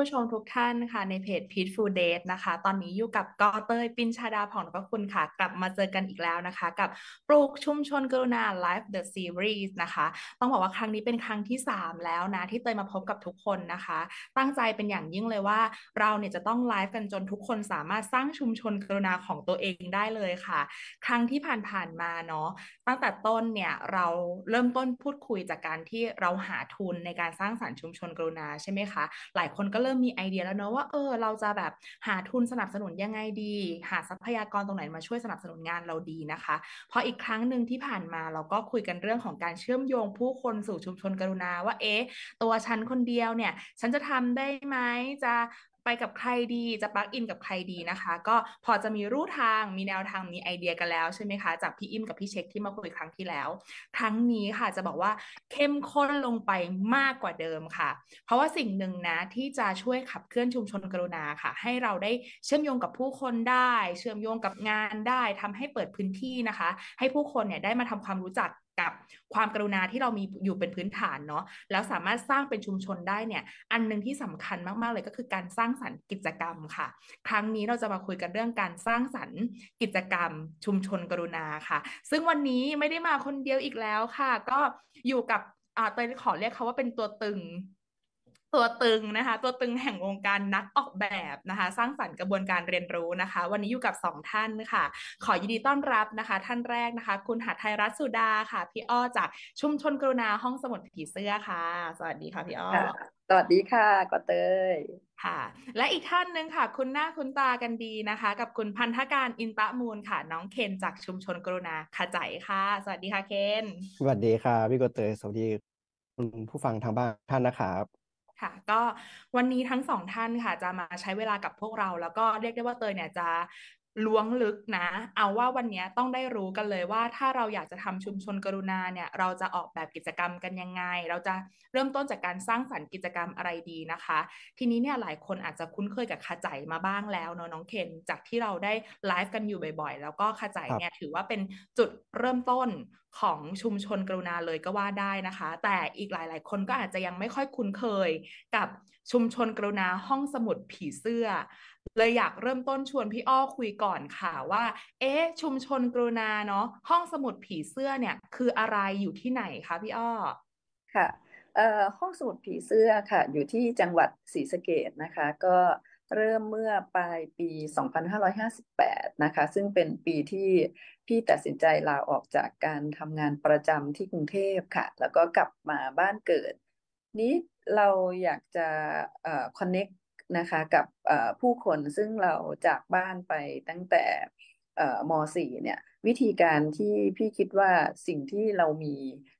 ผู้ชมทุกท่านค่ะในเพจ p e a c e f u l Date นะคะตอนนี้อยู่กับกอเตยปินชาดาผ่องพระคุณค่ะ กลับมาเจอกันอีกแล้วนะคะ กับปลูกชุมชนกรุณา l i ์ e the Series นะคะต้องบอกว่าครั้งนี้เป็นครั้งที่ 3 แล้วนะที่เตยมาพบกับทุกคนนะคะ ตั้งใจเป็นอย่างยิ่งเลยว่าเราเนี่ยจะต้องไลฟ์กันจนทุกคนสามารถสร้างชุมชนกรุณาของตัวเองได้เลยค่ะ ครั้งที่ผ่านๆมาเนาะตั้งแต่ต้นเนี่ยเราเริ่มต้นพูดคุยจากการที่เราหาทุนในการสร้างสารรค์ชุมชนกรุณาใช่ไหมคะ หลายคนก็เรริ่มมีไอเดียแล้วเนาะว่าเออ เราจะแบบหาทุนสนับสนุนยังไง ดี หาทรัพยากรตรงไหนมาช่วยสนับสนุนงานเราดีนะคะเพราะอีกครั้งหนึ่งที่ผ่านมาเราก็คุยกันเรื่องของการเชื่อมโยง ผู้คนสู่ชุมชนกรุณาว่าเอ๊ะตัวฉันคนเดียวเนี่ย ฉันจะทำได้ไหมจะไปกับใครดีจะปลักอินกับใครดีนะคะ ก็พอจะมีรูทางมีแนวทางมีไอเดียกันแล้วใช่ไหมคะจากพี่อิมกับพี่เช็คที่มาคุยครั้งที่แล้วครั้งนี้ค่ะจะบอกว่าเข้มข้นลงไปมากกว่าเดิมค่ะ เพราะว่าสิ่งหนึ่งนะ ที่จะช่วยขับเคลื่อนชุมชนกรุณาค่ะ ให้เราได้เชื่อมโยงกับผู้คนได้ เชื่อมโยงกับงานได้ทำให้เปิดพื้นที่นะคะ ให้ผู้คนเนี่ยได้มาทำความรู้จักกับความกรุณาที่เรามีอยู่เป็นพื้นฐานเนาะแล้วสามารถสร้างเป็นชุมชนได้เนี่ยอันนึงที่สำคัญมากๆเลยก็คือการสร้างสรรค์กิจกรรมค่ะ ครั้งนี้เราจะมาคุยกันเรื่องการสร้างสรรค์กิจกรรมชุมชนกรุณาค่ะ ซึ่งวันนี้ไม่ได้มาคนเดียวอีกแล้วค่ะ ก็อยู่กับเตยขอเรียกเขาว่าเป็นตัวตึงตัวตึงนะคะ ตัวตึงแห่งวงการนักออกแบบนะคะ สร้างสรรค์กระบวนการเรียนรู้นะคะ วันนี้อยู่กับ2ท่านค่ะ ขอยินดีต้อนรับนะคะ ท่านแรกนะคะ คุณหัไทยรัตสุดาค่ะพี่อ้อจากชุมชน กรุณาห้องสมุดผีเสื้อค่ะ สวัสดีค่ะพี่อ้อสวัสดีค่ะกอเตยค่ะ และอีกท่านหนึ่งค่ะ คุณหน้าคุณตากันดีนะคะ กับคุณพันธการอินตะมูลค่ะน้องเคนจากชุมชนกรุณาขจายค่ะ สวัสดีค่ะเคนสวัสดีค่ะพี่กอเตยสวัสดีคุณผู้ฟังทางบ้านท่านนะครับค่ะก็วันนี้ทั้งสองท่านค่ะจะมาใช้เวลากับพวกเรา แล้วก็เรียกได้ว่าเตยเนี่ยจะล้วงลึกนะ เอาว่าวันนี้ต้องได้รู้กันเลยว่าถ้าเราอยากจะทำชุมชนกรุณาเนี่ยเราจะออกแบบกิจกรรมกันยังไง เราจะเริ่มต้นจากการสร้างสรรค์กิจกรรมอะไรดีนะคะ ทีนี้เนี่ยหลายคนอาจจะคุ้นเคยกับขาจายมาบ้างแล้วเนาะน้องเคนจากที่เราได้ไลฟ์กันอยู่บ่อย ๆ แล้วก็ขาจายเนี่ยถือว่าเป็นจุดเริ่มต้นของชุมชนกรุณาเลยก็ว่าได้นะคะ แต่อีกหลายๆ คนก็อาจจะยังไม่ค่อยคุ้นเคยกับชุมชนกรุณาห้องสมุดผีเสื้อเลยอยากเริ่มต้นชวนพี่อ้อคุยก่อนค่ะว่าเอ๊ะชุมชนกรุณาเนาะห้องสมุดผีเสื้อเนี่ย คืออะไรอยู่ที่ไหนคะพี่อ้อค่ะห้องสมุดผีเสื้อค่ะ อยู่ที่จังหวัดศรีสะเกดนะคะ ก็เริ่มเมื่อปลายปี 2558 นะคะ ซึ่งเป็นปีที่พี่ตัดสินใจลาออกจากการทำงานประจำที่กรุงเทพค่ะ แล้วก็กลับมาบ้านเกิด นี้เราอยากจะคอนเน็กนะคะกับผู้คนซึ่งเราจากบ้านไปตั้งแต่ม .4 เนี่ยวิธีการที่พี่คิดว่าสิ่งที่เรามี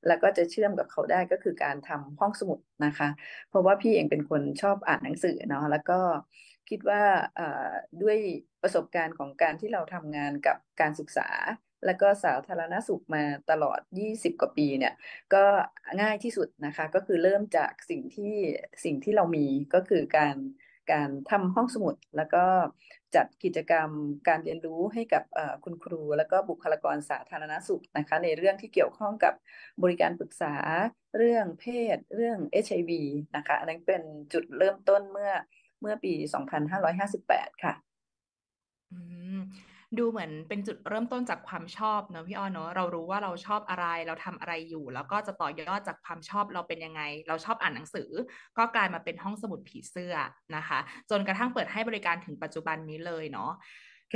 แล้วก็จะเชื่อมกับเขาได้ก็คือการทำห้องสมุดนะคะเพราะว่าพี่เองเป็นคนชอบอ่านหนังสือเนาะแล้วก็คิดว่าด้วยประสบการณ์ของการที่เราทำงานกับการศึกษา และก็สาธารณสุขมาตลอด 20 กว่าปีเนี่ยก็ง่ายที่สุดนะคะก็คือเริ่มจากสิ่งที่สิ่งที่เรามีก็คือการการทำห้องสมุดแล้วก็จัดกิจกรรมการเรียนรู้ให้กับคุณครูและก็บุคลากรสาธารณสุขนะคะ ในเรื่องที่เกี่ยวข้องกับบริการปรึกษาเรื่องเพศ เรื่อง HIV นะคะ อันนั้นเป็นจุดเริ่มต้นเมื่อเมื่อปี 2558 ค่ะดูเหมือนเป็นจุดเริ่มต้นจากความชอบเนาะพี่อ้อเนาะเรารู้ว่าเราชอบอะไรเราทำอะไรอยู่ แล้วก็จะต่อยอดจากความชอบเราเป็นยังไง เราชอบอ่านหนังสือ ก็กลายมาเป็นห้องสมุดผีเสื้อนะคะจนกระทั่งเปิดให้บริการถึงปัจจุบันนี้เลยเนาะ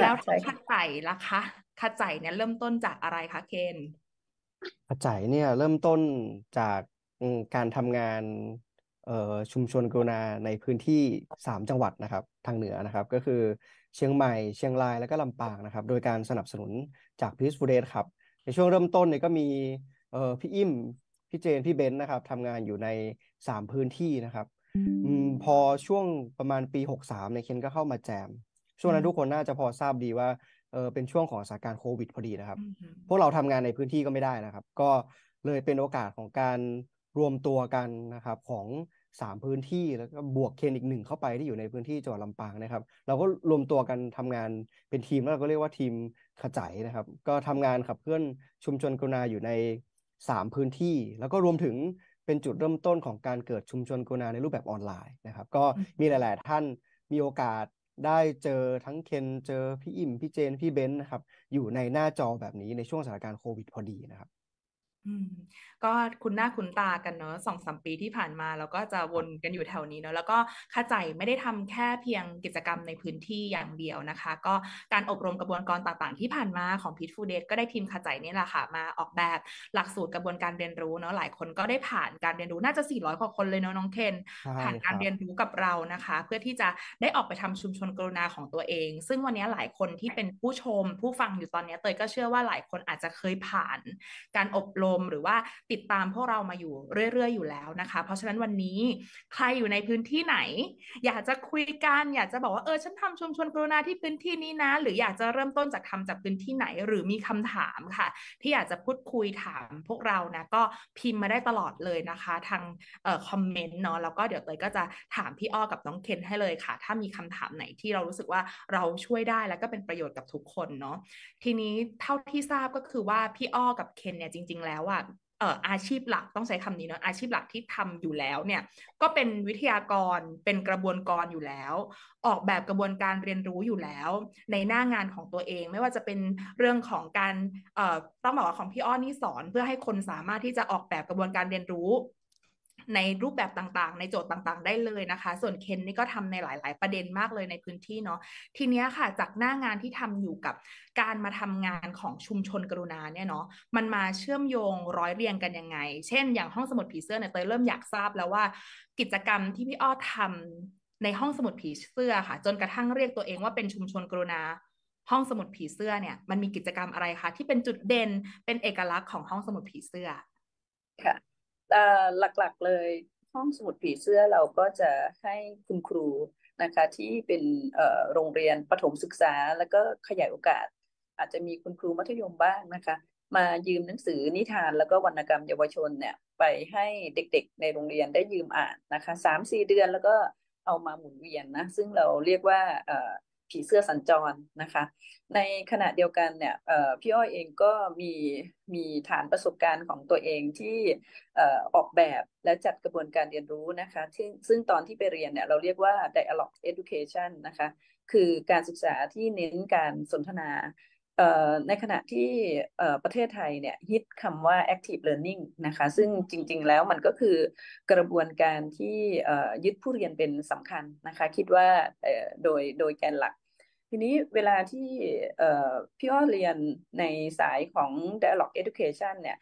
แล้วคัดใจล่ะคะคัดใจเนี่ยเริ่มต้นจากอะไรคะเคนคัดใจเนี่ยเริ่มต้นจากการทำงานชุมชนกรุณาในพื้นที่ 3 จังหวัดนะครับ ทางเหนือนะครับก็คือเชียงใหม่เชียงรายและก็ลำปางนะครับโดยการสนับสนุนจากพีซฟูเดสครับในช่วงเริ่มต้นเนี่ยก็มีเออพี่อิ่มพี่เจนพี่เบนนะครับทำงานอยู่ใน 3 พื้นที่นะครับพอช่วงประมาณปี 63สนมในเคนก็เข้ามาแจมช่วงนั้นทุกคนน่าจะพอทราบดีว่าเออเป็นช่วงของสถานการณ์โควิดพอดีนะครับพวกเราทำงานในพื้นที่ก็ไม่ได้นะครับ ก็เลยเป็นโอกาสของการรวมตัวกันนะครับของสามพื้นที่แล้วก็บวกเคนอีกหนึ่งเข้าไปที่อยู่ในพื้นที่จังหวัดลำปางนะครับเราก็รวมตัวกันทำงานเป็นทีมแล้วเราก็เรียกว่าทีมขจายนะครับ ก็ทำงานขับเคลื่อนชุมชนกรุณาอยู่ในสามพื้นที่ แล้วก็รวมถึงเป็นจุดเริ่มต้นของการเกิดชุมชนกรุณาในรูปแบบออนไลน์นะครับ ก็มีหลาย ๆ ท่านมีโอกาสได้เจอทั้งเคนเจอพี่อิ่มพี่เจนพี่เบนนะครับอยู่ในหน้าจอแบบนี้ในช่วงสถานการณ์โควิดพอดีนะครับก็คุณหน้าคุณตากันเนาะสองสามปีที่ผ่านมาเราก็จะวนกันอยู่แถวนี้เนาะแล้วก็ข้าใจไม่ได้ทำแค่เพียงกิจกรรมในพื้นที่อย่างเดียวนะคะ ก็การอบรมกระบวนการต่างๆที่ผ่านมาของพีทฟูเดก็ได้ทีมข้าใจนี่แหละค่ะ มาออกแบบหลักสูตรกระบวนการเรียนรู้เนาะหลายคนก็ได้ผ่านการเรียนรู้น่าจะ 400กว่าคนเลยเนาะน้องเคนผ่านการเรียนรู้กับเรานะคะ เพื่อที่จะได้ออกไปทำชุมชนกรุณาของตัวเอง ซึ่งวันนี้หลายคนที่เป็นผู้ชมผู้ฟังอยู่ตอนนี้เตยก็เชื่อว่าหลายคนอาจจะเคยผ่าน การอบรมมหรือว่าติดตามพวกเรามาอยู่เรื่อยๆอยู่แล้วนะคะ เพราะฉะนั้นวันนี้ใครอยู่ในพื้นที่ไหน อยากจะคุยกัน อยากจะบอกว่าเออฉันทำชุมชนกรุณาที่พื้นที่นี้นะ หรืออยากจะเริ่มต้นจากทำจากพื้นที่ไหนหรือมีคำถามค่ะ ที่อยากจะพูดคุยถามพวกเรานะก็พิมพ์มาได้ตลอดเลยนะคะ ทางออคอมเมนต์เนาะแล้วก็เดี๋ยวเตยก็จะถามพี่อ้อกับน้องเคนให้เลยค่ะ ถ้ามีคำถามไหนที่เรารู้สึกว่าเราช่วยได้แล้วก็เป็นประโยชน์กับทุกคนเนาะทีนี้เท่าที่ทราบก็คือว่าพี่อ้อกับเคนเนี่ยจริงๆแล้วล้วอะเอ่ออาชีพหลักต้องใช้คำนี้เนาะอาชีพหลักที่ทำอยู่แล้วเนี่ยก็เป็นวิทยากรเป็นกระบวนกรอยู่แล้ว ออกแบบกระบวนการเรียนรู้อยู่แล้ว ในหน้างานของตัวเอง ไม่ว่าจะเป็นเรื่องของการเอ่อต้องบอกว่า ของพี่อ้อนนี่สอน เพื่อให้คนสามารถที่จะออกแบบกระบวนการเรียนรู้ในรูปแบบต่างๆ ในโจทย์ต่างๆ ได้เลยนะคะ ส่วนเคนนี่ก็ทำในหลาย ๆ ประเด็นมากเลยในพื้นที่เนาะทีนี้ค่ะจากหน้างานที่ทำอยู่กับการมาทำงานของชุมชนกรุณาเนี่ยเนาะมันมาเชื่อมโยงร้อยเรียงกันยังไงเช่นอย่างห้องสมุดผีเสื้อเนี่ยเตยเริ่มอยากทราบแล้วว่ากิจกรรมที่พี่อ้อทำในห้องสมุดผีเสื้อค่ะ จนกระทั่งเรียกตัวเองว่าเป็นชุมชนกรุณา ห้องสมุดผีเสื้อเนี่ย มันมีกิจกรรมอะไรคะที่เป็นจุดเด่นเป็นเอกลักษณ์ของห้องสมุดผีเสื้อค่ะหลักๆเลยห้องสมุดผีเสื้อเราก็จะให้คุณครูนะคะที่เป็นโรงเรียนประถมศึกษา แล้วก็ขยายโอกาส อาจจะมีคุณครูมัธยมบ้างนะคะมายืมหนังสือนิทานแล้วก็วรรณกรรมเยาวชนเนี่ยไปให้เด็กๆ ในโรงเรียนได้ยืมอ่านนะคะสามสี่เดือนแล้วก็เอามาหมุนเวียนนะซึ่งเราเรียกว่าผีเสื้อสัญจรนะคะ ในขณะเดียวกันเนี่ยพี่อ้อยเองก็มีมีฐานประสบการณ์ของตัวเองที่ออกแบบและจัดกระบวนการเรียนรู้นะคะซึ่งซึ่งตอนที่ไปเรียนเนี่ยเราเรียกว่า dialogue education นะคะคือการศึกษาที่เน้นการสนทนาในขณะที่ประเทศไทยเนี่ยฮิตคำว่า active learning นะคะซึ่งจริงๆแล้วมันก็คือกระบวนการที่ยึดผู้เรียนเป็นสำคัญนะคะคิดว่าโดยโดยแกนหลัก ทีนี้เวลาที่พี่อ้อเรียนในสายของ dialog education เนี่ย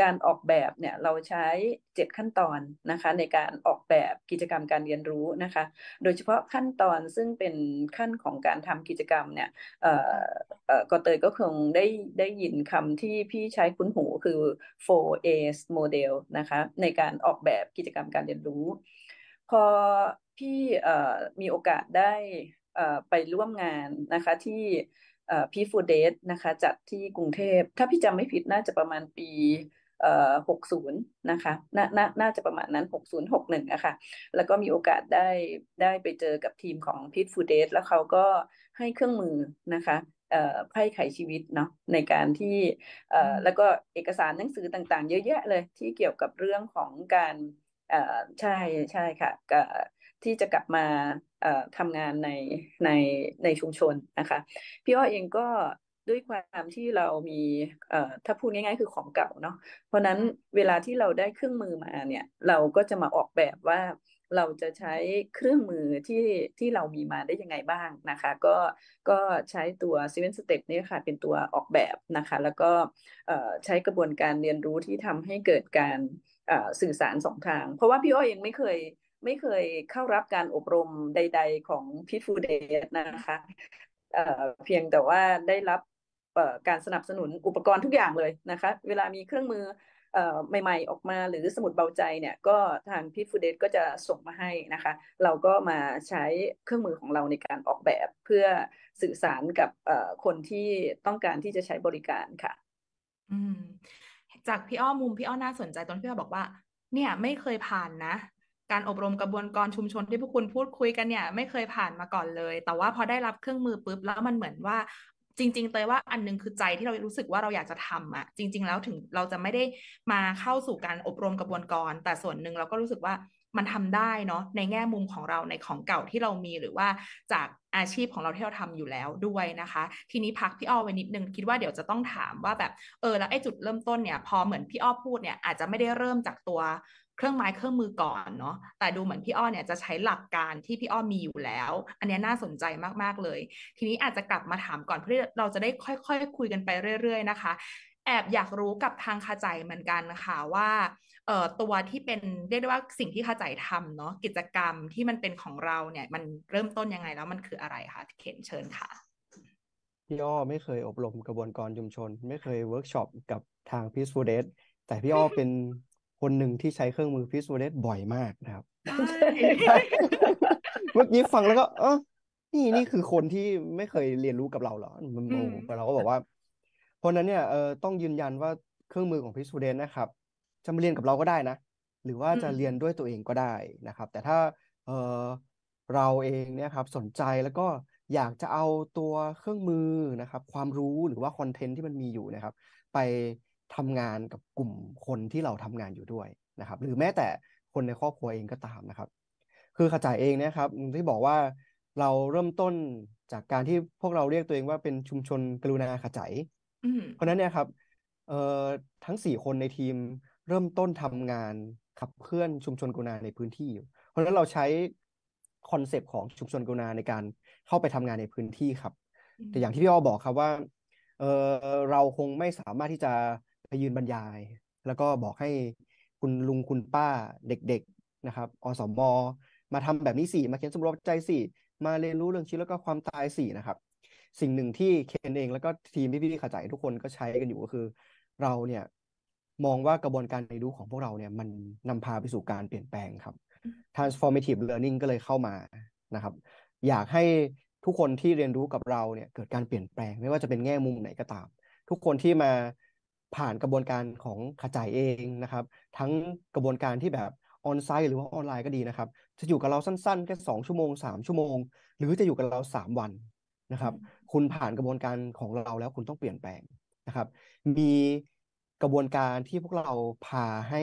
การออกแบบเนี่ยเราใช้7ขั้นตอนนะคะในการออกแบบกิจกรรมการเรียนรู้นะคะ โดยเฉพาะขั้นตอนซึ่งเป็นขั้นของการทำกิจกรรมเนี่ยก็เตยก็คงได้ได้ยินคำที่พี่ใช้คุ้นหูคือ 4A model นะคะในการออกแบบกิจกรรมการเรียนรู้ พอพี่มีโอกาสได้ไปร่วมงานนะคะที่พีฟูเดสนะคะจัดที่กรุงเทพ ถ้าพี่จำไม่ผิดน่าจะประมาณปีหกศูนย์นะคะนนน่าจะประมาณนั้นหกศูนย์หกหนึ่งอะค่ะ แล้วก็มีโอกาสได้ได้ไปเจอกับทีมของพิทฟูเดสแล้วเขาก็ให้เครื่องมือนะคะไพ่ไขชีวิตเนาะ ในการที่แล้วก็เอกสารหนังสือต่าง ๆ เยอะแยะเลยที่เกี่ยวกับเรื่องของการใช่ใช่ค่ะที่จะกลับมาทำงานในในในชุมชนนะคะ พี่อ้อเองก็ด้วยความที่เรา มีเอ่อถ้าพูดง่ายๆ คือของเก่าเนาะ เพราะนั้นเวลาที่เราได้เครื่องมือมาเนี่ย เราก็จะมาออกแบบว่าเราจะใช้เครื่องมือที่ที่เรามีมาได้ยังไงบ้างนะคะ ก็ ก็ใช้ตัว Seven Step นี่ค่ะ เป็นตัวออกแบบนะคะ แล้วก็ใช้กระบวนการเรียนรู้ที่ทำให้เกิดการสื่อสารสองทาง เพราะว่าพี่อ้อยเองไม่เคยไม่เคยเข้ารับการอบรมใด ๆของพีทฟูเดสนะคะเพียงแต่ว่าได้รับการสนับสนุนอุปกรณ์ทุกอย่างเลยนะคะ เวลามีเครื่องมือใหม่ๆออกมาหรือสมุดเบาใจเนี่ยก็ทางพี่ฟูเดตก็จะส่งมาให้นะคะ เราก็มาใช้เครื่องมือของเราในการออกแบบเพื่อสื่อสารกับคนที่ต้องการที่จะใช้บริการค่ะจากพี่อ้อมุมพี่อ้อน่าสนใจตอนพี่อ้อบอกว่า เนี่ยไม่เคยผ่านนะ การอบรมกระบวนการชุมชน ที่พวกคุณพูดคุยกันเนี่ย ไม่เคยผ่านมาก่อนเลย แต่ว่าพอได้รับเครื่องมือปุ๊บแล้วมันเหมือนว่าจริงๆเตยว่าอันนึงคือใจที่เรารู้สึกว่าเราอยากจะทำอะจริงๆแล้วถึงเราจะไม่ได้มาเข้าสู่การอบรมกระบวนการแต่ส่วนหนึ่งเราก็รู้สึกว่ามันทำได้เนาะในแง่มุมของเราในของเก่าที่เรามีหรือว่าจากอาชีพของเราที่เราทำอยู่แล้วด้วยนะคะ ทีนี้พักพี่อ้อไว้นิดนึงคิดว่าเดี๋ยวจะต้องถามว่าแบบเออแล้วไอ้จุดเริ่มต้นเนี่ย พอเหมือนพี่อ้อพูดเนี่ยอาจจะไม่ได้เริ่มจากตัวเครื่องไม้เครื่องมือก่อนเนาะ แต่ดูเหมือนพี่อ้อเนี่ยจะใช้หลักการที่พี่อ้อมีอยู่แล้ว อันนี้น่าสนใจมากๆเลย ทีนี้อาจจะกลับมาถามก่อนเพื่อเราจะได้ค่อยๆคคุยกันไปเรื่อย ๆ นะคะ แอบอยากรู้กับทางคาใจเหมือนกันค่ะว่าเอ่อตัวที่เป็นเรียกได้ว่าสิ่งที่คาใจทำเนาะกิจกรรมที่มันเป็นของเราเนี่ยมันเริ่มต้นยังไงแล้วมันคืออะไรคะเขนเชิญค่ะพี่อ้อไม่เคยอบรมกระบวนการชุมชน ไม่เคยเวิร์กช็อปกับทางพีซฟูเดสแต่พี่อ้อเป็นคนหนึ่งที่ใช้เครื่องมือพิสโวเลสบ่อยมากนะครับ เมื่อกี้ฟังแล้วก็ เออนี่นี่คือคนที่ไม่เคยเรียนรู้กับเราเหรอมันโเราก็บอกว่าเพราะนั้นเนี่ยเออต้องยืนยันว่าเครื่องมือของพิสโวเลสนะครับ จะมาเรียนกับเราก็ได้นะ หรือว่าจะเรียนด้วยตัวเองก็ได้นะครับ แต่ถ้าเออเราเองเนี่ยครับสนใจแล้วก็อยากจะเอาตัวเครื่องมือนะครับ ความรู้หรือว่าคอนเทนต์ที่มันมีอยู่นะครับ ไปทำงานกับกลุ่มคนที่เราทำงานอยู่ด้วยนะครับ หรือแม้แต่คนในครอบครัวเองก็ตามนะครับ คือขจายเองนะครับ ที่บอกว่าเราเริ่มต้นจากการที่พวกเราเรียกตัวเองว่าเป็นชุมชนกรุณาขจายเพราะนั้นเนี่ยครับเอ่อทั้งสี่คนในทีมเริ่มต้นทำงานขับเคลื่อนชุมชนกรุณาในพื้นที่เพราะฉะนั้นเราใช้คอนเซปต์ของชุมชนกรุณาในการเข้าไปทำงานในพื้นที่ครับ แต่อย่างที่พี่อ้อบอกครับว่าเออเราคงไม่สามารถที่จะยืนบรรยาย แล้วก็บอกให้คุณลุงคุณป้าเด็กๆนะครับ อสม มาทำแบบนี้สิมาเขียนสมุดใจสิมาเรียนรู้เรื่องชีวิตแล้วก็ความตายสินะครับสิ่งหนึ่งที่เคนเอง แล้วก็ทีมพี่ๆขาจายทุกคนก็ใช้กันอยู่ก็คือ เราเนี่ยมองว่ากระบวนการเรียนรู้ของพวกเราเนี่ยมันนำพาไปสู่การเปลี่ยนแปลงครับ transformative learning ก็เลยเข้ามานะครับ อยากให้ทุกคนที่เรียนรู้กับเราเนี่ยเกิดการเปลี่ยนแปลง ไม่ว่าจะเป็นแง่มุมไหนก็ตาม ทุกคนที่มาผ่านกระบวนการของขจายเองนะครับทั้งกระบวนการที่แบบออนไซต์หรือว่าออนไลน์ก็ดีนะครับ จะอยู่กับเราสั้นๆแค่สองชั่วโมงสามชั่วโมง หรือจะอยู่กับเราสามวันนะครับคุณผ่านกระบวนการของเราแล้วคุณต้องเปลี่ยนแปลงนะครับ มีกระบวนการที่พวกเราพาให้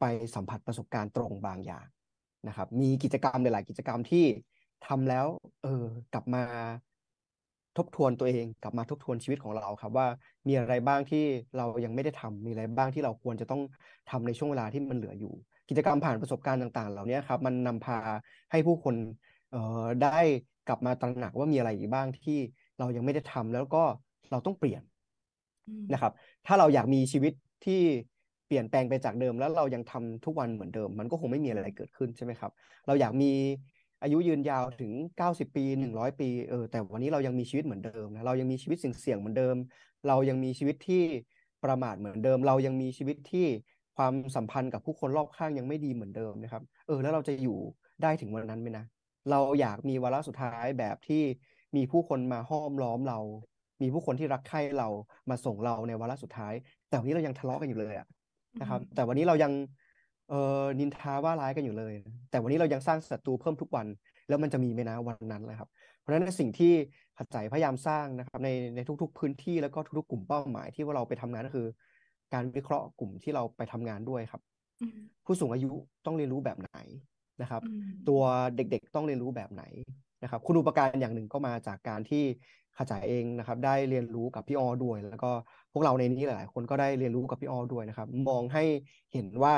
ไปสัมผัสประสบการณ์ตรงบางอย่างนะครับ มีกิจกรรมหลายๆ กิจกรรมที่ทำแล้วเออกลับมาทบทวนตัวเองกลับมาทบทวนชีวิตของเราครับ ว่ามีอะไรบ้างที่เรายังไม่ได้ทำมีอะไรบ้างที่เราควรจะต้องทำในช่วงเวลาที่มันเหลืออยู่ กิจกรรมผ่านประสบการณ์ต่างๆ เหล่านี้ครับ มันนำพาให้ผู้คนได้กลับมาตระหนัก ว่ามีอะไรอีกบ้างที่เรายังไม่ได้ทำ แล้วก็เราต้องเปลี่ยนนะครับ ถ้าเราอยากมีชีวิตที่เปลี่ยนแปลงไปจากเดิม แล้วเรายังทำทุกวันเหมือนเดิม มันก็คงไม่มีอะไรเกิดขึ้นใช่ไหมครับ เราอยากมีอายุยืนยาวถึง 90 ปี 100 ปี เออ แต่วันนี้เรายังมีชีวิตเหมือนเดิมนะเรายังมีชีวิตเสี่ยงเหมือนเดิม เรายังมีชีวิตที่ประมาทเหมือนเดิม เรายังมีชีวิตที่ความสัมพันธ์กับผู้คนรอบข้างยังไม่ดีเหมือนเดิมนะครับ เออแล้วเราจะอยู่ได้ถึงวันนั้นไหมนะเราอยากมีวาระสุดท้ายแบบที่มีผู้คนมาห้อมล้อมเรามีผู้คนที่รักใคร่เรามาส่งเราในวาระสุดท้าย แต่วันนี้เรายังทะเลาะกันอยู่เลยอะนะครับ แต่วันนี้เรายังเออนินทาว่าร้ายกันอยู่เลยแต่วันนี้เรายังสร้างศัตรูเพิ่มทุกวัน แล้วมันจะมีไหมนะวันนั้นเลยครับ เพราะฉะนั้นสิ่งที่ผัดใจพยายามสร้างนะครับ ในในทุก ๆ พื้นที่แล้วก็ทุกๆกลุ่มเป้าหมายที่ว่าเราไปทำงานก็คือ การวิเคราะห์กลุ่มที่เราไปทำงานด้วยครับผู้สูงอายุต้องเรียนรู้แบบไหนนะครับ ตัวเด็กๆต้องเรียนรู้แบบไหนนะครับ คุณอุปการอย่างหนึ่งก็มาจากการที่ขจายเองนะครับได้เรียนรู้กับพี่ออด้วย แล้วก็พวกเราในนี้หลายๆคนก็ได้เรียนรู้กับพี่ออด้วยนะครับ มองให้เห็นว่า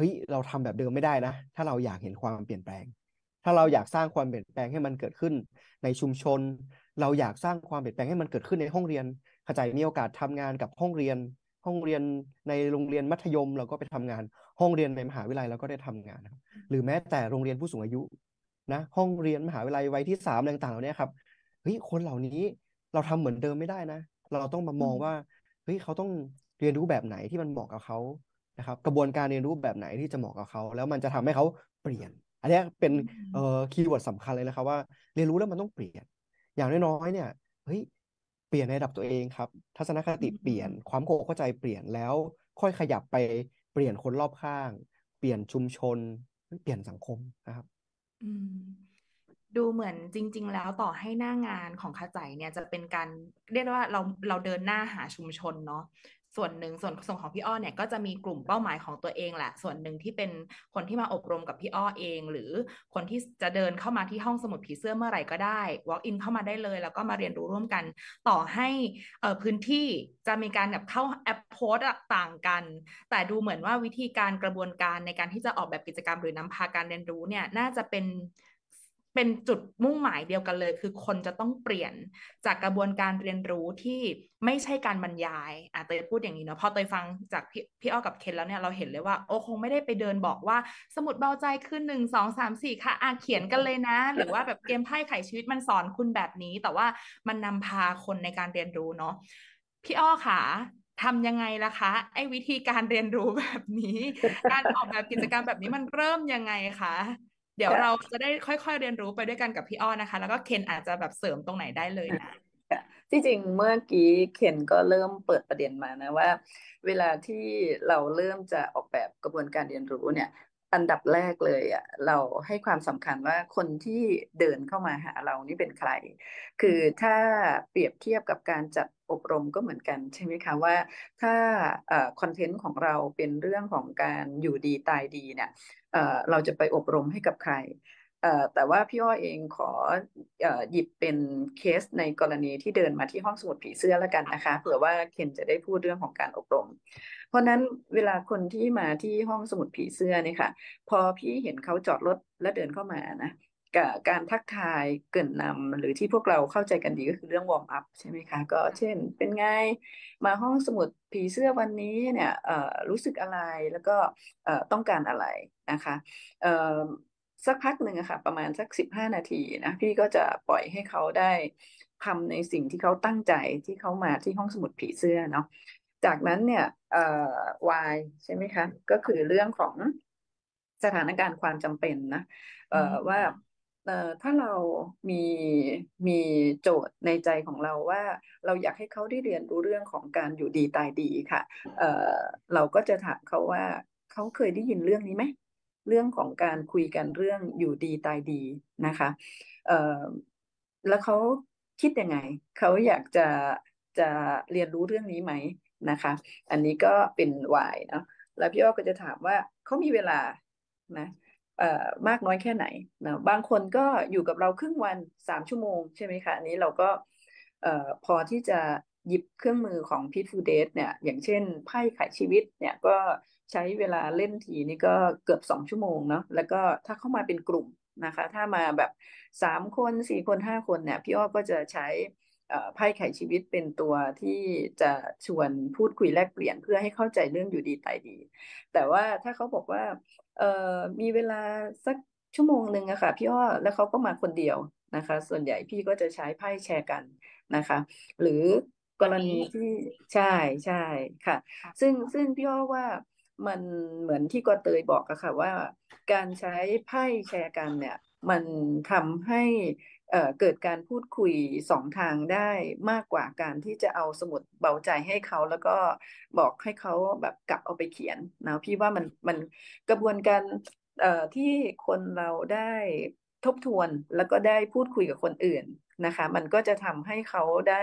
เฮ้ย เราทำแบบเดิมไม่ได้นะ ถ้าเราอยากเห็นความเปลี่ยนแปลง ถ้าเราอยากสร้างความเปลี่ยนแปลงให้มันเกิดขึ้น ในชุมชน เราอยากสร้างความเปลี่ยนแปลงให้มันเกิดขึ้นในห้องเรียนขจายมีโอกาสทำงานกับห้องเรียน ห้องเรียนในโรงเรียนมัธยมเราก็ไปทำงาน ห้องเรียนในมหาวิทยาลัยเราก็ได้ทำงานครับ หรือแม้แต่โรงเรียนผู้สูงอายุนะ ห้องเรียนมหาวิทยาลัยไว้ที่สามต่างๆเหล่านี้ครับ เฮ้ย คนเหล่านี้ เราทำเหมือนเดิมไม่ได้นะ เราต้องมามองว่า เฮ้ย เขาต้องเรียนรู้แบบไหนที่มันเหมาะกับเขาะครับกระบวนการเรียนรู้แบบไหนที่จะเหมาะกับเขา แล้วมันจะทำให้เขาเปลี่ยน อันนี้เป็นเอ่อคีย์เวิร์ดสำคัญเลยนะครับว่าเรียนรู้แล้วมันต้องเปลี่ยน อย่างน้อยๆ เนี่ยเฮ้ยเปลี่ยนในระดับตัวเองครับ ทัศนคติเปลี่ยนความเข้าใจเปลี่ยนแล้ว ค่อยขยับไปเปลี่ยนคนรอบข้าง เปลี่ยนชุมชนเปลี่ยนสังคมนะครับดูเหมือนจริงๆ แล้วต่อให้หน้างานของข้ายเนี่ยจะเป็นการเรียกว่าเราเราเดินหน้าหาชุมชนเนาะส่วนหนึ่งส่วนส่งของพี่อ้อเนี่ยก็จะมีกลุ่มเป้าหมายของตัวเองแหละส่วนหนึ่งที่เป็นคนที่มาอบรมกับพี่อ้อเองหรือคนที่จะเดินเข้ามาที่ห้องสมุดผีเสื้อเมื่อไหร่ก็ได้ walk in เข้ามาได้เลยแล้วก็มาเรียนรู้ร่วมกัน ต่อให้เอ่อพื้นที่จะมีการแบบเข้าแอปโพสต่างกัน แต่ดูเหมือนว่าวิธีการกระบวนการในการที่จะออกแบบกิจกรรมหรือนำพาการเรียนรู้เนี่ยน่าจะเป็นเป็นจุดมุ่งหมายเดียวกันเลย คือคนจะต้องเปลี่ยนจากกระบวนการเรียนรู้ที่ไม่ใช่การบรรยายอ่ะเตยพูดอย่างนี้เนาะพอเตยฟังจากพี่พี่อ้อกับเคนแล้วเนี่ย เราเห็นเลยว่า โอ้คงไม่ได้ไปเดินบอกว่า สมุดเบาใจขึ้นหนึ่งสองสามสี่ค่ะ อ่ะเขียนกันเลยนะ หรือว่าแบบเกมไพ่ไขชีวิตมันสอนคุณแบบนี้ แต่ว่ามันนำพาคนในการเรียนรู้เนาะพี่อ้อค่ะทำยังไงล่ะคะไอ้วิธีการเรียนรู้แบบนี้ การออกแบบกิจกรรมแบบนี้มันเริ่มยังไงคะเดี๋ยวเราจะได้ค่อยๆเรียนรู้ไปด้วยกันกับพี่อ้อนะคะ แล้วก็เคนอาจจะแบบเสริมตรงไหนได้เลยนะที่จริงเมื่อกี้เคนก็เริ่มเปิดประเด็นมานะว่า เวลาที่เราเริ่มจะออกแบบกระบวนการเรียนรู้เนี่ยอันดับแรกเลยอ่ะเราให้ความสำคัญว่าคนที่เดินเข้ามาหาเรานี่เป็นใคร คือถ้าเปรียบเทียบกับการจัดอบรมก็เหมือนกันใช่ไหมคะว่าถ้าคอนเทนต์ของเราเป็นเรื่องของการอยู่ดีตายดีเนี่ยเเราจะไปอบรมให้กับใครแต่ว่าพี่อ้อเองขอหยิบเป็นเคสในกรณีที่เดินมาที่ห้องสมุดผีเสื้อแล้วกันนะคะเผื่อว่าเคนจะได้พูดเรื่องของการอบรมเพราะนั้นเวลาคนที่มาที่ห้องสมุดผีเสื้อเนี่ยค่ะ พอพี่เห็นเขาจอดรถและเดินเข้ามานะกับการทักทายเกินนนำหรือที่พวกเราเข้าใจกันดีก็คือเรื่องวอร์มอัพ ใช่ไหมคะ ก็เช่น เป็นไงมาห้องสมุดผีเสื้อวันนี้เนี่ยรู้สึกอะไรแล้วก็ต้องการอะไรนะคะสักพักหนึ่งอะค่ะ ประมาณสักสิบห้านาทีนะพี่ก็จะปล่อยให้เขาได้ทำในสิ่งที่เขาตั้งใจที่เขามาที่ห้องสมุดผีเสื้อเนาะจากนั้นเนี่ยเอ่อ y ใช่ไหมคะ ก็คือเรื่องของสถานการณ์ความจำเป็นนะเอ่อว่าเอ่อถ้าเรามีมีโจทย์ในใจของเราว่าเราอยากให้เขาได้เรียนรู้เรื่องของการอยู่ดีตายดีค่ะเอ่อเราก็จะถามเขาว่าเขาเคยได้ยินเรื่องนี้ไหมเรื่องของการคุยกันเรื่องอยู่ดีตายดีนะคะเอ่อแล้วเขาคิดยังไงเขาอยากจะจะเรียนรู้เรื่องนี้ไหมนะคะ อันนี้ก็เป็นวัยเนาะ แล้วพี่อ้อก็จะถามว่าเขามีเวลานะมากน้อยแค่ไหนนะบางคนก็อยู่กับเรา ครึ่งวันสามชั่วโมง ใช่ไหมคะอันนี้เราก็ พอที่จะหยิบเครื่องมือของพีทฟูเดสเนี่ย อย่างเช่น ไพ่ไขชีวิตเนี่ยก็ใช้เวลาเล่นทีนี่ก็เกือบสองชั่วโมงเนาะ แล้วก็ถ้าเข้ามาเป็นกลุ่มนะคะ ถ้ามาแบบสามคนสี่คนห้าคนเนี่ย พี่อ้อก็จะใช้ไพ่ไขชีวิตเป็นตัวที่จะชวนพูดคุยแลกเปลี่ยนเพื่อให้เข้าใจเรื่องอยู่ดีตายดี แต่ว่าถ้าเขาบอกว่าเออมีเวลาสักชั่วโมงหนึ่งอะค่ะพี่อ้อแล้วเขาก็มาคนเดียวนะคะ ส่วนใหญ่พี่ก็จะใช้ไพ่แชร์กันนะคะ หรือกรณีที่ใช่ใช่ค่ะ ซึ่งซึ่งพี่อ้อว่ามันเหมือนที่กอเตยบอกอะค่ะ ว่าการใช้ไพ่แชร์กันเนี่ยมันทำให้เกิดการพูดคุยสองทางได้มากกว่าการที่จะเอาสมุดเบาใจให้เขาแล้วก็บอกให้เขาแบบกลับเอาไปเขียนนะพี่ว่ามันมันกระบวนการที่คนเราได้ทบทวนแล้วก็ได้พูดคุยกับคนอื่นนะคะมันก็จะทำให้เขาได้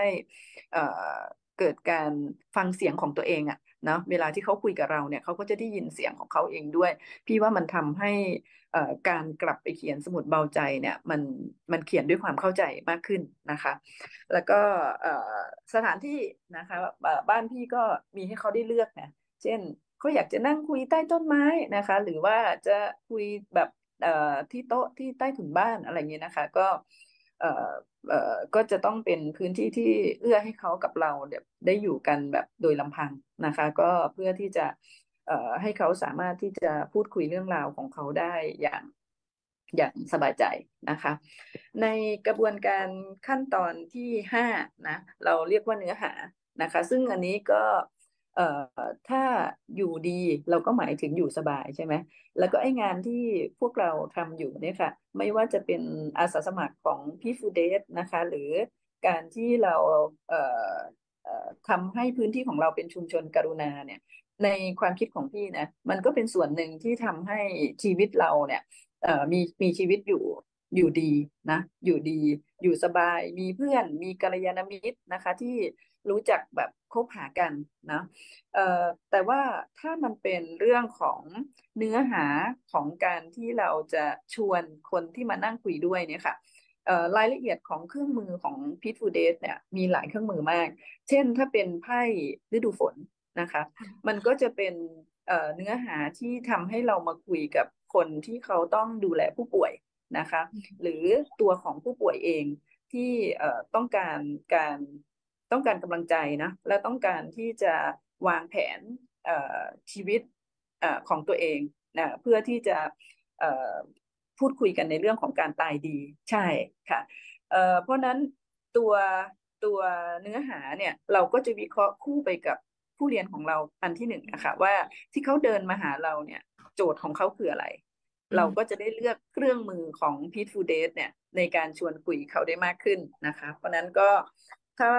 เกิดการฟังเสียงของตัวเองอะเนาะเวลาที่เขาคุยกับเราเนี่ยเขาก็จะได้ยินเสียงของเขาเองด้วย พี่ว่ามันทำให้การกลับไปเขียนสมุดเบาใจเนี่ยมันมันเขียนด้วยความเข้าใจมากขึ้นนะคะ แล้วก็สถานที่นะคะบ้านพี่ก็มีให้เขาได้เลือกนะเช่นเขาอยากจะนั่งคุยใต้ต้นไม้นะคะ หรือว่าจะคุยแบบที่โต๊ะที่ใต้ถุนบ้านอะไรเงี้ยนะคะ ก็เเออออก็จะต้องเป็นพื้นที่ที่เอื้อให้เขากับเราแบบได้อยู่กันแบบโดยลำพังนะคะ ก็เพื่อที่จะเออ่ให้เขาสามารถที่จะพูดคุยเรื่องราวของเขาได้อย่างอย่างสบายใจนะคะ ในกระบวนการขั้นตอนที่5นะ เราเรียกว่าเนื้อหานะคะ ซึ่งอันนี้ก็เอ่อถ้าอยู่ดีเราก็หมายถึงอยู่สบายใช่ไหมแล้วก็ไอ้งานที่พวกเราทำอยู่เนี่ยค่ะไม่ว่าจะเป็นอาสาสมัครของพี่ฟูเดสนะคะหรือการที่เราเอ่อทำให้พื้นที่ของเราเป็นชุมชนกรุณาเนี่ยในความคิดของพี่นะมันก็เป็นส่วนหนึ่งที่ทำให้ชีวิตเราเนี่ยมีมีชีวิตอยู่อยู่ดีนะอยู่ดี อยู่สบาย มีเพื่อนมีกัลยาณมิตรนะคะที่รู้จักแบบคบหากันนะแต่ว่าถ้ามันเป็นเรื่องของเนื้อหาของการที่เราจะชวนคนที่มานั่งคุยด้วยเนี่ยค่ะรายละเอียดของเครื่องมือของพีทฟูเด e เนี่ยมีหลายเครื่องมือมาก เช่นถ้าเป็นไพ่ฤดูฝนนะคะมันก็จะเป็นเนื้อหาที่ทำให้เรามาคุยกับคนที่เขาต้องดูแลผู้ป่วยนะคะหรือตัวของผู้ป่วยเองที่ต้องการการต้องการกำลังใจนะและต้องการที่จะวางแผนชีวิตของตัวเองนะเพื่อที่จะพูดคุยกันในเรื่องของการตายดีใช่ค่ะเพราะนั้นตัวตัวเนื้อหาเนี่ยเราก็จะวิเคราะห์คู่ไปกับผู้เรียนของเราอันที่หนึ่งนะคะว่าที่เขาเดินมาหาเราเนี่ยโจทย์ของเขาคืออะไรเราก็จะได้เลือกเครื่องมือของพีทฟูเดสเนี่ยในการชวนคุยเขาได้มากขึ้นนะคะเพราะนั้นก็ถ้า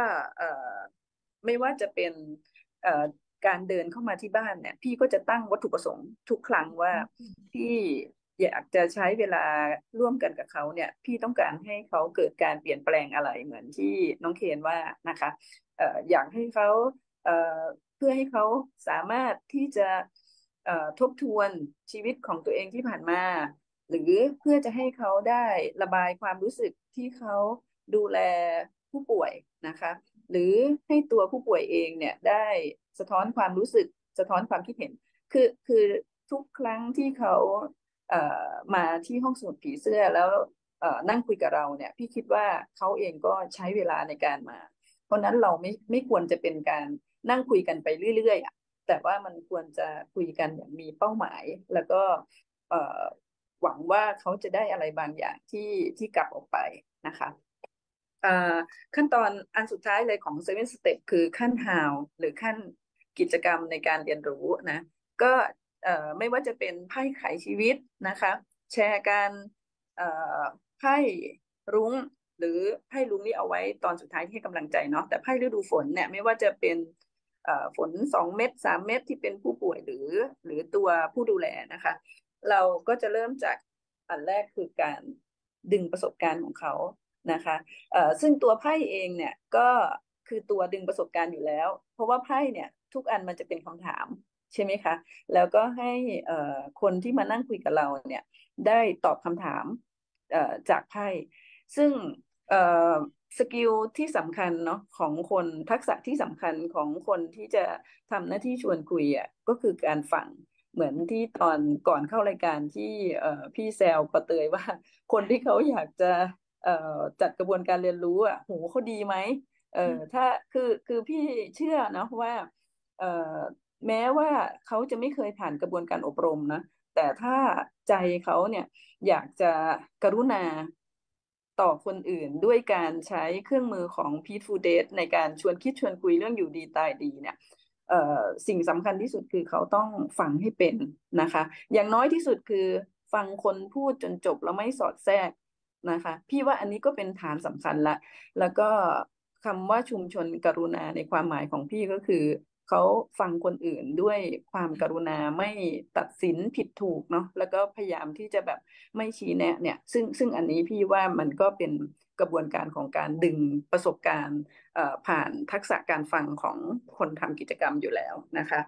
ไม่ว่าจะเป็นการเดินเข้ามาที่บ้านเนี่ยพี่ก็จะตั้งวัตถุประสงค์ทุกครั้งว่าพี่อยากจะใช้เวลาร่วมกันกับเขาเนี่ย พี่ต้องการให้เขาเกิดการเปลี่ยนแปลงอะไรเหมือนที่น้องเคนว่านะคะอยากให้เขาเพื่อให้เขาสามารถที่จะทบทวนชีวิตของตัวเองที่ผ่านมาหรือเพื่อจะให้เขาได้ระบายความรู้สึกที่เขาดูแลผู้ป่วยนะคะหรือให้ตัวผู้ป่วยเองเนี่ยได้สะท้อนความรู้สึกสะท้อนความคิดเห็น คือคือทุกครั้งที่เขาเอ่อมาที่ห้องสมุดผีเสื้อแล้วเอ่อนั่งคุยกับเราเนี่ยพี่คิดว่าเขาเองก็ใช้เวลาในการมา เพราะนั้นเราไม่ไม่ควรจะเป็นการนั่งคุยกันไปเรื่อยๆแต่ว่ามันควรจะคุยกันอย่างมีเป้าหมาย แล้วก็เออ่หวังว่าเขาจะได้อะไรบางอย่างที่ที่กลับออกไปนะคะขั้นตอนอันสุดท้ายเลยของเว่นส Step คือขั้น How หรือขั้นกิจกรรมในการเรียนรู้นะ ก็ไม่ว่าจะเป็นไพ่ไขชีวิตนะคะ แชร์การไพ่รุ้งหรือไพ่รุ้งนี่เอาไว้ตอนสุดท้ายที่ให้กำลังใจเนาะแต่ไพ่ฤดูฝนเนี่ยไม่ว่าจะเป็นฝนสองเม็ดสามเม็ดที่เป็นผู้ป่วยหรือหรือตัวผู้ดูแลนะคะ เราก็จะเริ่มจากอันแรกคือการดึงประสบการณ์ของเขานะคะซึ่งตัวไพ่เองเนี่ยก็คือตัวดึงประสบการณ์อยู่แล้ว เพราะว่าไพ่เนี่ยทุกอันมันจะเป็นคำถามใช่ไหมคะ แล้วก็ให้คนที่มานั่งคุยกับเราเนี่ยได้ตอบคำถามจากไพ่ ซึ่งสกิลที่สำคัญเนาะของคนทักษะที่สำคัญของคนที่จะทำหน้าที่ชวนคุยอะ่ะก็คือการฟัง เหมือนที่ตอนก่อนเข้ารายการที่พี่แซวประเตยว่า คนที่เขาอยากจะจัดกระบวนการเรียนรู้อ่ะ หูเขาดีไหม เออถ้า คือ คือพี่เชื่อนะว่า เออแม้ว่าเขาจะไม่เคยผ่านกระบวนการอบรมนะ แต่ถ้าใจเขาเนี่ยอยากจะกรุณาต่อคนอื่นด้วยการใช้เครื่องมือของ p e t f ู d a t ในการชวนคิดชวนคุยเรื่องอยู่ดีตายดีเนี่ยสิ่งสำคัญที่สุดคือเขาต้องฟังให้เป็นนะคะ อย่างน้อยที่สุดคือ ฟังคนพูดจนจบแล้วไม่สอดแทรกนะคะพี่ว่าอันนี้ก็เป็นฐานสำคัญละ แล้วก็คำว่าชุมชนกรุณาในความหมายของพี่ก็คือเขาฟังคนอื่นด้วยความกรุณาไม่ตัดสินผิดถูกเนาะ แล้วก็พยายามที่จะแบบไม่ชี้แนะเนี่ย ซึ่งซึ่งอันนี้พี่ว่ามันก็เป็นกระบวนการของการดึงประสบการณ์ผ่านทักษะการฟังของคนทำกิจกรรมอยู่แล้วนะคะ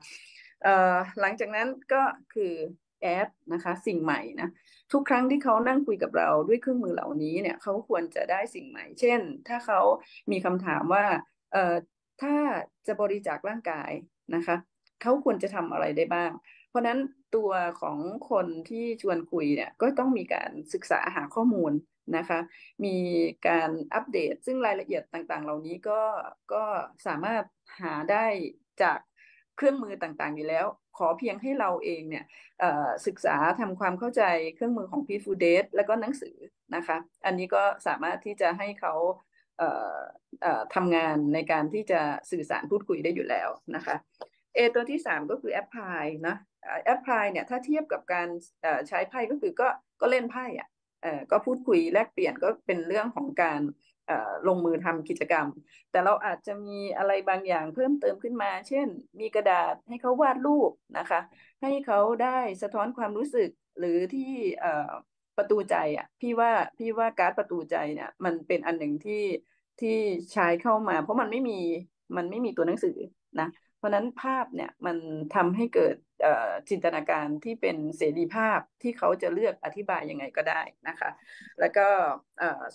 หลังจากนั้นก็คือแอดนะคะสิ่งใหม่นะทุกครั้งที่เขานั่งคุยกับเราด้วยเครื่องมือเหล่านี้เนี่ยเขาควรจะได้สิ่งใหม่ เช่น ถ้าเขามีคำถามว่าเอ่อถ้าจะบริจาคร่างกายนะคะเขาควรจะทำอะไรได้บ้าง เพราะนั้นตัวของคนที่ชวนคุยเนี่ยก็ต้องมีการศึกษาหาข้อมูลนะคะมีการอัปเดต ซึ่งรายละเอียดต่าง ๆ เหล่านี้ก็ก็สามารถหาได้จากเครื่องมือต่างๆอยู่แล้ว ขอเพียงให้เราเองเนี่ยศึกษาทำความเข้าใจเครื่องมือของพีฟูเดสแล้วก็หนังสือนะคะอันนี้ก็สามารถที่จะให้เขาทำงานในการที่จะสื่อสารพูดคุยได้อยู่แล้วนะคะเอตัวที่ 3 ก็คือแอปพลายนะแอปพลายเนี่ยถ้าเทียบกับการใช้ไพ่ก็คือก็ก็เล่นไพ่อ่ะก็พูดคุยแลกเปลี่ยนก็เป็นเรื่องของการลงมือทำกิจกรรม แต่เราอาจจะมีอะไรบางอย่างเพิ่มเติมขึ้นมา เช่น มีกระดาษให้เขาวาดรูปนะคะ ให้เขาได้สะท้อนความรู้สึกหรือที่ประตูใจอ่ะพี่ว่าพี่ว่าการ์ดประตูใจเนี่ยมันเป็นอันหนึ่งที่ที่ใช้เข้ามา เพราะมันไม่มีมันไม่มีตัวหนังสือนะเพราะนั้นภาพเนี่ยมันทำให้เกิดจินตนาการที่เป็นเสรีภาพที่เขาจะเลือกอธิบายยังไงก็ได้นะคะ แล้วก็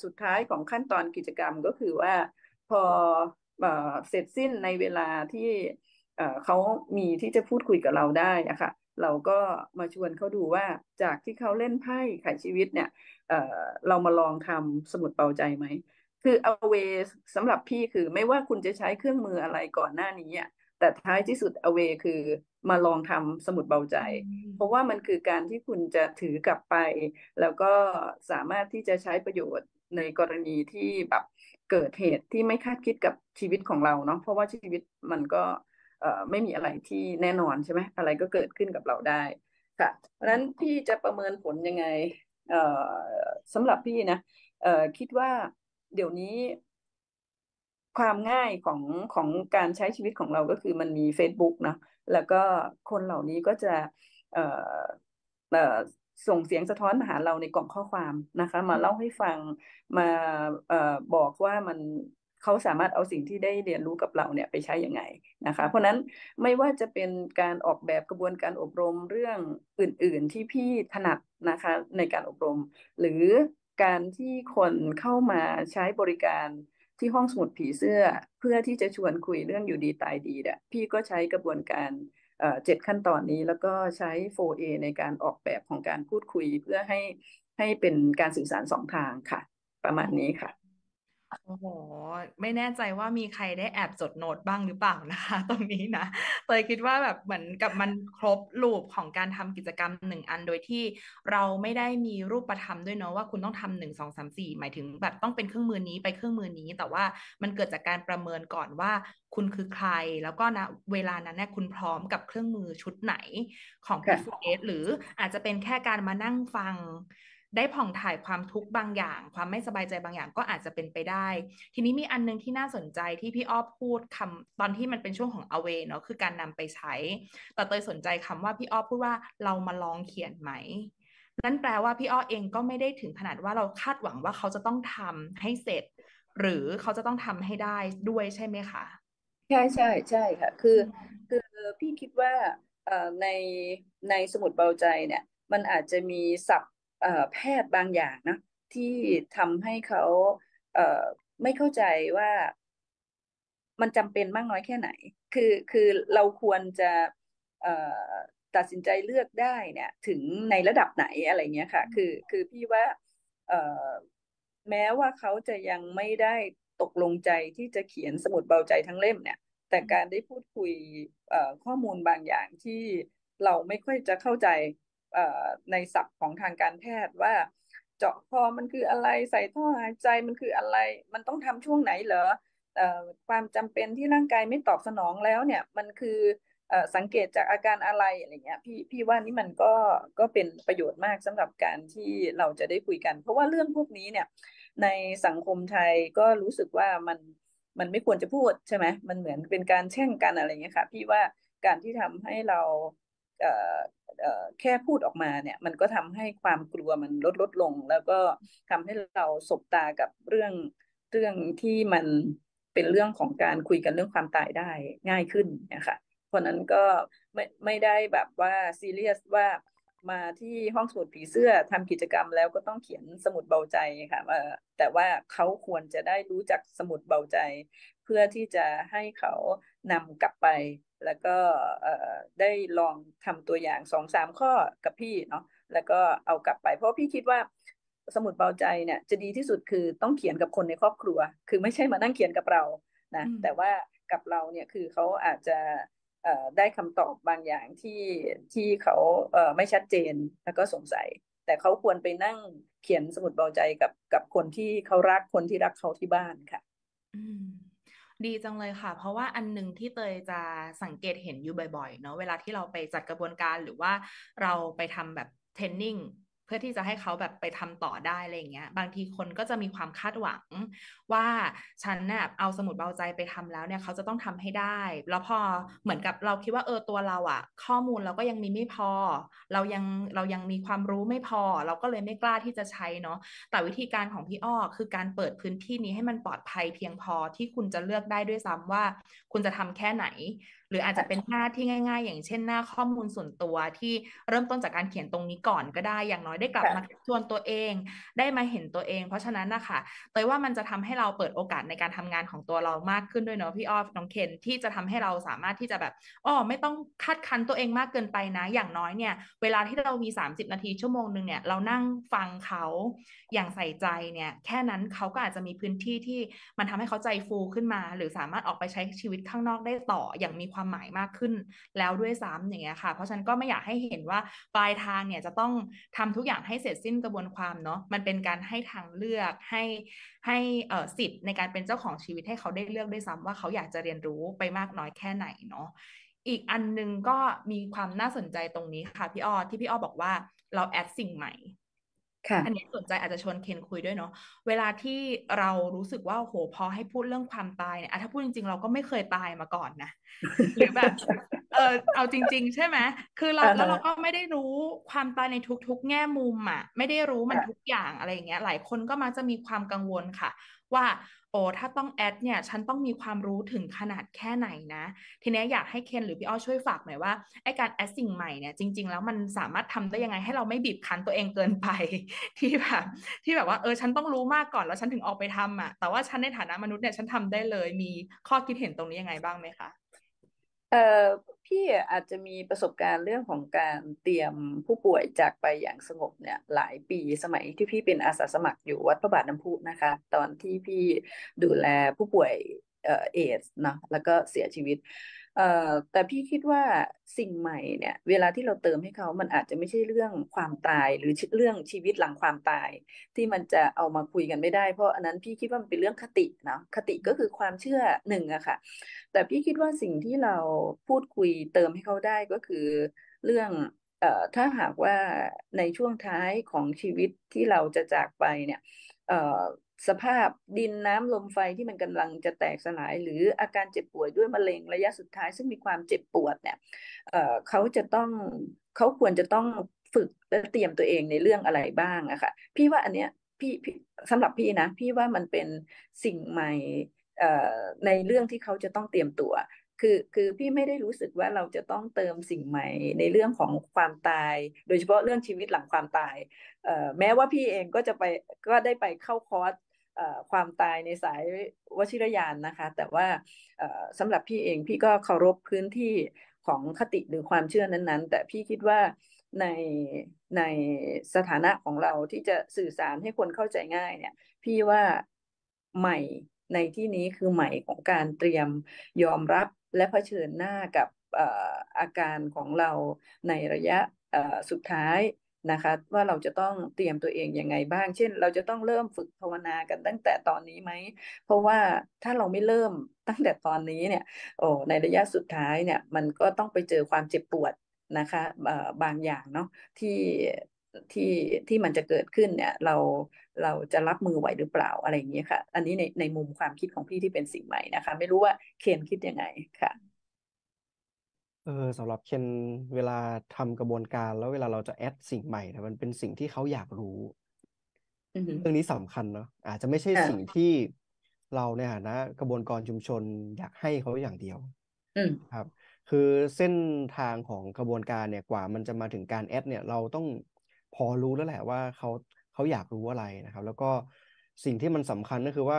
สุดท้ายของขั้นตอนกิจกรรมก็คือว่า พอเสร็จสิ้นในเวลาที่เขามีที่จะพูดคุยกับเราได้นะคะเราก็มาชวนเขาดูว่าจากที่เขาเล่นไพ่ไขชีวิตเนี่ยเเรามาลองทำสมุดเป่าใจไหมคือเอาเวสำหรับพี่คือไม่ว่าคุณจะใช้เครื่องมืออะไรก่อนหน้านี้อ่ะแต่ท้ายที่สุดอเวคือมาลองทำสมุดเบาใจ เพราะว่ามันคือการที่คุณจะถือกลับไป แล้วก็สามารถที่จะใช้ประโยชน์ในกรณีที่แบบ เกิดเหตุที่ไม่คาดคิดกับชีวิตของเราเนาะเพราะว่าชีวิตมันก็ไม่มีอะไรที่แน่นอนใช่ไหมอะไรก็เกิดขึ้นกับเราได้ ค่ะเพราะนั้นพี่จะประเมินผลยังไงสำหรับพี่นะคิดว่าเดี๋ยวนี้ความง่ายของของการใช้ชีวิตของเราก็คือมันมี Facebook นะแล้วก็คนเหล่านี้ก็จะส่งเสียงสะท้อนมาหาเราในกล่องข้อความนะคะ มาเล่าให้ฟังมาออบอกว่ามันเขาสามารถเอาสิ่งที่ได้เรียนรู้กับเราเนี่ยไปใช้อย่างไงนะคะ เพราะนั้นไม่ว่าจะเป็นการออกแบบกระบวนการอบรมเรื่องอื่นๆที่พี่ถนัดนะคะ ในการอบรม หรือการที่คนเข้ามาใช้บริการที่ห้องสมุดผีเสื้อเพื่อที่จะชวนคุยเรื่องอยู่ดีตายดีเนี่ยพี่ก็ใช้กระบวนการเจ็ดขั้นตอนนี้แล้วก็ใช้ 4A ในการออกแบบของการพูดคุยเพื่อให้ให้เป็นการสื่อสารสองทางค่ะ ประมาณนี้ค่ะโอ้โห ไม่แน่ใจว่ามีใครได้แอบ จดโน้ตบ้างหรือเปล่านะคะตรงนี้นะเตยคิดว่าแบบเหมือนกับมันครบ loop ของการทำกิจกรรมหนึ่งอัน โดยที่เราไม่ได้มีรูปธรรมด้วยเนาะว่าคุณต้องทำหนึ่งงสสอามสี่หมายถึง แบบต้องเป็นเครื่องมือนี้ไปเครื่องมือนี้ แต่ว่ามันเกิดจากการประเมินก่อนว่า คุณคือใคร แล้วก็นะเวลานั้นเนี่ยคุณพร้อมกับเครื่องมือชุดไหนของพิเศษหรืออาจจะเป็นแค่การมานั่งฟังได้ผ่องถ่ายความทุกข์บางอย่าง ความไม่สบายใจบางอย่างก็อาจจะเป็นไปได้ ทีนี้มีอันนึง ที่น่าสนใจที่พี่อ้อพูดคำตอนที่มันเป็นช่วงของ away เนาะคือการนำไปใช้แต่เตยสนใจ คำว่าพี่อ้อพูดว่าเรามาลองเขียนไหม นั่นแปลว่าพี่อ้อเองก็ไม่ได้ถึงขนาดว่าเราคาดหวังว่าเขาจะต้องทำให้เสร็จ หรือเขาจะต้องทำให้ได้ด้วยใช่ไหมคะใช่ใช่ใช่ค่ะคือคือพี่คิดว่าในในสมุดเบาใจเนี่ย มันอาจจะมีศัพท์แพทย์บางอย่างนะที่ทำให้เขาไม่เข้าใจว่า มันจำเป็นมากน้อยแค่ไหน คือคือเราควรจะตัดสินใจเลือกได้เนี่ย ถึงในระดับไหนอะไรเงี้ยค่ะ คือคือพี่ว่าแม้ว่าเขาจะยังไม่ได้ตกลงใจที่จะเขียนสมุดเบาใจทั้งเล่มเนี่ย แต่การได้พูดคุยข้อมูลบางอย่างที่เราไม่ค่อยจะเข้าใจในศัพท์ของทางการแพทย์ว่า เจาะคอมันคืออะไรใส่ท่อหายใจมันคืออะไร มันต้องทำช่วงไหนเหรอความจำเป็นที่ร่างกายไม่ตอบสนองแล้วเนี่ยมันคือ สังเกตจากอาการอะไรอะไรเงี้ยพี่พี่ว่านี่มันก็ก็เป็นประโยชน์มากสำหรับการที่เราจะได้คุยกัน เพราะว่าเรื่องพวกนี้เนี่ยในสังคมไทยก็รู้สึกว่ามัน มันไม่ควรจะพูดใช่ไหมมันเหมือนเป็นการแช่งกันอะไรเงี้ยค่ะพี่ว่าการที่ทำให้เราแค่พูดออกมาเนี่ยมันก็ทำให้ความกลัวมันลดลดลง แล้วก็ทำให้เราสบตากับเรื่องเรื่องที่มันเป็นเรื่องของการคุยกันเรื่องความตายได้ง่ายขึ้นนะคะเพราะนั้นก็ไม่ไม่ได้แบบว่าซีเรียสว่ามาที่ห้องสมุดผีเสื้อทำกิจกรรมแล้วก็ต้องเขียนสมุดเบาใจค่ะแต่ว่าเขาควรจะได้รู้จักสมุดเบาใจ เพื่อที่จะให้เขานำกลับไปแล้วก็ได้ลองทำตัวอย่างสองสามข้อกับพี่เนาะแล้วก็เอากลับไปเพราะพี่คิดว่า สมุดเบาใจเนี่ยจะดีที่สุดคือต้องเขียนกับคนในครอบครัว คือไม่ใช่มานั่งเขียนกับเรานะ แต่ว่ากับเราเนี่ยคือเขาอาจจะได้คำตอบบางอย่างที่ที่เขาไม่ชัดเจน แล้วก็สงสัย แต่เขาควรไปนั่งเขียนสมุดเบาใจกับกับคนที่เขารักคนที่รักเขาที่บ้านค่ะอืมดีจังเลยค่ะ เพราะว่าอันหนึ่งที่เตยจะสังเกตเห็นอยู่บ่อยๆ เนาะ เวลาที่เราไปจัดกระบวนการหรือว่าเราไปทำแบบเทรนนิ่งเพื่อที่จะให้เขาแบบไปทำต่อได้อะไรอย่างเงี้ย บางทีคนก็จะมีความคาดหวัง ว่าฉันเนี่ยเอาสมุดเบาใจไปทำแล้วเนี่ยเขาจะต้องทำให้ได้ แล้วพอเหมือนกับเราคิดว่าเออตัวเราอะข้อมูลเราก็ยังมีไม่พอ เรายังเรายังมีความรู้ไม่พอเราก็เลยไม่กล้าที่จะใช้เนาะแต่วิธีการของพี่อ้อคือการเปิดพื้นที่นี้ให้มันปลอดภัยเพียงพอที่คุณจะเลือกได้ด้วยซ้ำว่า คุณจะทำแค่ไหนหรืออาจจะเป็นหน้าที่ง่าย ๆ อย่างเช่นหน้าข้อมูลส่วนตัวที่เริ่มต้นจากการเขียนตรงนี้ก่อนก็ได้ อย่างน้อยได้กลับมาชวนตัวเองได้มาเห็นตัวเองเพราะฉะนั้นนะคะเตยว่ามันจะทำให้เราเปิดโอกาสในการทำงานของตัวเรามากขึ้นด้วยเนาะพี่ออฟน้องเคนที่จะทำให้เราสามารถที่จะแบบอ๋อไม่ต้องคาดคันตัวเองมากเกินไปนะ อย่างน้อยเนี่ยเวลาที่เรามี 30 นาทีชั่วโมงหนึ่งเนี่ยเรานั่งฟังเขาอย่างใส่ใจเนี่ยแค่นั้นเขาก็อาจจะมีพื้นที่ที่มันทำให้เขาใจฟูขึ้นมา หรือสามารถออกไปใช้ชีวิตข้างนอกได้ต่อ อย่างมีความหมายมากขึ้นแล้วด้วยซ้ำอย่างเงี้ยค่ะเพราะฉันก็ไม่อยากให้เห็นว่าปลายทางเนี่ยจะต้องทำทุกอย่างให้เสร็จสิ้นกระบวนความเนาะมันเป็นการให้ทางเลือกให้ให้เอ่อสิทธิ์ในการเป็นเจ้าของชีวิตให้เขาได้เลือกด้วยซ้ำว่าเขาอยากจะเรียนรู้ไปมากน้อยแค่ไหนเนาะอีกอันนึงก็มีความน่าสนใจตรงนี้ค่ะพี่อ้อที่พี่อ้อบอกว่าเราแอดสิ่งใหม่อันนี้สนใจอาจจะชวนเคนคุยด้วยเนาะ เวลาที่เรารู้สึกว่าโหพอให้พูดเรื่องความตายเนี่ยถ้าพูดจริงๆเราก็ไม่เคยตายมาก่อนนะ หรือแบบเออเอาจริง ๆ ใช่ไหมคือเราแล้วเราก็ไม่ได้รู้ความตายในทุกๆแง่มุมอ่ะ ไม่ได้รู้มันทุกอย่างอะไรอย่างเงี้ย หลายคนก็มักจะมีความกังวลค่ะว่าโอ้ถ้าต้องแอดเนี่ยฉันต้องมีความรู้ถึงขนาดแค่ไหนนะ ทีนี้อยากให้เคนหรือพี่อ้อช่วยฝากหน่อยว่าไอการแอดสิ่งใหม่เนี่ยจริงๆ แล้วมันสามารถทำได้ยังไงให้เราไม่บีบคั้นตัวเองเกินไป ที่แบบที่แบบว่าเออฉันต้องรู้มากก่อนแล้วฉันถึงออกไปทำอ่ะแต่ว่าฉันในฐานะมนุษย์เนี่ยฉันทำได้เลยมีข้อคิดเห็นตรงนี้ยังไงบ้างไหมคะเออพี่อาจจะมีประสบการณ์เรื่องของการเตรียมผู้ป่วยจากไปอย่างสงบเนี่ยหลายปีสมัยที่พี่เป็นอาสาสมัครอยู่วัดพระบาทน้ำพุนะคะตอนที่พี่ดูแลผู้ป่วยเอเอสเนาะแล้วก็เสียชีวิตเอ่อแต่พี่คิดว่าสิ่งใหม่เนี่ยเวลาที่เราเติมให้เขา มันอาจจะไม่ใช่เรื่องความตายหรือเรื่องชีวิตหลังความตาย ที่มันจะเอามาคุยกันไม่ได้เพราะอันนั้นพี่คิดว่ามันเป็นเรื่องคติเนาะคติก็คือความเชื่อหนึ่งอะค่ะแต่พี่คิดว่าสิ่งที่เราพูดคุยเติมให้เขาได้ก็คือเรื่องเอ่อถ้าหากว่าในช่วงท้ายของชีวิตที่เราจะจากไปเนี่ยเอ่อสภาพดินน้ำลมไฟที่มันกำลังจะแตกสลายหรืออาการเจ็บป่วยด้วยมะเร็งระยะสุดท้ายซึ่งมีความเจ็บปวดเนี่ยเขาจะต้องเขาควรจะต้องฝึกและเตรียมตัวเองในเรื่องอะไรบ้างอะค่ะพี่ว่าอันเนี้ยพี่สำหรับพี่นะพี่ว่ามันเป็นสิ่งใหม่ในเรื่องที่เขาจะต้องเตรียมตัวคือคือพี่ไม่ได้รู้สึกว่าเราจะต้องเติมสิ่งใหม่ในเรื่องของความตาย โดยเฉพาะเรื่องชีวิตหลังความตายแม้ว่าพี่เองก็จะไปก็ได้ไปเข้าคอร์สความตายในสายวชิรยานนะคะ แต่ว่าสำหรับพี่เองพี่ก็เคารพพื้นที่ของคติหรือความเชื่อนั้นๆ แต่พี่คิดว่าในในสถานะของเราที่จะสื่อสารให้คนเข้าใจง่ายเนี่ยพี่ว่าใหม่ในที่นี้คือใหม่ของการเตรียมยอมรับและะเผชิญหน้ากับอาการของเราในระยะสุดท้ายนะคะว่าเราจะต้องเตรียมตัวเองยังไงบ้าง เช่นเราจะต้องเริ่มฝึกภาวนากันตั้งแต่ตอนนี้ไหมเพราะว่าถ้าเราไม่เริ่มตั้งแต่ตอนนี้เนี่ยโอ้ในระยะสุดท้ายเนี่ยมันก็ต้องไปเจอความเจ็บปวดนะคะ บางอย่างเนาะที่ที่ที่มันจะเกิดขึ้นเนี่ยเราเราจะรับมือไหวหรือเปล่าอะไรอย่างนี้ค่ะ อันนี้ในในมุมความคิดของพี่ที่เป็นสิ่งใหม่นะคะ ไม่รู้ว่าเคนคิดยังไงค่ะเออสำหรับเคนเวลาทำกระบวนการแล้วเวลาเราจะแอดสิ่งใหม่นะมันเป็นสิ่งที่เขาอยากรู้เรื่องนี้สำคัญเนาะอาจจะไม่ใช่สิ่งที่เราในฐานะ กระบวนการชุมชนอยากให้เขาอย่างเดียว อืครับ คือเส้นทางของกระบวนการเนี่ยกว่ามันจะมาถึงการแอดเนี่ย เราต้องพอรู้แล้วแหละว่าเขาเขาอยากรู้อะไรนะครับ แล้วก็สิ่งที่มันสำคัญก็คือว่า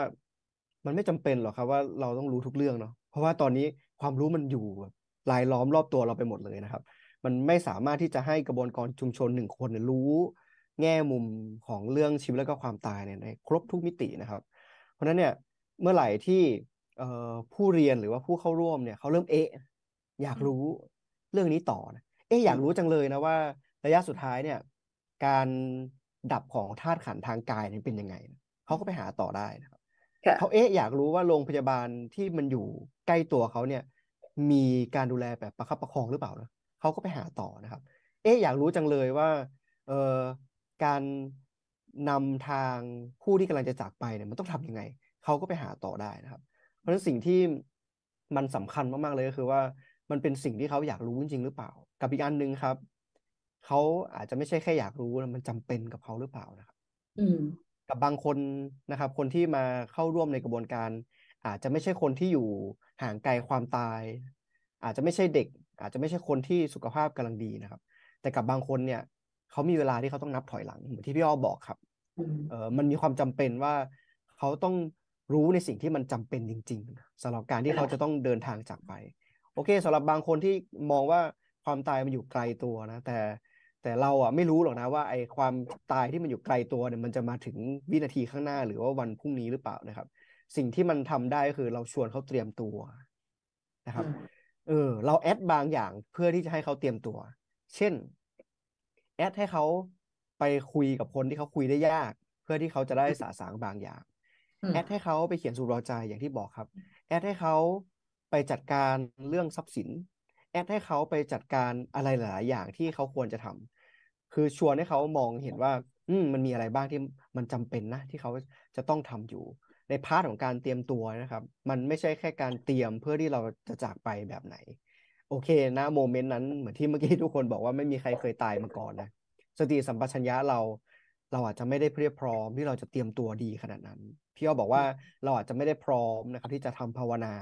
มันไม่จำเป็นหรอกครับว่าเราต้องรู้ทุกเรื่องเนาะเพราะว่าตอนนี้ความรู้มันอยู่แบบลายล้อมรอบตัวเราไปหมดเลยนะครับ มันไม่สามารถที่จะให้กระบวนการชุมชนหนึ่งคนรู้ แง่มุมของเรื่องชีวิตและก็ความตายเนี่ยในครบทุกมิตินะครับ เพราะนั้นเนี่ยเมื่อไหร่ที่ผู้เรียนหรือว่าผู้เข้าร่วมเนี่ยเขาเริ่มเอะอยากรู้เรื่องนี้ต่อนะ เอ๊ะอยากรู้จังเลยนะว่า ระยะสุดท้ายเนี่ยการดับของธาตุขันทางกายเนี่ยเป็นยังไง เขาก็ไปหาต่อได้นะครับเขาเอ๊ะอยากรู้ว่าโรงพยาบาลที่มันอยู่ใกล้ตัวเขาเนี่ยมีการดูแลแบบประคับประคองหรือเปล่านะเขาก็ไปหาต่อนะครับ เอ๊ะ อยากรู้จังเลยว่า เอ่อ การนำทางผู้ที่กำลังจะจากไปเนี่ยมันต้องทํำยังไง เขาก็ไปหาต่อได้นะครับ เพราะฉะนั้นสิ่งที่มันสำคัญมากๆเลยก็คือว่า มันเป็นสิ่งที่เขาอยากรู้จริง ๆ หรือเปล่า กับอีกอันหนึ่งครับ เขาอาจจะไม่ใช่แค่อยากรู้มันจำเป็นกับเขาหรือเปล่านะครับกับบางคนนะครับ คนที่มาเข้าร่วมในกระบวนการอาจจะไม่ใช่คนที่อยู่ห่างไกลความตาย อาจจะไม่ใช่เด็ก อาจจะไม่ใช่คนที่สุขภาพกำลังดีนะครับ แต่กับบางคนเนี่ยเขามีเวลาที่เขาต้องนับถอยหลังเหมือนที่พี่อ้อบอกครับเออมันมีความจำเป็นว่าเขาต้องรู้ในสิ่งที่มันจำเป็นจริง ๆสำหรับการที่เขาจะต้องเดินทางจากไป โอเค สำหรับบางคนที่มองว่าความตายมันอยู่ไกลตัวนะ แต่แต่เราอ่ะไม่รู้หรอกนะว่าไอ้ความตายที่มันอยู่ไกลตัวเนี่ยมันจะมาถึงวินาทีข้างหน้า หรือว่าวันพรุ่งนี้หรือเปล่านะครับสิ่งที่มันทำได้ก็คือเราชวนเขาเตรียมตัว นะครับ เออเราแอดบางอย่าง เพื่อที่จะให้เขาเตรียมตัว เช่น แอดให้เขาไปคุยกับคนที่เขาคุยได้ยาก เพื่อที่เขาจะได้สาสางบางอย่าง แอดให้เขาไปเขียนสูตรรอใจอย่างที่บอกครับ แอดให้เขาไปจัดการเรื่องทรัพย์สิน แอดให้เขาไปจัดการอะไรหลายอย่างที่เขาควรจะทำ คือชวนให้เขามองเห็นว่า อืมมันมีอะไรบ้างที่มันจำเป็นนะที่เขาจะต้องทำอยู่ในพาร์ทของการเตรียมตัวนะครับ มันไม่ใช่แค่ การเตรียมเพื่อที่เราจะจากไปแบบไหน โอเคนะโมเมนต์นั้นเหมือนที่เมื่อกี้ทุกคนบอกว่าไม่มีใครเคยตายมาก่อนนะสติสัมปชัญญะเรา เราอาจจะไม่ได้เพียบพร้อมที่เราจะเตรียมตัวดีขนาดนั้นพี่อ้อบอกว่าเราอาจจะไม่ได้พร้อมนะครับ ที่จะทำภาวนา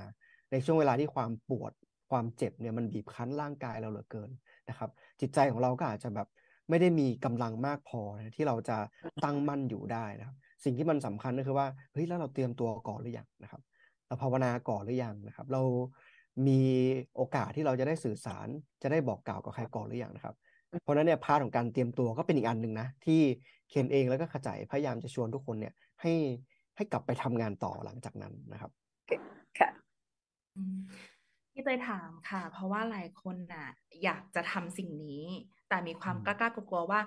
ในช่วงเวลาที่ความปวดความเจ็บเนี่ยมันบีบคั้นร่างกายเราเหลือเกินนะครับ จิตใจของเราก็อาจจะแบบไม่ได้มีกำลังมากพอนะที่เราจะตั้งมั่นอยู่ได้นะครับสิ่งที่มันสำคัญก็คือว่าเฮ้ยแล้วเราเตรียมตัวก่อนหรือยังนะครับเราภาวนาก่อนหรือยังนะครับ เรา มีโอกาสที่เราจะได้สื่อสารจะได้บอกกล่าวกับใครก่อนหรือยังนะครับเพราะนั้นเนี่ยพาร์ทของการเตรียมตัวก็เป็นอีกอันหนึ่งนะที่เคนเองแล้วก็ขจายพยายามจะชวนทุกคนเนี่ย ให้ให้กลับไปทำงานต่อหลังจากนั้นนะครับค่ะที่เตยถามค่ะ เพราะว่าหลายคนน่ะอยากจะทำสิ่งนี้ แต่มีความกล้ากลัวว่า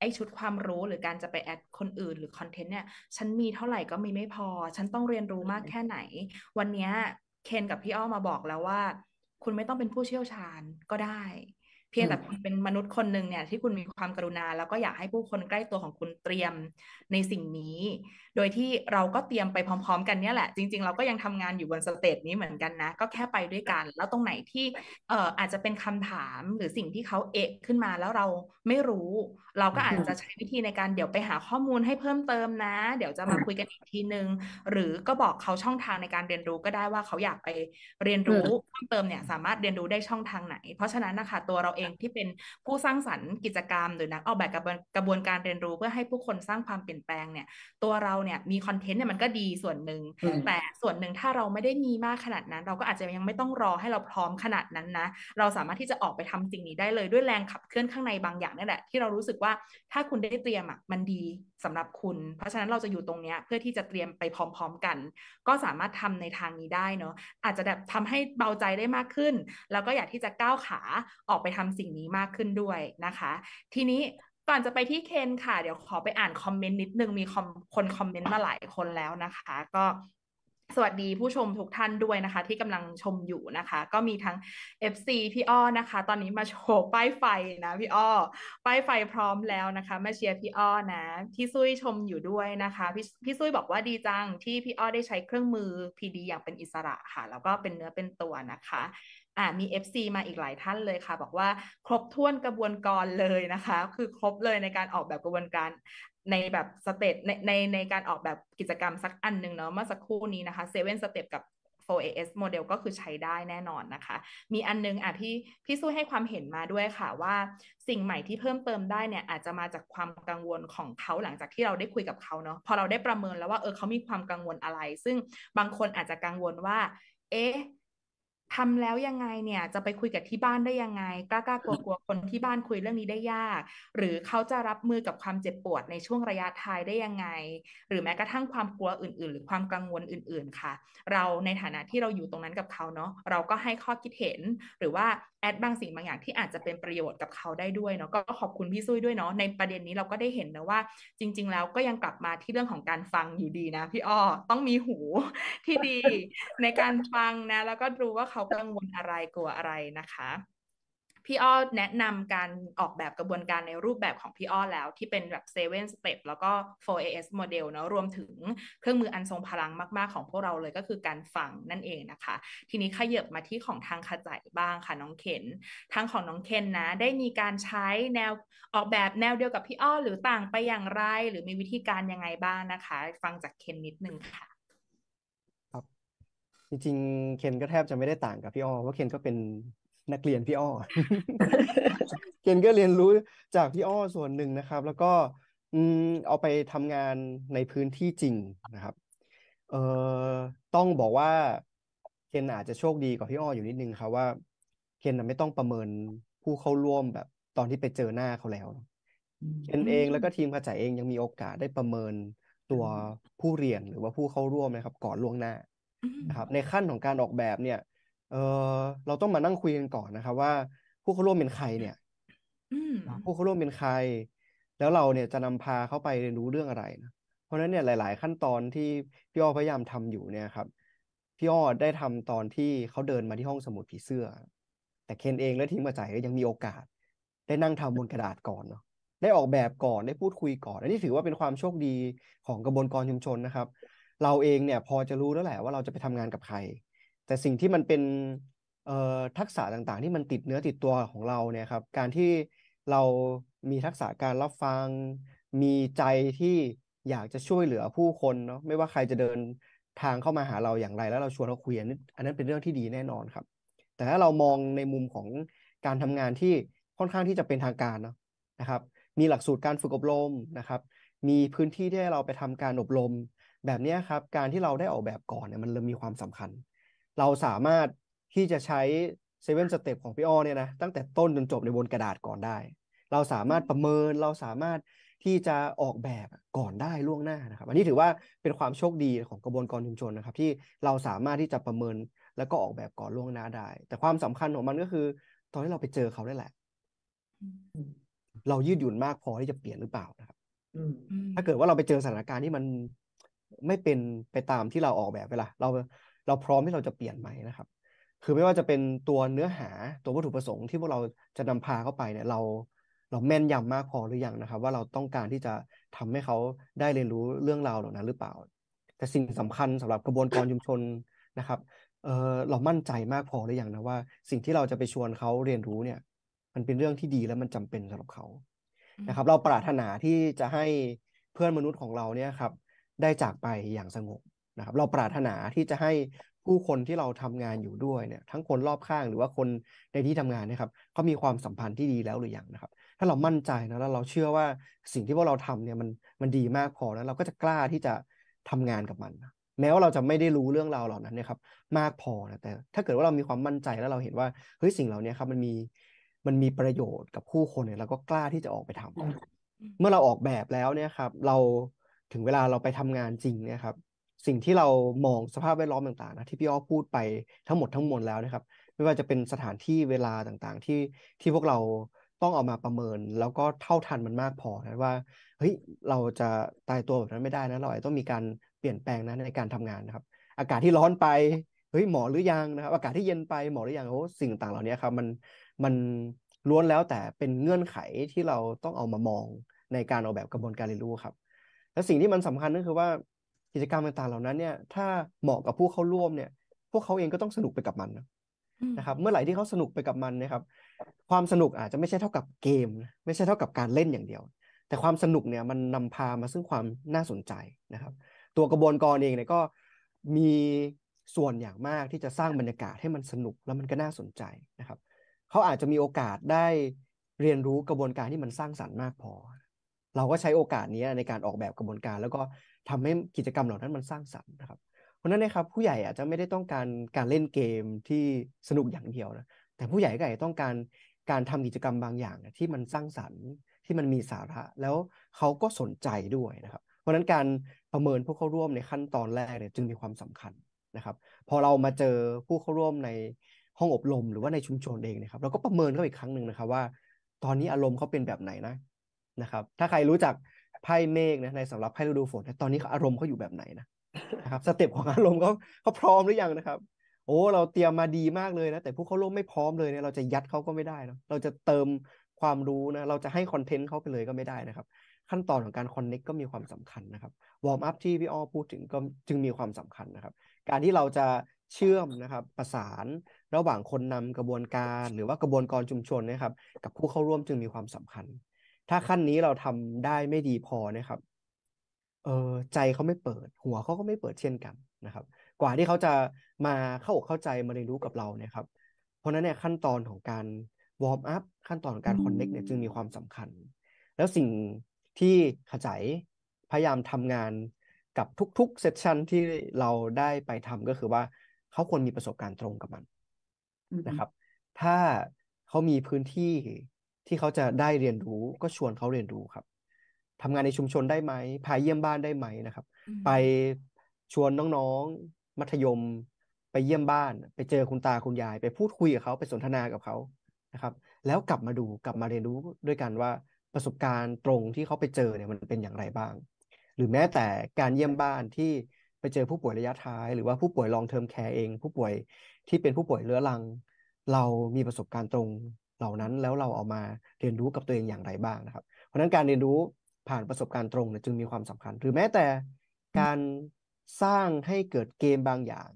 ไอชุดความรู้หรือการจะไปแอดคนอื่นหรือคอนเทนต์เนี่ย ฉันมีเท่าไหร่ก็มีไม่พอ ฉันต้องเรียนรู้มากแค่ไหน วันนี้เคนกับพี่อ้อมาบอกแล้วว่า คุณไม่ต้องเป็นผู้เชี่ยวชาญก็ได้ เพียงแต่คุณเป็นมนุษย์คนหนึ่งเนี่ย ที่คุณมีความกรุณา แล้วก็อยากให้ผู้คนใกล้ตัวของคุณเตรียมในสิ่งนี้โดยที่เราก็เตรียมไปพร้อมๆ กันเนี่ยแหละ จริงๆ เราก็ยังทำงานอยู่บนสเตจนี้เหมือนกันนะ ก็แค่ไปด้วยกัน แล้วตรงไหนที่เอ่ออาจจะเป็นคำถามหรือสิ่งที่เขาเอะขึ้นมาแล้วเราไม่รู้ เราก็อาจจะใช้วิธีในการเดี๋ยวไปหาข้อมูลให้เพิ่มเติมนะ เดี๋ยวจะมาคุยกันอีกทีนึงหรือก็บอกเขาช่องทางในการเรียนรู้ก็ได้ว่าเขาอยากไปเรียนรู้เพิ่มเติมเนี่ยสามารถเรียนรู้ได้ช่องทางไหน เพราะฉะนั้นนะคะตัวเราเองที่เป็นผู้สร้างสรรค์กิจกรรมหรือนักออกแบบกระบวนการเรียนรู้เพื่อให้ผู้คนสร้างความเปลี่ยนแปลงเนี่ยตัวเราเนี่ยมีคอนเทนต์เนี่ยมันก็ดีส่วนหนึ่งแต่ส่วนหนึ่งถ้าเราไม่ได้มีมากขนาดนั้น เราก็อาจจะยังไม่ต้องรอให้เราพร้อมขนาดนั้นนะเราสามารถที่จะออกไปทำสิ่งนี้ได้เลยด้วยแรงขับเคลื่อนข้างในบางอย่างนี่แหละที่เรารู้สึกว่าถ้าคุณได้เตรียมอ่ะมันดีสำหรับคุณ เพราะฉะนั้นเราจะอยู่ตรงเนี้ยเพื่อที่จะเตรียมไปพร้อมๆกัน ก็สามารถทำในทางนี้ได้เนาะอาจจะแบบทำให้เบาใจได้มากขึ้นแล้วก็อยากที่จะก้าวขาออกไปทำสิ่งนี้มากขึ้นด้วยนะคะ ทีนี้ก่อนจะไปที่เคนค่ะ เดี๋ยวขอไปอ่านคอมเมนต์นิดนึงมีคนคอมเมนต์มาหลายคนแล้วนะคะ ก็สวัสดีผู้ชมทุกท่านด้วยนะคะที่กำลังชมอยู่นะคะ ก็มีทั้ง FC พี่อ้อนะคะตอนนี้มาโชว์ป้ายไฟนะพี่อ้อป้ายไฟพร้อมแล้วนะคะมาเชียร์พี่อ้อนะพี่ซุยชมอยู่ด้วยนะคะ พี่พี่ซุยบอกว่าดีจังที่พี่อ้อได้ใช้เครื่องมือ PD อย่างเป็นอิสระค่ะแล้วก็เป็นเนื้อเป็นตัวนะคะอ่ามี FC มาอีกหลายท่านเลยค่ะ บอกว่าครบถ้วนกระบวนการเลยนะคะ คือครบเลยในการออกแบบกระบวนการในแบบสเตจในในในการออกแบบกิจกรรมสักอันหนึ่งเนาะเมื่อสักครู่นี้นะคะเซเว่นสเตปกับ 4AS โมเดลก็คือใช้ได้แน่นอนนะคะ มีอันนึงอ่ะพี่พี่สู้ให้ความเห็นมาด้วยค่ะว่าสิ่งใหม่ที่เพิ่มเติมได้เนี่ยอาจจะมาจากความกังวลของเขาหลังจากที่เราได้คุยกับเขาเนาะพอเราได้ประเมินแล้วว่าเออเขามีความกังวลอะไร ซึ่งบางคนอาจจะกังวลว่าเอ๊ะทำ แล้วยังไงเนี่ยจะไปคุยกับที่บ้านได้ยังไงกล้ากล้ากลัวกลัวคนที่บ้านคุยเรื่องนี้ได้ยาก หรือเขาจะรับ มือกับความเจ็บปวดในช่วงระยะท้ายได้ ยัง ไง หรือแม้กระทั่งความกลัวอื่น ๆ หรือความกังวลอื่น ๆ ค่ะ เราในฐานะที่เราอยู่ตรงนั้นกับเขาเนาะเราก็ให้ข้อคิดเห็น หรือว่าแอดบางสิ่งบางอย่างที่อาจจะเป็นประโยชน์กับเขาได้ด้วยเนาะก็ขอบคุณพี่ซุยด้วยเนาะในประเด็นนี้เราก็ได้เห็นนะว่า จริงๆแล้วก็ยังกลับมาที่เรื่องของการฟังอยู่ดีนะ พี่อ้อต้องมีหูที่ดี ในการฟังนะ แล้วก็รู้ว่าเขากังวลอะไรกลัวอะไรนะคะพี่อ้อแนะนำการออกแบบกระบวนการในรูปแบบของพี่อ้อแล้วที่เป็นแบบ7 step แล้วก็ 4AS model เนาะรวมถึงเครื่องมืออันทรงพลังมาก ๆ ของพวกเราเลยก็คือการฟังนั่นเองนะคะ ทีนี้ขยับมาที่ของทางขจัยบ้างค่ะ น้องเคนทางของน้องเคนนะ ได้มีการใช้แนวออกแบบแนวเดียวกับพี่อ้อ หรือต่างไปอย่างไร หรือมีวิธีการยังไงบ้างนะคะ ฟังจากเคนนิดนึงค่ะจริงๆเคนก็แทบจะไม่ได้ต่างกับพี่อ้อเพราะเคนก็เป็นนักเรียนพี่อ้อเคนก็เรียนรู้จากพี่อ้อส่วนหนึ่งนะครับ แล้วก็เอาไปทำงานในพื้นที่จริงนะครับเออต้องบอกว่า เคนอาจจะโชคดีกว่าพี่อ้ออยู่นิดนึงครับว่า เคนไม่ต้องประเมินผู้เข้าร่วมแบบ ตอนที่ไปเจอหน้าเขาแล้ว เคนเองแล้วก็ทีมกระจายเองยังมีโอกาสได้ประเมินตัวผู้เรียนหรือว่าผู้เข้าร่วมนะครับ ก่อนล่วงหน้านะครับ ในขั้นของการออกแบบเนี่ยเออเราต้องมานั่งคุยกันก่อนนะครับ ว่าผู้เข้าร่วมเป็นใครเนี่ยผู้เข้าร่วมเป็นใคร แล้วเราเนี่ยจะนำพาเขาไปเรียนรู้เรื่องอะไรนะเพราะฉะนั้นเนี่ยหลาย ๆ ขั้นตอนที่พี่อ้อพยายามทำอยู่เนี่ยครับพี่อ้อได้ทำตอนที่เขาเดินมาที่ห้องสมุดผีเสื้อ แต่เคนเองและทีมกระจายก็ยังมีโอกาสได้นั่งทำบนกระดาษก่อนเนาะได้ออกแบบก่อนได้พูดคุยก่อนอันนี้ถือว่าเป็นความโชคดีของกระบวนการชุมชนนะครับ เราเองเนี่ยพอจะรู้แล้วแหละว่าเราจะไปทำงานกับใครแต่สิ่งที่มันเป็นทักษะต่างๆ ที่มันติดเนื้อติดตัวของเราเนี่ยครับ การที่เรามีทักษะการรับฟัง มีใจที่อยากจะช่วยเหลือผู้คนเนาะไม่ว่าใครจะเดินทางเข้ามาหาเราอย่างไรแล้วเราชวนเขาคุยอันนั้นเป็นเรื่องที่ดีแน่นอนครับ แต่ถ้าเรามองในมุมของการทำงานที่ค่อนข้างที่จะเป็นทางการเนาะนะครับ มีหลักสูตรการฝึกอบรมนะครับ มีพื้นที่ที่เราไปทำการอบรม แบบนี้ครับการที่เราได้ออกแบบก่อนเนี่ยมันเริ่มมีความสำคัญเราสามารถที่จะใช้เซเว่นสเต็ปของพี่อ้อเนี่ยนะตั้งแต่ต้นจนจบในบนกระดาษก่อนได้ เราสามารถประเมินเราสามารถที่จะออกแบบก่อนได้ล่วงหน้านะครับอันนี้ถือว่าเป็นความโชคดีของกระบวนการชุมชนนะครับ ที่เราสามารถที่จะประเมินแล้วก็ออกแบบก่อนล่วงหน้าได้ แต่ความสำคัญของมันก็คือตอนที่เราไปเจอเขาได้แหละเรายืดหยุ่นมากพอที่จะเปลี่ยนหรือเปล่านะครับถ้าเกิดว่าเราไปเจอสถานการณ์ที่มันไม่เป็นไปตามที่เราออกแบบไปละเราเราพร้อมที่เราจะเปลี่ยนไหมนะครับ คือไม่ว่าจะเป็นตัวเนื้อหาตัววัตถุประสงค์ที่พวกเราจะนำพาเข้าไปเนี่ยเรา เราแม่นยำมากพอหรือยังนะครับ ว่าเราต้องการที่จะทำให้เขาได้เรียนรู้เรื่องราวเหล่านั้น หรือเปล่า แต่สิ่งสำคัญสำหรับกระบวนการชุมชนนะครับเออเรามั่นใจมากพอหรือยังนะว่า สิ่งที่เราจะไปชวนเขาเรียนรู้เนี่ยมันเป็นเรื่องที่ดีและมันจำเป็นสำหรับเขานะครับ เราปรารถนาที่จะให้เพื่อนมนุษย์ของเราเนี่ยครับได้จากไปอย่างสงบนะครับเราปรารถนาที่จะให้ผู้คนที่เราทำงานอยู่ด้วยเนี่ย ทั้งคนรอบข้างหรือว่าคนในที่ทำงานนะครับเขามีความสัมพันธ์ที่ดีแล้วหรือยังนะครับ ถ้าเรามั่นใจนะแล้วเราเชื่อว่าสิ่งที่พวกเราทำเนี่ยมันมันดีมากพอแล้วเราก็จะกล้าที่จะทำงานกับมันแม้ว่าเราจะไม่ได้รู้เรื่องราวเหล่านั้นนะครับ มากพอนะแต่ ถ้าเกิดว่าเรามีความมั่นใจแล้วเราเห็นว่าเฮ้ยสิ่งเหล่านี้ครับมันมีมันมีประโยชน์กับผู้คนเนี่ยเราก็กล้าที่จะออกไปทำ เมื่อเราออกแบบแล้วเนี่ยครับ เราถึงเวลาเราไปทำงานจริงเนี่ยครับสิ่งที่เรามองสภาพแวดล้อมต่างๆนะที่พี่อ้อพูดไปทั้งหมดทั้งมวลแล้วนะครับไม่ว่าจะเป็นสถานที่เวลาต่างๆ ที่ที่พวกเราต้องเอามาประเมินแล้วก็เท่าทันมันมากพอนะว่าเฮ้ยเราจะตายตัวแบบนั้นไม่ได้นะเราต้องมีการเปลี่ยนแปลงนะในการทำงานนะครับอากาศที่ร้อนไปเฮ้ยหมอหรือยังนะครับอากาศที่เย็นไปหมอหรือยังโอ้สิ่งต่างเหล่านี้ครับมันมันล้วนแล้วแต่เป็นเงื่อนไขที่เราต้องเอามามองในการออกแบบกระบวนการเรียนรู้ครับและสิ่งที่มันสำคัญก็คือว่ากิจกรรมต่างๆเหล่านั้นเนี่ยถ้าเหมาะกับผู้เข้าร่วมเนี่ย พวกเขาเองก็ต้องสนุกไปกับมันนะครับเมื่อไหร่ที่เขาสนุกไปกับมันนะครับ ความสนุกอาจจะไม่ใช่เท่ากับเกมไม่ใช่เท่ากับการเล่นอย่างเดียว แต่ความสนุกเนี่ยมันนำพามาซึ่งความน่าสนใจนะครับ ตัวกระบวนการเองเนี่ยก็มีส่วนอย่างมากที่จะสร้างบรรยากาศให้มันสนุกแล้วมันก็น่าสนใจนะครับ เขาอาจจะมีโอกาสได้เรียนรู้กระบวนการที่มันสร้างสรรค์มากพอ เราก็ใช้โอกาสนี้ในการออกแบบกระบวนการแล้วก็ทำให้กิจกรรมเหล่านั้นมันสร้างสรรค์นะครับ เพราะนั้นนะครับผู้ใหญ่อาจจะไม่ได้ต้องการการเล่นเกมที่สนุกอย่างเดียวนะ แต่ผู้ใหญ่ก็อาจจะต้องการการทำกิจกรรมบางอย่าง ที่มันสร้างสรรค์ที่มันมีสาระแล้วเขาก็สนใจด้วยนะครับ เพราะนั้นการประเมินผู้เข้าร่วมในขั้นตอนแรกเนี่ยจึงมีความสำคัญนะครับ พอเรามาเจอผู้เข้าร่วมในห้องอบรมหรือว่าในชุมชนเองนะครับเราก็ประเมินเขาอีกครั้งหนึ่งนะครับ ว่า ตอนนี้อารมณ์เขาเป็นแบบไหนนะนะครับถ้าใครรู้จักไพ่เมฆนะในสำหรับไพ่ฤดูฝนตอนนี้อารมณ์เขาอยู่แบบไหนนะนะครับสเต็ปของอารมณ์เขาเขาพร้อมหรือยังนะครับ โอ้เราเตรียมมาดีมากเลยนะแต่ผู้เข้าร่วมไม่พร้อมเลยเนี่ยเราจะยัดเขาก็ไม่ได้นะเราจะเติมความรู้นะเราจะให้คอนเทนต์เขาไปเลยก็ไม่ได้นะครับ ขั้นตอนของการคอนเน็กก็มีความสำคัญนะครับวอร์มอัพที่พี่อ้อพูดถึงก็จึงมีความสำคัญนะครับ การที่เราจะเชื่อมนะครับประสาน ระหว่างคนนำกระบวนการหรือว่ากระบวนการชุมชนนะครับกับผู้เข้าร่วมจึงมีความสำคัญถ้าขั้นนี้เราทำได้ไม่ดีพอนะครับ เออใจเขาไม่เปิด หัวเขาก็ไม่เปิดเช่นกันนะครับ กว่าที่เขาจะมาเข้าอกเข้าใจมาเรียนรู้กับเราเนี่ยครับ เพราะนั้นเนี่ยขั้นตอนของการวอร์มอัพขั้นตอนของการคอนเน็กเนี่ยจึงมีความสำคัญ แล้วสิ่งที่ขจายพยายามทำงานกับทุก ๆเซสชันที่เราได้ไปทำก็คือว่าเขาควรมีประสบการณ์ตรงกับมันนะครับ ถ้าเขามีพื้นที่ที่เขาจะได้เรียนรู้ก็ชวนเขาเรียนรู้ครับ ทำงานในชุมชนได้ไหม พาเยี่ยมบ้านได้ไหมนะครับ ไปชวนน้องๆ มัธยม ไปเยี่ยมบ้าน ไปเจอคุณตาคุณยาย ไปพูดคุยกับเขาไปสนทนากับเขา นะครับ แล้วกลับมาดูกลับมาเรียนรู้ด้วยกันว่าประสบการณ์ตรงที่เขาไปเจอเนี่ยมันเป็นอย่างไรบ้าง หรือแม้แต่การเยี่ยมบ้านที่ไปเจอผู้ป่วยระยะท้ายหรือว่าผู้ป่วยลองเทอมแคร์เอง ผู้ป่วยที่เป็นผู้ป่วยเรื้อรัง เรามีประสบการณ์ตรงเหล่านั้นแล้วเราเอามาเรียนรู้กับตัวเองอย่างไรบ้างนะครับ เพราะนั้นการเรียนรู้ผ่านประสบการณ์ตรงจึงมีความสำคัญ หรือแม้แต่การสร้างให้เกิดเกมบางอย่าง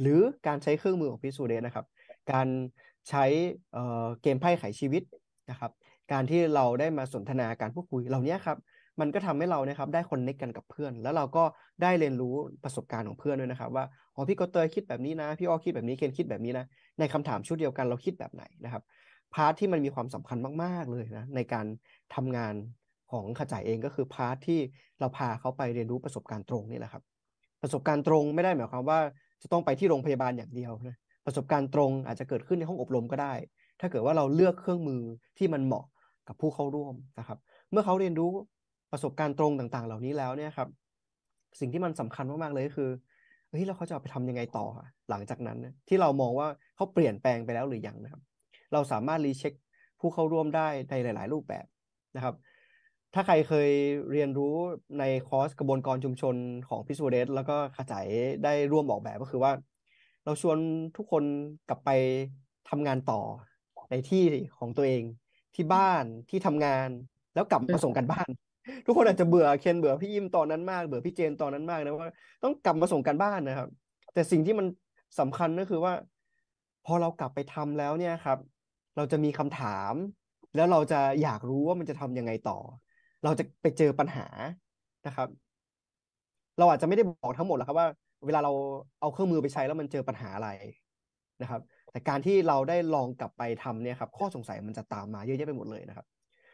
หรือการใช้เครื่องมือของพิสูเดนะครับ การใช้เเกมไพ่ไขชีวิตนะครับ การที่เราได้มาสนทนาการพูดคุยเหล่านี้ครับ มันก็ทำให้เรานะครับได้คนเน็กกันกับเพื่อน แล้วเราก็ได้เรียนรู้ประสบการณ์ของเพื่อนด้วยนะครับ ว่าอ๋อพี่กอเตยคิดแบบนี้นะ พี่อ้อคิดแบบนี้เคนคิดแบบนี้นะ ในคำถามชุดเดียวกันเราคิดแบบไหนนะครับพาร์ทที่มันมีความสำคัญมากๆ เลยนะในการทำงานของขจายเองก็คือพาร์ทที่เราพาเขาไปเรียนรู้ประสบการณ์ตรงนี่แหละครับประสบการณ์ตรงไม่ได้หมายความว่า จะต้องไปที่โรงพยาบาลอย่างเดียวนะประสบการณ์ตรง อาจจะเกิดขึ้นในห้องอบรมก็ได้ ถ้าเกิดว่าเราเลือกเครื่องมือที่มันเหมาะกับผู้เข้าร่วมนะครับ เมื่อเขาเรียนรู้ประสบการณ์ตรงต่างๆ เหล่านี้แล้วเนี่ยครับสิ่งที่มันสำคัญมากๆเลยก็คือเฮ้ยเราเขาจะไปทำยังไงต่อ หลังจากนั้นนะที่เรามองว่าเขาเปลี่ยนแปลงไปแล้วหรือยังนะครับเราสามารถรีเช็ค ผู้เข้าร่วมได้ในหลาย ๆ รูปแบบนะครับ ถ้าใครเคยเรียนรู้ในคอร์สกระบวนการชุมชนของพิสูเดสแล้วก็ขจายได้ร่วมออกแบบก็คือว่า เราชวนทุกคนกลับไปทำงานต่อ ในที่ของตัวเองที่บ้านที่ทำงาน แล้วกลับมาส่งกันบ้าน ทุกคนอาจจะเบื่อเคนเบื่อพี่ยิมตอนนั้นมาก เบื่อพี่เจนตอนนั้นมากนะว่า ต้องกลับมาส่งกันบ้านนะครับ แต่สิ่งที่มันสำคัญก็คือว่าพอเรากลับไปทำแล้วเนี่ยครับเราจะมีคำถาม แล้วเราจะอยากรู้ว่ามันจะทำยังไงต่อ เราจะไปเจอปัญหานะครับ เราอาจจะไม่ได้บอกทั้งหมดหรอกครับ ว่าเวลาเราเอาเครื่องมือไปใช้แล้วมันเจอปัญหาอะไรนะครับ แต่การที่เราได้ลองกลับไปทำเนี่ยครับข้อสงสัยมันจะตามมาเยอะแยะไปหมดเลยนะครับ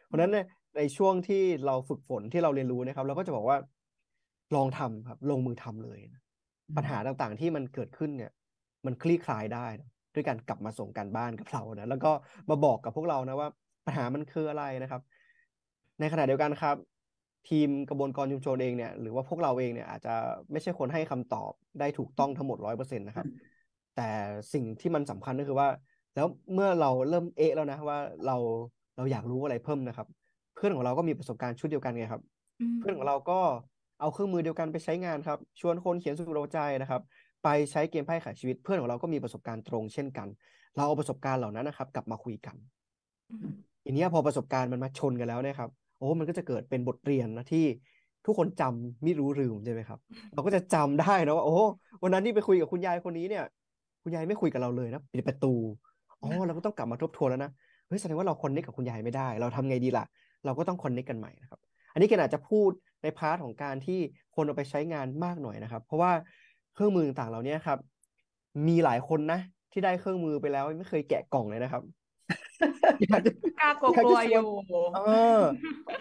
เพราะนั้นในช่วงที่เราฝึกฝนที่เราเรียนรู้นะครับเราก็จะบอกว่า ลองทำครับลงมือทำเลยนะปัญหาต่างๆที่มันเกิดขึ้นเนี่ย มันคลี่คลายได้นะด้วยการกลับมาส่งการบ้านกับเรานะ แล้วก็มาบอกกับพวกเรานะว่าปัญหามันคืออะไรนะครับ ในขณะเดียวกันครับ ทีมกระบวนการชุมชนเองเนี่ยหรือว่าพวกเราเองเนี่ยอาจจะไม่ใช่คนให้คำตอบได้ถูกต้องทั้งหมดร้อยเปอร์เซ็นต์นะครับ แต่สิ่งที่มันสำคัญก็คือว่า แล้วเมื่อเราเริ่มเอะแล้วนะ ว่าเราเราอยากรู้อะไรเพิ่มนะครับเพื่อนของเราก็มีประสบการณ์ชุดเดียวกันไงครับ เพื่อนของเราก็เอาเครื่องมือเดียวกันไปใช้งานครับ ชวนคนเขียนสุูโรใจนะครับไปใช้เกมไพ่ขายชีวิตเพื่อนของเรา ก็มีประสบการณ์ตรง เช่นกัน เราเอาประสบการณ์เหล่านั้นนะครับ กลับมาคุยกันอันนี้พอประสบการณ์มันมาชนกันแล้วเนี่ยครับโอ้ มันก็จะเกิดเป็นบทเรียนนะที่ทุกคนจำไม่รู้ลืมใช่ไหมครับเราก็จะจำได้นะว่าโอ้วันนั้นที่ไปคุยกับคุณยายคนนี้เนี่ย คุณยายไม่คุยกับเราเลยนะปิดประตูอ๋อเราก็ต้องกลับมาทบทวนแล้วนะเฮ้ยแสดงว่าเราคอนเนคกับคุณยายไม่ได้ เราทำไงดีล่ะ เราก็ต้องคอนเนคกันใหม่นะครับอันนี้ก็อาจจะพูดในพาร์ทของการที่คนเอาไปใช้งานมากหน่อยนะครับ เพราะว่าเครื่องมือต่างๆเหล่านี้ครับมีหลายคนนะ ที่ได้เครื่องมือไปแล้วไม่เคยแกะกล่องเลยนะครับกล้ากลัวอยู่เออ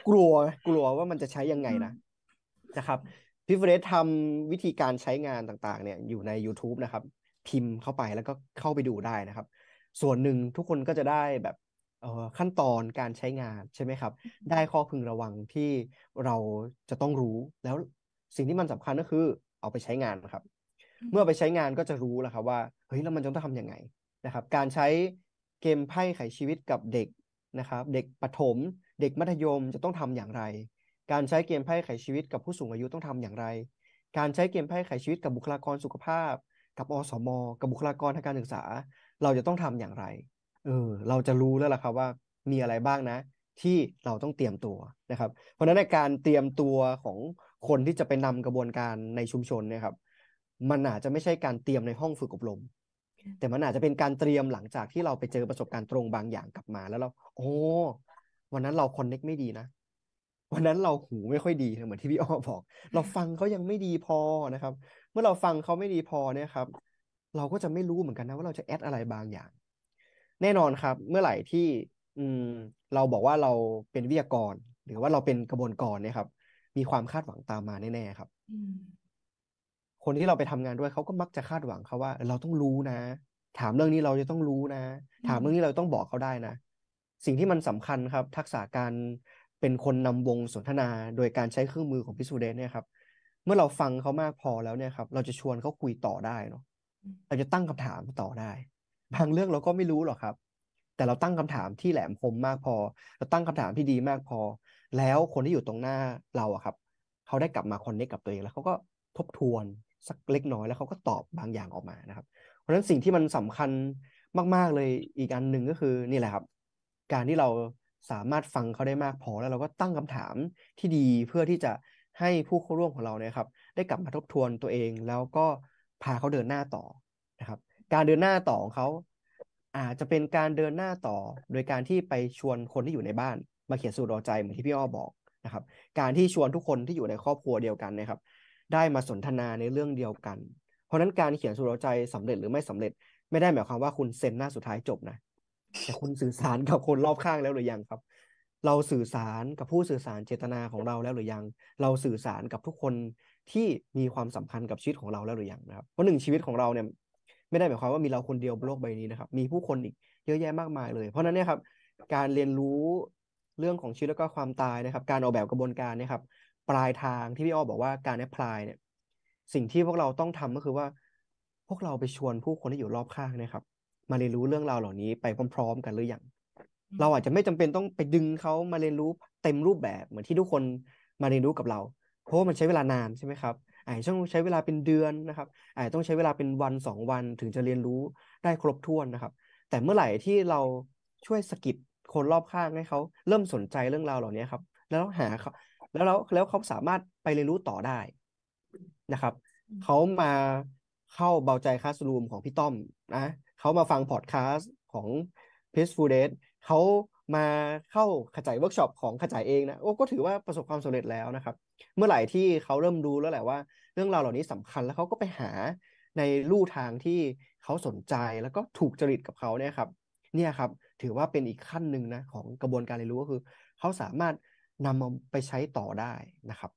กลัวกลัวว่ามันจะใช้ยังไงนะนะครับพิเฟเรสทำวิธีการใช้งานต่าง ๆ เนี่ยอยู่ใน YouTube นะครับ พิมพ์เข้าไปแล้วก็เข้าไปดูได้นะครับ ส่วนหนึ่งทุกคนก็จะได้แบบขั้นตอนการใช้งานใช่ไหมครับ ได้ข้อพึงระวังที่เราจะต้องรู้ แล้วสิ่งที่มันสำคัญก็คือเอาไปใช้งานนะครับเมื่อไปใช้งานก็จะรู้แล้วครับว่า เฮ้ย แล้วมันจะต้องทำยังไงนะครับ การใช้เกมไพ่ไขชีวิตกับเด็กนะครับ เด็กประถม เด็กมัธยมจะต้องทำอย่างไร การใช้เกมไพ่ไขชีวิตกับผู้สูงอายุต้องทำอย่างไร การใช้เกมไพ่ไขชีวิตกับบุคลากรสุขภาพ กับอสม กับบุคลากรทางการศึกษา เราจะต้องทำอย่างไร เออ เราจะรู้แล้วล่ะครับว่ามีอะไรบ้างนะ ที่เราต้องเตรียมตัวนะครับ เพราะฉะนั้นในการเตรียมตัวของคนที่จะไปนำกระบวนการในชุมชนนะครับมันอาจจะไม่ใช่การเตรียมในห้องฝึกอบรม แต่มันอาจจะเป็นการเตรียมหลังจากที่เราไปเจอประสบการณ์ตรงบางอย่างกลับมาแล้วเรา โอ้วันนั้นเราคอนเน็กไม่ดีนะวันนั้นเราหูไม่ค่อยดีเหมือนที่พี่อ้อบอก เราฟังเขายังไม่ดีพอนะครับ เมื่อเราฟังเขาไม่ดีพอเนี่ยครับ เราก็จะไม่รู้เหมือนกันนะ ว่าเราจะแอดอะไรบางอย่าง แน่นอนครับ เมื่อไหร่ที่ อืมเราบอกว่าเราเป็นวิทยากรหรือว่าเราเป็นกระบวนกรเนี่ยครับมีความคาดหวังตามมาแน่ๆครับคนที่เราไปทำงานด้วยเขาก็มักจะคาดหวังเขาว่า เราต้องรู้นะ ถามเรื่องนี้เราจะต้องรู้นะ ถามเรื่องนี้เราต้องบอกเขาได้นะ สิ่งที่มันสำคัญครับ ทักษะการเป็นคนนำวงสนทนา โดยการใช้เครื่องมือของพิสูจน์เนี่ยครับ เมื่อเราฟังเขามากพอแล้วเนี่ยครับเราจะชวนเขาคุยต่อได้เนาะเราจะตั้งคำถามต่อได้บางเรื่องเราก็ไม่รู้หรอกครับ แต่เราตั้งคำถามที่แหลมคมมากพอเราตั้งคำถามที่ดีมากพอ แล้วคนที่อยู่ตรงหน้าเราอะครับเขาได้กลับมาคอนเนคกับตัวเองแล้วเขาก็ทบทวนสักเล็กน้อยแล้วเขาก็ตอบบางอย่างออกมานะครับ เพราะฉะนั้นสิ่งที่มันสำคัญมากๆเลยอีกอันหนึ่งก็คือนี่แหละครับ การที่เราสามารถฟังเขาได้มากพอแล้วเราก็ตั้งคำถามที่ดีเพื่อที่จะให้ผู้เข้าร่วมของเราเนี่ยครับ ได้กลับมาทบทวนตัวเอง แล้วก็พาเขาเดินหน้าต่อนะครับ การเดินหน้าต่อของเขาอาจจะเป็นการเดินหน้าต่อ โดยการที่ไปชวนคนที่อยู่ในบ้านมาเขียนสูตรรอใจเหมือนที่พี่อ้อบอกนะครับ การที่ชวนทุกคนที่อยู่ในครอบครัวเดียวกันนะครับได้มาสนทนาในเรื่องเดียวกัน เพราะนั้นการเขียนสุรใจสำเร็จหรือไม่สำเร็จ ไม่ได้หมายความว่าคุณเซ็นหน้าสุดท้ายจบนะแต่คุณสื่อสารกับคนรอบข้างแล้วหรือยังครับ เราสื่อสารกับผู้สื่อสารเจตนาของเราแล้วหรือยังเราสื่อสารกับทุกคนที่มีความสำคัญกับชีวิตของเราแล้วหรือยังนะครับ เพราะหนึ่งชีวิตของเราเนี่ยไม่ได้หมายความว่ามีเราคนเดียวบนโลกใบนี้นะครับมีผู้คนอีกเยอะแยะมากมายเลย เพราะนั้นเนี่ยครับ การเรียนรู้เรื่องของชีวิตแล้วก็ความตายนะครับ การออกแบบกระบวนการนะครับปลายทางที่พี่อ้อบอกว่าการแอพพลายเนี่ยสิ่งที่พวกเราต้องทำก็คือว่า พวกเราไปชวนผู้คนที่อยู่รอบข้างนะครับ มาเรียนรู้เรื่องราวเหล่านี้ไปพร้อมๆกันหรือยังเราอาจจะไม่จำเป็นต้องไปดึงเขามาเรียนรู้เต็มรูปแบบเหมือนที่ทุกคนมาเรียนรู้กับเรา เพราะมันใช้เวลานานใช่ไหมครับอาจจะต้องใช้เวลาเป็นเดือนนะครับอาจจะต้องใช้เวลาเป็นวันสองวันถึงจะเรียนรู้ได้ครบถ้วนนะครับ แต่เมื่อไหร่ที่เราช่วยสกิดคนรอบข้างให้เขาเริ่มสนใจเรื่องราวเหล่านี้ครับแล้วหาแล้วแล้วแล้วเขาสามารถไปเรียนรู้ต่อได้นะครับเขามาเข้าเบาใจคลาสรูมของพี่ต้อมนะเขามาฟังพอดแคสต์ของเพจฟูเดสเขามาเข้าขจายเวิร์กช็อปของขจายเองนะ โอ้ก็ถือว่าประสบความสำเร็จแล้วนะครับ เมื่อไหร่ที่เขาเริ่มดูแล้วแหละว่าเรื่องราวเหล่านี้สำคัญแล้วเขาก็ไปหาในลู่ทางที่เขาสนใจแล้วก็ถูกจริตกับเขาเนี่ยครับ เนี่ยครับถือว่าเป็นอีกขั้นหนึ่งนะของกระบวนการเรียนรู้ก็คือเขาสามารถนำมาไปใช้ต่อได้นะครับ